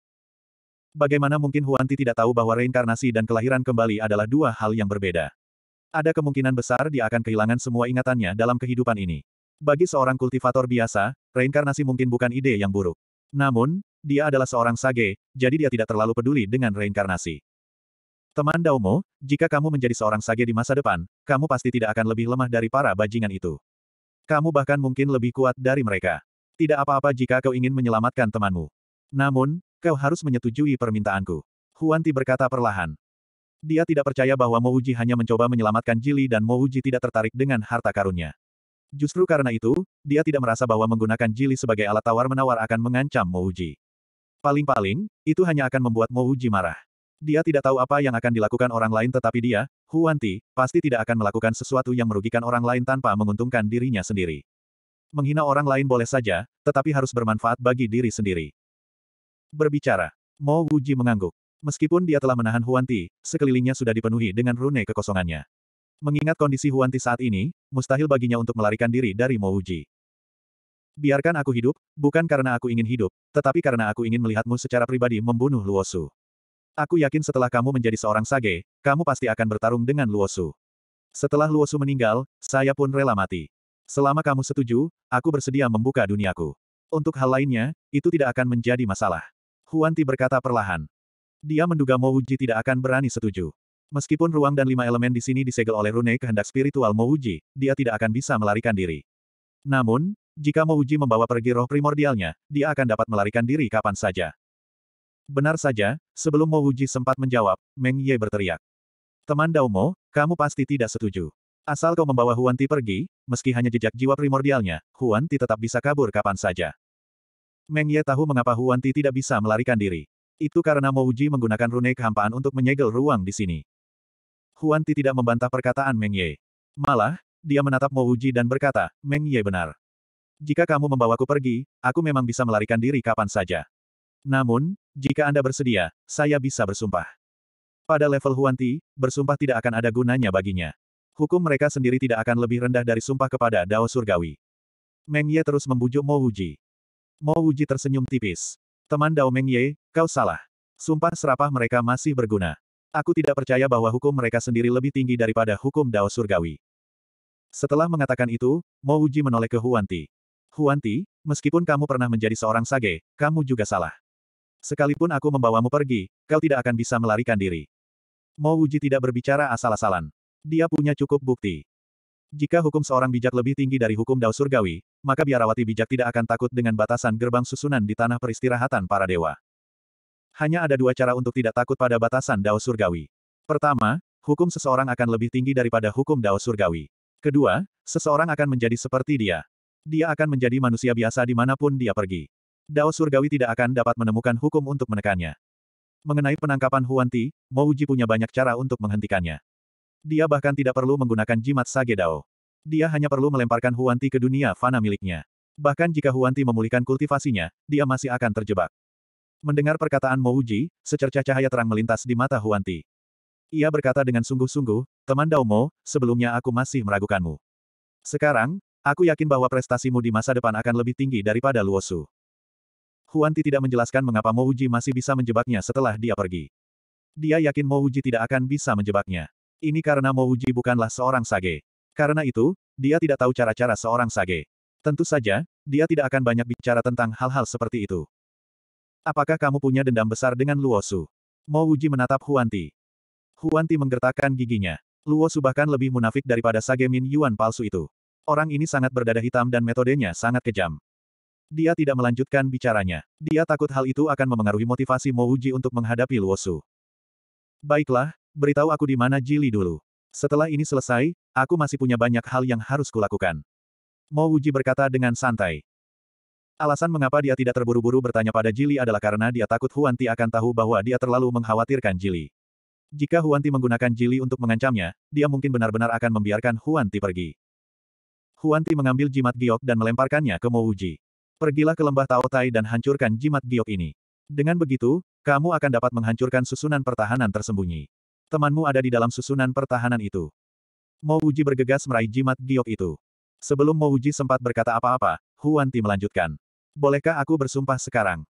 A: Bagaimana mungkin Huanti tidak tahu bahwa reinkarnasi dan kelahiran kembali adalah dua hal yang berbeda? Ada kemungkinan besar dia akan kehilangan semua ingatannya dalam kehidupan ini. Bagi seorang kultivator biasa, reinkarnasi mungkin bukan ide yang buruk. Namun, dia adalah seorang sage, jadi dia tidak terlalu peduli dengan reinkarnasi. Teman Daomo, jika kamu menjadi seorang sage di masa depan, kamu pasti tidak akan lebih lemah dari para bajingan itu. Kamu bahkan mungkin lebih kuat dari mereka. Tidak apa-apa jika kau ingin menyelamatkan temanmu. Namun, Kau harus menyetujui permintaanku. Huanti berkata perlahan. Dia tidak percaya bahwa Mouji hanya mencoba menyelamatkan Jili dan Mouji tidak tertarik dengan harta karunnya. Justru karena itu, dia tidak merasa bahwa menggunakan Jili sebagai alat tawar-menawar akan mengancam Mouji. Paling-paling, itu hanya akan membuat Mouji marah. Dia tidak tahu apa yang akan dilakukan orang lain tetapi dia, Huanti, pasti tidak akan melakukan sesuatu yang merugikan orang lain tanpa menguntungkan dirinya sendiri. Menghina orang lain boleh saja, tetapi harus bermanfaat bagi diri sendiri. Berbicara. Mo Wuji mengangguk. Meskipun dia telah menahan Huanti, sekelilingnya sudah dipenuhi dengan rune kekosongannya. Mengingat kondisi Huanti saat ini, mustahil baginya untuk melarikan diri dari Mo Wuji. Biarkan aku hidup, bukan karena aku ingin hidup, tetapi karena aku ingin melihatmu secara pribadi membunuh Luosu. Aku yakin setelah kamu menjadi seorang sage, kamu pasti akan bertarung dengan Luosu. Setelah Luosu meninggal, saya pun rela mati. Selama kamu setuju, aku bersedia membuka duniaku. Untuk hal lainnya, itu tidak akan menjadi masalah. Huan Ti berkata perlahan. Dia menduga Mouji tidak akan berani setuju. Meskipun ruang dan lima elemen di sini disegel oleh rune kehendak spiritual Mouji, dia tidak akan bisa melarikan diri. Namun, jika Mouji membawa pergi roh primordialnya, dia akan dapat melarikan diri kapan saja. Benar saja, sebelum Mouji sempat menjawab, Meng Ye berteriak. Teman Daumo, kamu pasti tidak setuju. Asal kau membawa Huan Ti pergi, meski hanya jejak jiwa primordialnya, Huan Ti tetap bisa kabur kapan saja. Meng Ye tahu mengapa Huan Ti tidak bisa melarikan diri. Itu karena Mo Uji menggunakan rune kehampaan untuk menyegel ruang di sini. Huan Ti tidak membantah perkataan Meng Ye. Malah, dia menatap Mo Uji dan berkata, Meng Ye benar. Jika kamu membawaku pergi, aku memang bisa melarikan diri kapan saja. Namun, jika Anda bersedia, saya bisa bersumpah. Pada level Huan Ti, bersumpah tidak akan ada gunanya baginya. Hukum mereka sendiri tidak akan lebih rendah dari sumpah kepada Dao Surgawi. Meng Ye terus membujuk Mo Uji. Mo Wuji tersenyum tipis. Teman Dao Meng Ye, kau salah. Sumpah serapah mereka masih berguna. Aku tidak percaya bahwa hukum mereka sendiri lebih tinggi daripada hukum Dao Surgawi. Setelah mengatakan itu, Mo Wuji menoleh ke Huanti. Huanti, meskipun kamu pernah menjadi seorang sage, kamu juga salah. Sekalipun aku membawamu pergi, kau tidak akan bisa melarikan diri. Mo Wuji tidak berbicara asal-asalan. Dia punya cukup bukti. Jika hukum seorang bijak lebih tinggi dari hukum Dao Surgawi, maka biarawati bijak tidak akan takut dengan batasan gerbang susunan di tanah peristirahatan para dewa. Hanya ada dua cara untuk tidak takut pada batasan Dao Surgawi. Pertama, hukum seseorang akan lebih tinggi daripada hukum Dao Surgawi. Kedua, seseorang akan menjadi seperti dia. Dia akan menjadi manusia biasa di dimanapun dia pergi. Dao Surgawi tidak akan dapat menemukan hukum untuk menekannya. Mengenai penangkapan Huanti, Ti, Mouji punya banyak cara untuk menghentikannya. Dia bahkan tidak perlu menggunakan jimat Sage Dao. Dia hanya perlu melemparkan Huanti ke dunia fana miliknya. Bahkan jika Huanti memulihkan kultivasinya, dia masih akan terjebak. Mendengar perkataan Mouji, secercah cahaya terang melintas di mata Huanti. Ia berkata dengan sungguh-sungguh, teman Dao Mo, sebelumnya aku masih meragukanmu. Sekarang, aku yakin bahwa prestasimu di masa depan akan lebih tinggi daripada Luosu. Huanti tidak menjelaskan mengapa Mouji masih bisa menjebaknya setelah dia pergi. Dia yakin Mouji tidak akan bisa menjebaknya. Ini karena Mouji bukanlah seorang sage. Karena itu, dia tidak tahu cara-cara seorang sage. Tentu saja, dia tidak akan banyak bicara tentang hal-hal seperti itu. Apakah kamu punya dendam besar dengan Luosu? Mouji menatap Huanti. Huanti menggertakkan giginya. Luosu bahkan lebih munafik daripada sage Min Yuan palsu itu. Orang ini sangat berdada hitam dan metodenya sangat kejam. Dia tidak melanjutkan bicaranya. Dia takut hal itu akan memengaruhi motivasi Mouji untuk menghadapi Luosu. Baiklah, beritahu aku di mana Jili dulu. Setelah ini selesai, aku masih punya banyak hal yang harus kulakukan. Mo Wuji berkata dengan santai. Alasan mengapa dia tidak terburu-buru bertanya pada Jili adalah karena dia takut Huanti akan tahu bahwa dia terlalu mengkhawatirkan Jili. Jika Huanti menggunakan Jili untuk mengancamnya, dia mungkin benar-benar akan membiarkan Huanti pergi. Huanti mengambil jimat giok dan melemparkannya ke Mo Wuji. Pergilah ke lembah Tao Tai dan hancurkan jimat giok ini. Dengan begitu, kamu akan dapat menghancurkan susunan pertahanan tersembunyi. Temanmu ada di dalam susunan pertahanan itu. Mo Uji bergegas meraih jimat giok itu. Sebelum Mo Uji sempat berkata apa-apa, Huan Ti melanjutkan. Bolehkah aku bersumpah sekarang?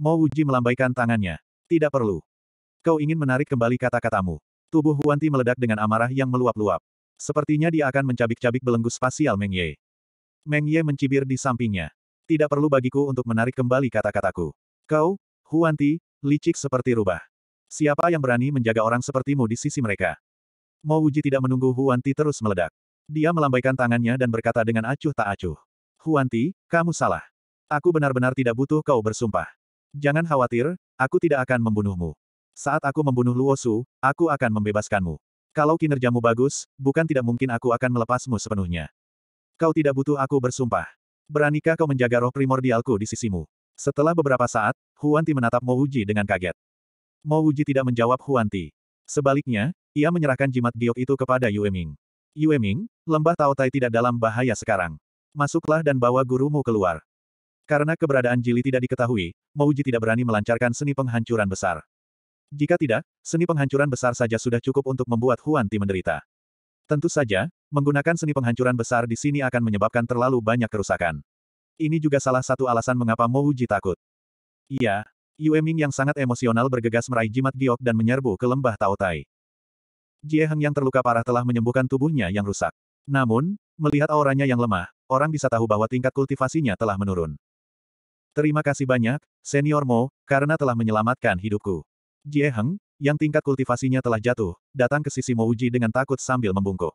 A: Mo Uji melambaikan tangannya. Tidak perlu. Kau ingin menarik kembali kata-katamu. Tubuh Huan Ti meledak dengan amarah yang meluap-luap. Sepertinya dia akan mencabik-cabik belenggu spasial Meng Ye. Meng Ye mencibir di sampingnya. Tidak perlu bagiku untuk menarik kembali kata-kataku. Kau, Huan Ti, licik seperti rubah. Siapa yang berani menjaga orang sepertimu di sisi mereka? Mo Wuji tidak menunggu Huan Ti terus meledak. Dia melambaikan tangannya dan berkata dengan acuh tak acuh. Huan Ti, kamu salah. Aku benar-benar tidak butuh kau bersumpah. Jangan khawatir, aku tidak akan membunuhmu. Saat aku membunuh Luosu, aku akan membebaskanmu. Kalau kinerjamu bagus, bukan tidak mungkin aku akan melepasmu sepenuhnya. Kau tidak butuh aku bersumpah. Beranikah kau menjaga roh primordialku di sisimu? Setelah beberapa saat, Huan Ti menatap Mo Wuji dengan kaget. Mo Wuji tidak menjawab Huanti. Sebaliknya, ia menyerahkan jimat giok itu kepada Yue Ming. Yue Ming, lembah Tao Tai tidak dalam bahaya sekarang. Masuklah dan bawa gurumu keluar. Karena keberadaan Jili tidak diketahui, Mo Wuji tidak berani melancarkan seni penghancuran besar. Jika tidak, seni penghancuran besar saja sudah cukup untuk membuat Ti menderita. Tentu saja, menggunakan seni penghancuran besar di sini akan menyebabkan terlalu banyak kerusakan. Ini juga salah satu alasan mengapa Mo Wuji takut. Iya, Yue Ming yang sangat emosional bergegas meraih jimat giok dan menyerbu ke lembah Taotai. Jie Heng yang terluka parah telah menyembuhkan tubuhnya yang rusak. Namun, melihat auranya yang lemah, orang bisa tahu bahwa tingkat kultivasinya telah menurun. Terima kasih banyak, Senior Mo, karena telah menyelamatkan hidupku. Jie Heng, yang tingkat kultivasinya telah jatuh, datang ke sisi Mo Uji dengan takut sambil membungkuk.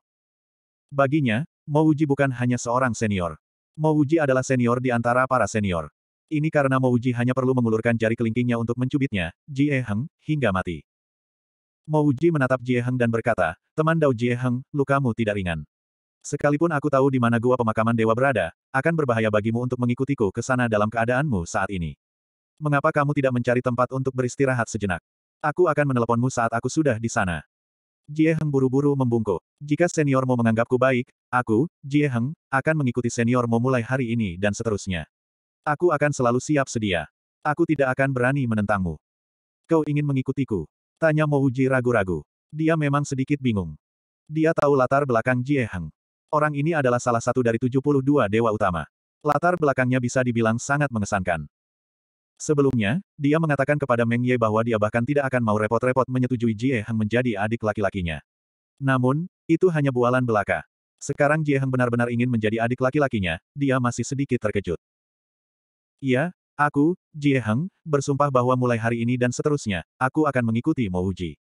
A: Baginya, Mo Uji bukan hanya seorang senior. Mo Uji adalah senior di antara para senior. Ini karena Mo Uji hanya perlu mengulurkan jari kelingkingnya untuk mencubitnya, Jie Heng, hingga mati. Mo Uji menatap Jie Heng dan berkata, teman Dao Jie Heng, lukamu tidak ringan. Sekalipun aku tahu di mana gua pemakaman dewa berada, akan berbahaya bagimu untuk mengikutiku ke sana dalam keadaanmu saat ini. Mengapa kamu tidak mencari tempat untuk beristirahat sejenak? Aku akan meneleponmu saat aku sudah di sana. Jie Heng buru-buru membungkuk. Jika seniormu menganggapku baik, aku, Jie Heng, akan mengikuti seniormu mulai hari ini dan seterusnya. Aku akan selalu siap sedia. Aku tidak akan berani menentangmu. Kau ingin mengikutiku? Tanya Mouji ragu-ragu. Dia memang sedikit bingung. Dia tahu latar belakang Jie Heng. Orang ini adalah salah satu dari 72 dewa utama. Latar belakangnya bisa dibilang sangat mengesankan. Sebelumnya, dia mengatakan kepada Meng Ye bahwa dia bahkan tidak akan mau repot-repot menyetujui Jie Heng menjadi adik laki-lakinya. Namun, itu hanya bualan belaka. Sekarang Jie Heng benar-benar ingin menjadi adik laki-lakinya, dia masih sedikit terkejut. Iya, aku, Jieheng, bersumpah bahwa mulai hari ini dan seterusnya, aku akan mengikuti Mo Uji.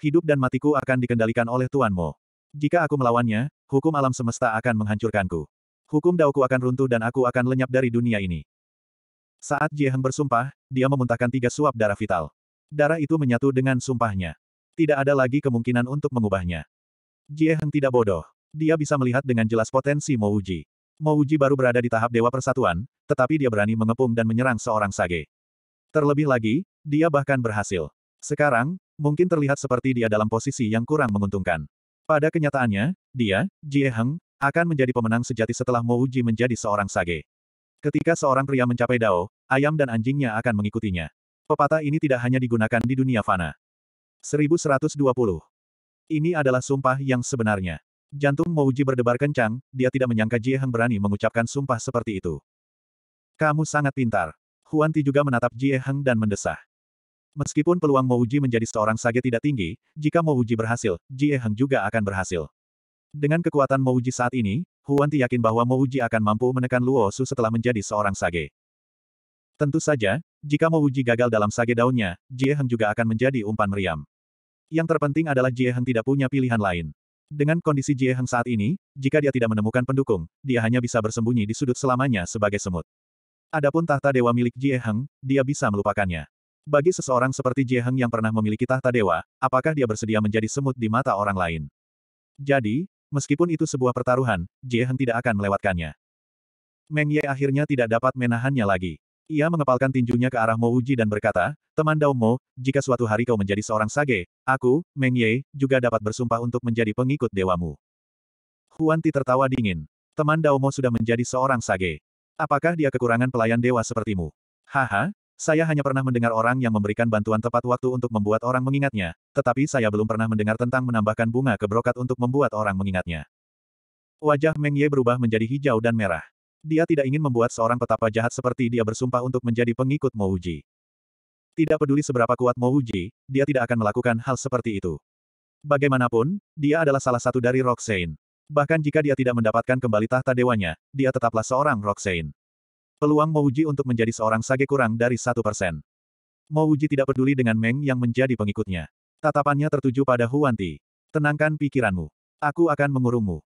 A: Hidup dan matiku akan dikendalikan oleh Tuan Mo. Jika aku melawannya, hukum alam semesta akan menghancurkanku. Hukum Daoku akan runtuh dan aku akan lenyap dari dunia ini. Saat Jieheng bersumpah, dia memuntahkan tiga suap darah vital. Darah itu menyatu dengan sumpahnya. Tidak ada lagi kemungkinan untuk mengubahnya. Jieheng tidak bodoh. Dia bisa melihat dengan jelas potensi Mouji. Mo Uji baru berada di tahap Dewa Persatuan, tetapi dia berani mengepung dan menyerang seorang Sage. Terlebih lagi, dia bahkan berhasil. Sekarang, mungkin terlihat seperti dia dalam posisi yang kurang menguntungkan. Pada kenyataannya, dia, Jie Heng, akan menjadi pemenang sejati setelah Mo Uji menjadi seorang Sage. Ketika seorang pria mencapai Dao, ayam dan anjingnya akan mengikutinya. Pepatah ini tidak hanya digunakan di dunia fana. 1120. Ini adalah sumpah yang sebenarnya. Jantung Mouji berdebar kencang, dia tidak menyangka Jie Heng berani mengucapkan sumpah seperti itu. Kamu sangat pintar. Huan Ti juga menatap Jie Heng dan mendesah. Meskipun peluang Mouji menjadi seorang sage tidak tinggi, jika Mouji berhasil, Jie Heng juga akan berhasil. Dengan kekuatan Mouji saat ini, Huan Ti yakin bahwa Mouji akan mampu menekan Luo Su setelah menjadi seorang sage. Tentu saja, jika Mouji gagal dalam sage daunnya, Jie Heng juga akan menjadi umpan meriam. Yang terpenting adalah Jie Heng tidak punya pilihan lain. Dengan kondisi Jie Heng saat ini, jika dia tidak menemukan pendukung, dia hanya bisa bersembunyi di sudut selamanya sebagai semut. Adapun tahta dewa milik Jie Heng, dia bisa melupakannya. Bagi seseorang seperti Jie Heng yang pernah memiliki tahta dewa, apakah dia bersedia menjadi semut di mata orang lain? Jadi, meskipun itu sebuah pertaruhan, Jie Heng tidak akan melewatkannya. Meng Ye akhirnya tidak dapat menahannya lagi. Ia mengepalkan tinjunya ke arah Mo Uji dan berkata, Teman Dao Mo, jika suatu hari kau menjadi seorang sage, aku, Meng Ye, juga dapat bersumpah untuk menjadi pengikut dewamu. Huan Ti tertawa dingin. Teman Dao Mo sudah menjadi seorang sage. Apakah dia kekurangan pelayan dewa sepertimu? Haha, saya hanya pernah mendengar orang yang memberikan bantuan tepat waktu untuk membuat orang mengingatnya, tetapi saya belum pernah mendengar tentang menambahkan bunga ke brokat untuk membuat orang mengingatnya. Wajah Meng Ye berubah menjadi hijau dan merah. Dia tidak ingin membuat seorang petapa jahat seperti dia bersumpah untuk menjadi pengikut Mouji. Tidak peduli seberapa kuat Mouji, dia tidak akan melakukan hal seperti itu. Bagaimanapun, dia adalah salah satu dari Roxane. Bahkan jika dia tidak mendapatkan kembali tahta dewanya, dia tetaplah seorang Roxane. Peluang Mouji untuk menjadi seorang sage kurang dari satu persen. Mouji tidak peduli dengan Meng yang menjadi pengikutnya. Tatapannya tertuju pada Huanti. Tenangkan pikiranmu. Aku akan mengurungmu.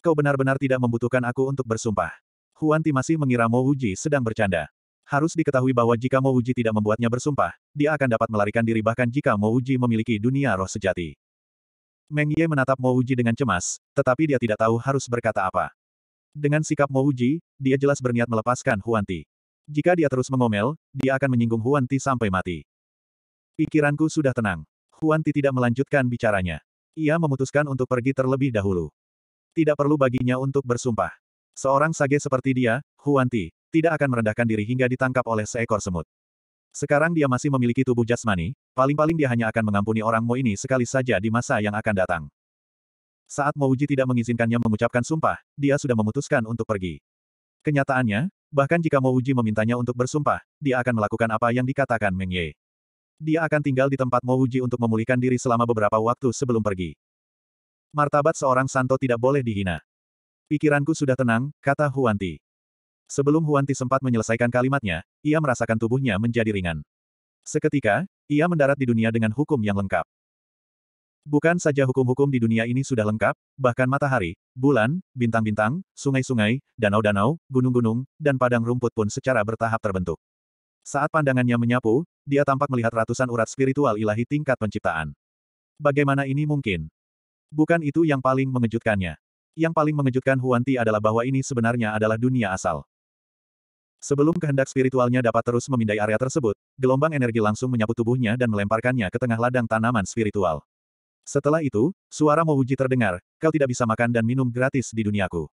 A: Kau benar-benar tidak membutuhkan aku untuk bersumpah. Huan Ti masih mengira Mo Uji sedang bercanda. Harus diketahui bahwa jika Mo Uji tidak membuatnya bersumpah, dia akan dapat melarikan diri bahkan jika Mo Uji memiliki dunia roh sejati. Meng Ye menatap Mo Uji dengan cemas, tetapi dia tidak tahu harus berkata apa. Dengan sikap Mo Uji, dia jelas berniat melepaskan Huan Ti. Jika dia terus mengomel, dia akan menyinggung Huan Ti sampai mati. Pikiranku sudah tenang. Huan Ti tidak melanjutkan bicaranya. Ia memutuskan untuk pergi terlebih dahulu. Tidak perlu baginya untuk bersumpah. Seorang sage seperti dia, Huanti, tidak akan merendahkan diri hingga ditangkap oleh seekor semut. Sekarang dia masih memiliki tubuh jasmani, paling-paling dia hanya akan mengampuni orang Mo ini sekali saja di masa yang akan datang. Saat Mo Uji tidak mengizinkannya mengucapkan sumpah, dia sudah memutuskan untuk pergi. Kenyataannya, bahkan jika Mo Uji memintanya untuk bersumpah, dia akan melakukan apa yang dikatakan Meng Ye. Dia akan tinggal di tempat Mo Uji untuk memulihkan diri selama beberapa waktu sebelum pergi. Martabat seorang santo tidak boleh dihina. Pikiranku sudah tenang, kata Huanti. Sebelum Huanti sempat menyelesaikan kalimatnya, ia merasakan tubuhnya menjadi ringan. Seketika, ia mendarat di dunia dengan hukum yang lengkap. Bukan saja hukum-hukum di dunia ini sudah lengkap, bahkan matahari, bulan, bintang-bintang, sungai-sungai, danau-danau, gunung-gunung, dan padang rumput pun secara bertahap terbentuk. Saat pandangannya menyapu, dia tampak melihat ratusan urat spiritual ilahi tingkat penciptaan. Bagaimana ini mungkin? Bukan itu yang paling mengejutkannya. Yang paling mengejutkan Huanti adalah bahwa ini sebenarnya adalah dunia asal. Sebelum kehendak spiritualnya dapat terus memindai area tersebut, gelombang energi langsung menyapu tubuhnya dan melemparkannya ke tengah ladang tanaman spiritual. Setelah itu, suara Mouji terdengar, kau tidak bisa makan dan minum gratis di duniaku.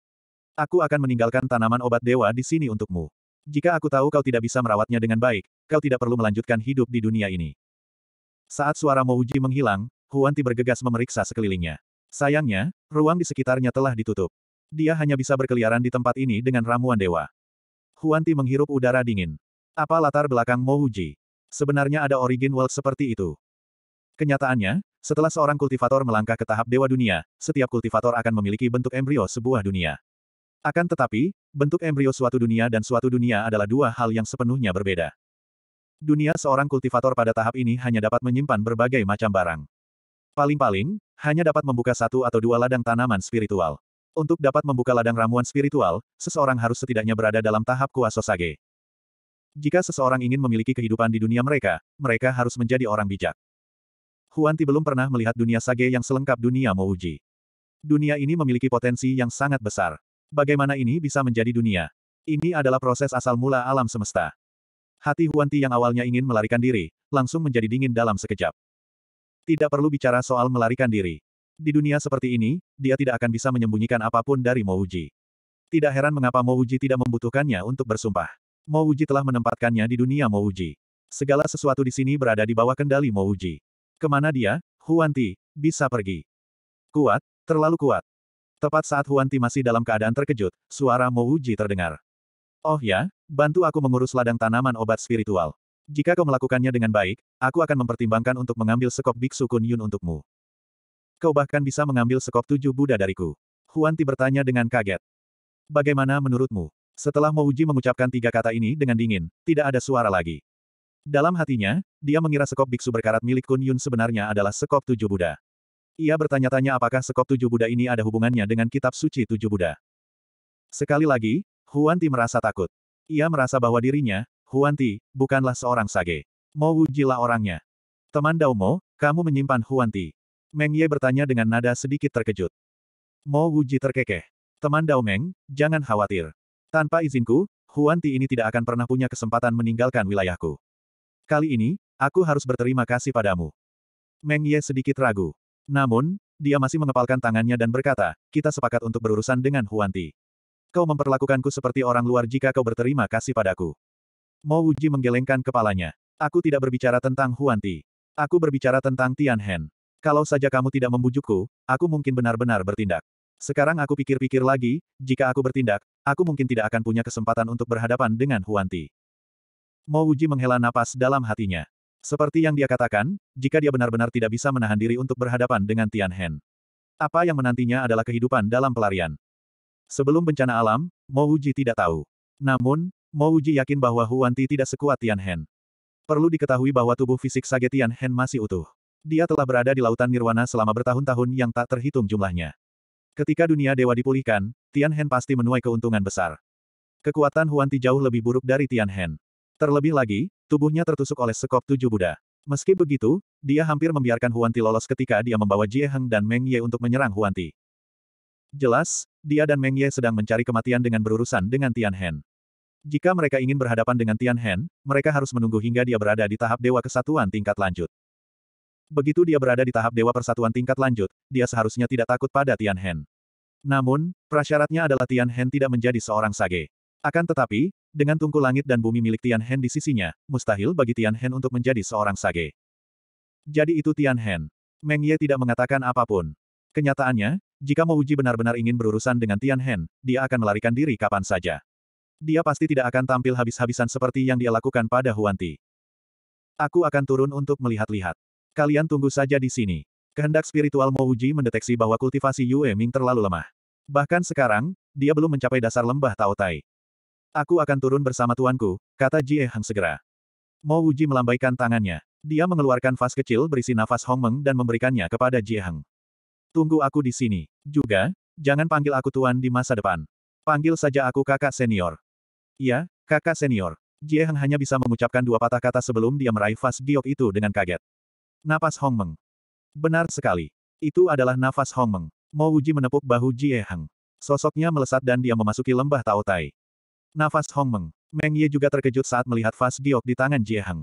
A: Aku akan meninggalkan tanaman obat dewa di sini untukmu. Jika aku tahu kau tidak bisa merawatnya dengan baik, kau tidak perlu melanjutkan hidup di dunia ini. Saat suara Mouji menghilang, Huanti bergegas memeriksa sekelilingnya. Sayangnya, ruang di sekitarnya telah ditutup. Dia hanya bisa berkeliaran di tempat ini dengan ramuan dewa. Huanti menghirup udara dingin. Apa latar belakang Mo Mouji? Sebenarnya ada origin world seperti itu. Kenyataannya, setelah seorang kultivator melangkah ke tahap dewa dunia, setiap kultivator akan memiliki bentuk embrio sebuah dunia. Akan tetapi, bentuk embrio suatu dunia dan suatu dunia adalah dua hal yang sepenuhnya berbeda. Dunia seorang kultivator pada tahap ini hanya dapat menyimpan berbagai macam barang. Paling-paling, hanya dapat membuka satu atau dua ladang tanaman spiritual. Untuk dapat membuka ladang ramuan spiritual, seseorang harus setidaknya berada dalam tahap kuasa sage. Jika seseorang ingin memiliki kehidupan di dunia mereka, mereka harus menjadi orang bijak. Huanti belum pernah melihat dunia sage yang selengkap dunia Mouji. Dunia ini memiliki potensi yang sangat besar. Bagaimana ini bisa menjadi dunia? Ini adalah proses asal mula alam semesta. Hati Huanti yang awalnya ingin melarikan diri, langsung menjadi dingin dalam sekejap. Tidak perlu bicara soal melarikan diri. Di dunia seperti ini, dia tidak akan bisa menyembunyikan apapun dari Mouji. Tidak heran mengapa Mouji tidak membutuhkannya untuk bersumpah. Mouji telah menempatkannya di dunia Mouji. Segala sesuatu di sini berada di bawah kendali Mouji. Kemana dia, Huanti, bisa pergi. Kuat, terlalu kuat. Tepat saat Huanti masih dalam keadaan terkejut, suara Mouji terdengar. Oh ya, bantu aku mengurus ladang tanaman obat spiritual. Jika kau melakukannya dengan baik, aku akan mempertimbangkan untuk mengambil sekop biksu Kun Yun untukmu. Kau bahkan bisa mengambil sekop tujuh Buddha dariku. Huan Ti bertanya dengan kaget. Bagaimana menurutmu? Setelah Mo Uji mengucapkan tiga kata ini dengan dingin, tidak ada suara lagi. Dalam hatinya, dia mengira sekop biksu berkarat milik Kun Yun sebenarnya adalah sekop tujuh Buddha. Ia bertanya-tanya apakah sekop tujuh Buddha ini ada hubungannya dengan kitab suci tujuh Buddha. Sekali lagi, Huan Ti merasa takut. Ia merasa bahwa dirinya, Huan Ti bukanlah seorang sage. Mo Wujilah orangnya. Teman Dao Mo, kamu menyimpan Huanti. Meng Ye bertanya dengan nada sedikit terkejut. Mo Wuji terkekeh. Teman Dao Meng, jangan khawatir. Tanpa izinku, Huan Ti ini tidak akan pernah punya kesempatan meninggalkan wilayahku. Kali ini, aku harus berterima kasih padamu. Meng Ye sedikit ragu. Namun, dia masih mengepalkan tangannya dan berkata, kita sepakat untuk berurusan dengan Huan Ti. Kau memperlakukanku seperti orang luar jika kau berterima kasih padaku. Mo Wuji menggelengkan kepalanya. Aku tidak berbicara tentang Huanti. Aku berbicara tentang Tian Hen. Kalau saja kamu tidak membujukku, aku mungkin benar-benar bertindak. Sekarang aku pikir-pikir lagi, jika aku bertindak, aku mungkin tidak akan punya kesempatan untuk berhadapan dengan Huanti. Mo Wuji menghela napas dalam hatinya. Seperti yang dia katakan, jika dia benar-benar tidak bisa menahan diri untuk berhadapan dengan Tian Hen. Apa yang menantinya adalah kehidupan dalam pelarian. Sebelum bencana alam, Mo Wuji tidak tahu. Namun, Mo yakin bahwa Huan Ti tidak sekuat Tian Hen. Perlu diketahui bahwa tubuh fisik Sage Tian Hen masih utuh. Dia telah berada di lautan nirwana selama bertahun-tahun yang tak terhitung jumlahnya. Ketika dunia dewa dipulihkan, Tian Hen pasti menuai keuntungan besar. Kekuatan Huan Ti jauh lebih buruk dari Tian Hen. Terlebih lagi, tubuhnya tertusuk oleh sekop tujuh Buddha. Meski begitu, dia hampir membiarkan Huan Ti lolos ketika dia membawa Jie Heng dan Meng Ye untuk menyerang Huan Ti. Jelas, dia dan Meng Ye sedang mencari kematian dengan berurusan dengan Tian Hen. Jika mereka ingin berhadapan dengan Tian Hen, mereka harus menunggu hingga dia berada di tahap Dewa Kesatuan tingkat lanjut. Begitu dia berada di tahap Dewa Persatuan tingkat lanjut, dia seharusnya tidak takut pada Tian Hen. Namun, prasyaratnya adalah Tian Hen tidak menjadi seorang sage. Akan tetapi, dengan tungku langit dan bumi milik Tian Hen di sisinya, mustahil bagi Tian Hen untuk menjadi seorang sage. Jadi itu Tian Hen. Meng Ye tidak mengatakan apapun. Kenyataannya, jika Mouji benar-benar ingin berurusan dengan Tian Hen, dia akan melarikan diri kapan saja. Dia pasti tidak akan tampil habis-habisan seperti yang dia lakukan pada Huanti. Aku akan turun untuk melihat-lihat. Kalian tunggu saja di sini. Kehendak spiritual Mouji mendeteksi bahwa kultivasi Yue Ming terlalu lemah. Bahkan sekarang, dia belum mencapai dasar lembah Tao Tai. Aku akan turun bersama tuanku, kata Jie Hang segera. Mouji melambaikan tangannya. Dia mengeluarkan vas kecil berisi nafas Hong Meng dan memberikannya kepada Jie Hang. Tunggu aku di sini. Juga, jangan panggil aku tuan di masa depan. Panggil saja aku kakak senior. Iya, kakak senior. Jieheng hanya bisa mengucapkan dua patah kata sebelum dia meraih vas giok itu dengan kaget. Napas Hong Meng. Benar sekali. Itu adalah nafas Hong Meng. Mo Wuji menepuk bahu Jieheng. Sosoknya melesat dan dia memasuki lembah Tao Tai. Nafas Hong Meng. Meng Ye juga terkejut saat melihat vas giok di tangan Jieheng.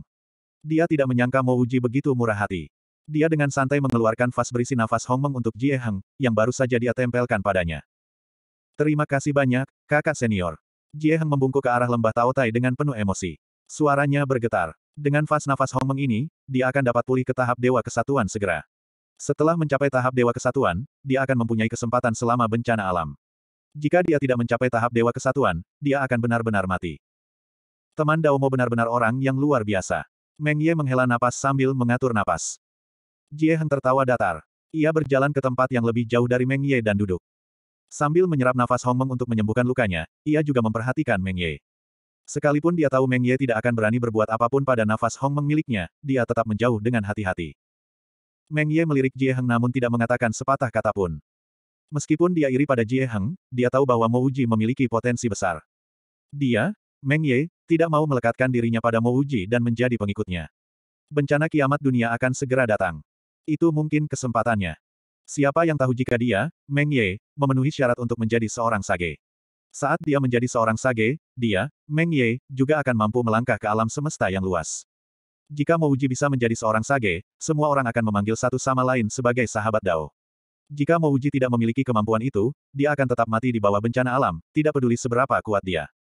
A: Dia tidak menyangka Mo Wuji begitu murah hati. Dia dengan santai mengeluarkan vas berisi nafas Hong Meng untuk Jieheng yang baru saja dia tempelkan padanya. Terima kasih banyak, kakak senior. Jie Heng membungkuk ke arah lembah Taotai dengan penuh emosi. Suaranya bergetar. Dengan fas nafas Hong Meng ini, dia akan dapat pulih ke tahap Dewa Kesatuan segera. Setelah mencapai tahap Dewa Kesatuan, dia akan mempunyai kesempatan selama bencana alam. Jika dia tidak mencapai tahap Dewa Kesatuan, dia akan benar-benar mati. Teman Dao Mo benar-benar orang yang luar biasa. Meng Ye menghela napas sambil mengatur napas. Jie Heng tertawa datar. Ia berjalan ke tempat yang lebih jauh dari Meng Ye dan duduk. Sambil menyerap nafas Hong Meng untuk menyembuhkan lukanya, ia juga memperhatikan Meng Ye. Sekalipun dia tahu Meng Ye tidak akan berani berbuat apapun pada nafas Hong Meng miliknya, dia tetap menjauh dengan hati-hati. Meng Ye melirik Jie Heng namun tidak mengatakan sepatah kata pun. Meskipun dia iri pada Jie Heng, dia tahu bahwa Mo Uji memiliki potensi besar. Dia, Meng Ye, tidak mau melekatkan dirinya pada Mo Uji dan menjadi pengikutnya. Bencana kiamat dunia akan segera datang. Itu mungkin kesempatannya. Siapa yang tahu jika dia, Meng Ye, memenuhi syarat untuk menjadi seorang sage. Saat dia menjadi seorang sage, dia, Meng Ye, juga akan mampu melangkah ke alam semesta yang luas. Jika Mouji bisa menjadi seorang sage, semua orang akan memanggil satu sama lain sebagai sahabat Dao. Jika Mouji tidak memiliki kemampuan itu, dia akan tetap mati di bawah bencana alam, tidak peduli seberapa kuat dia.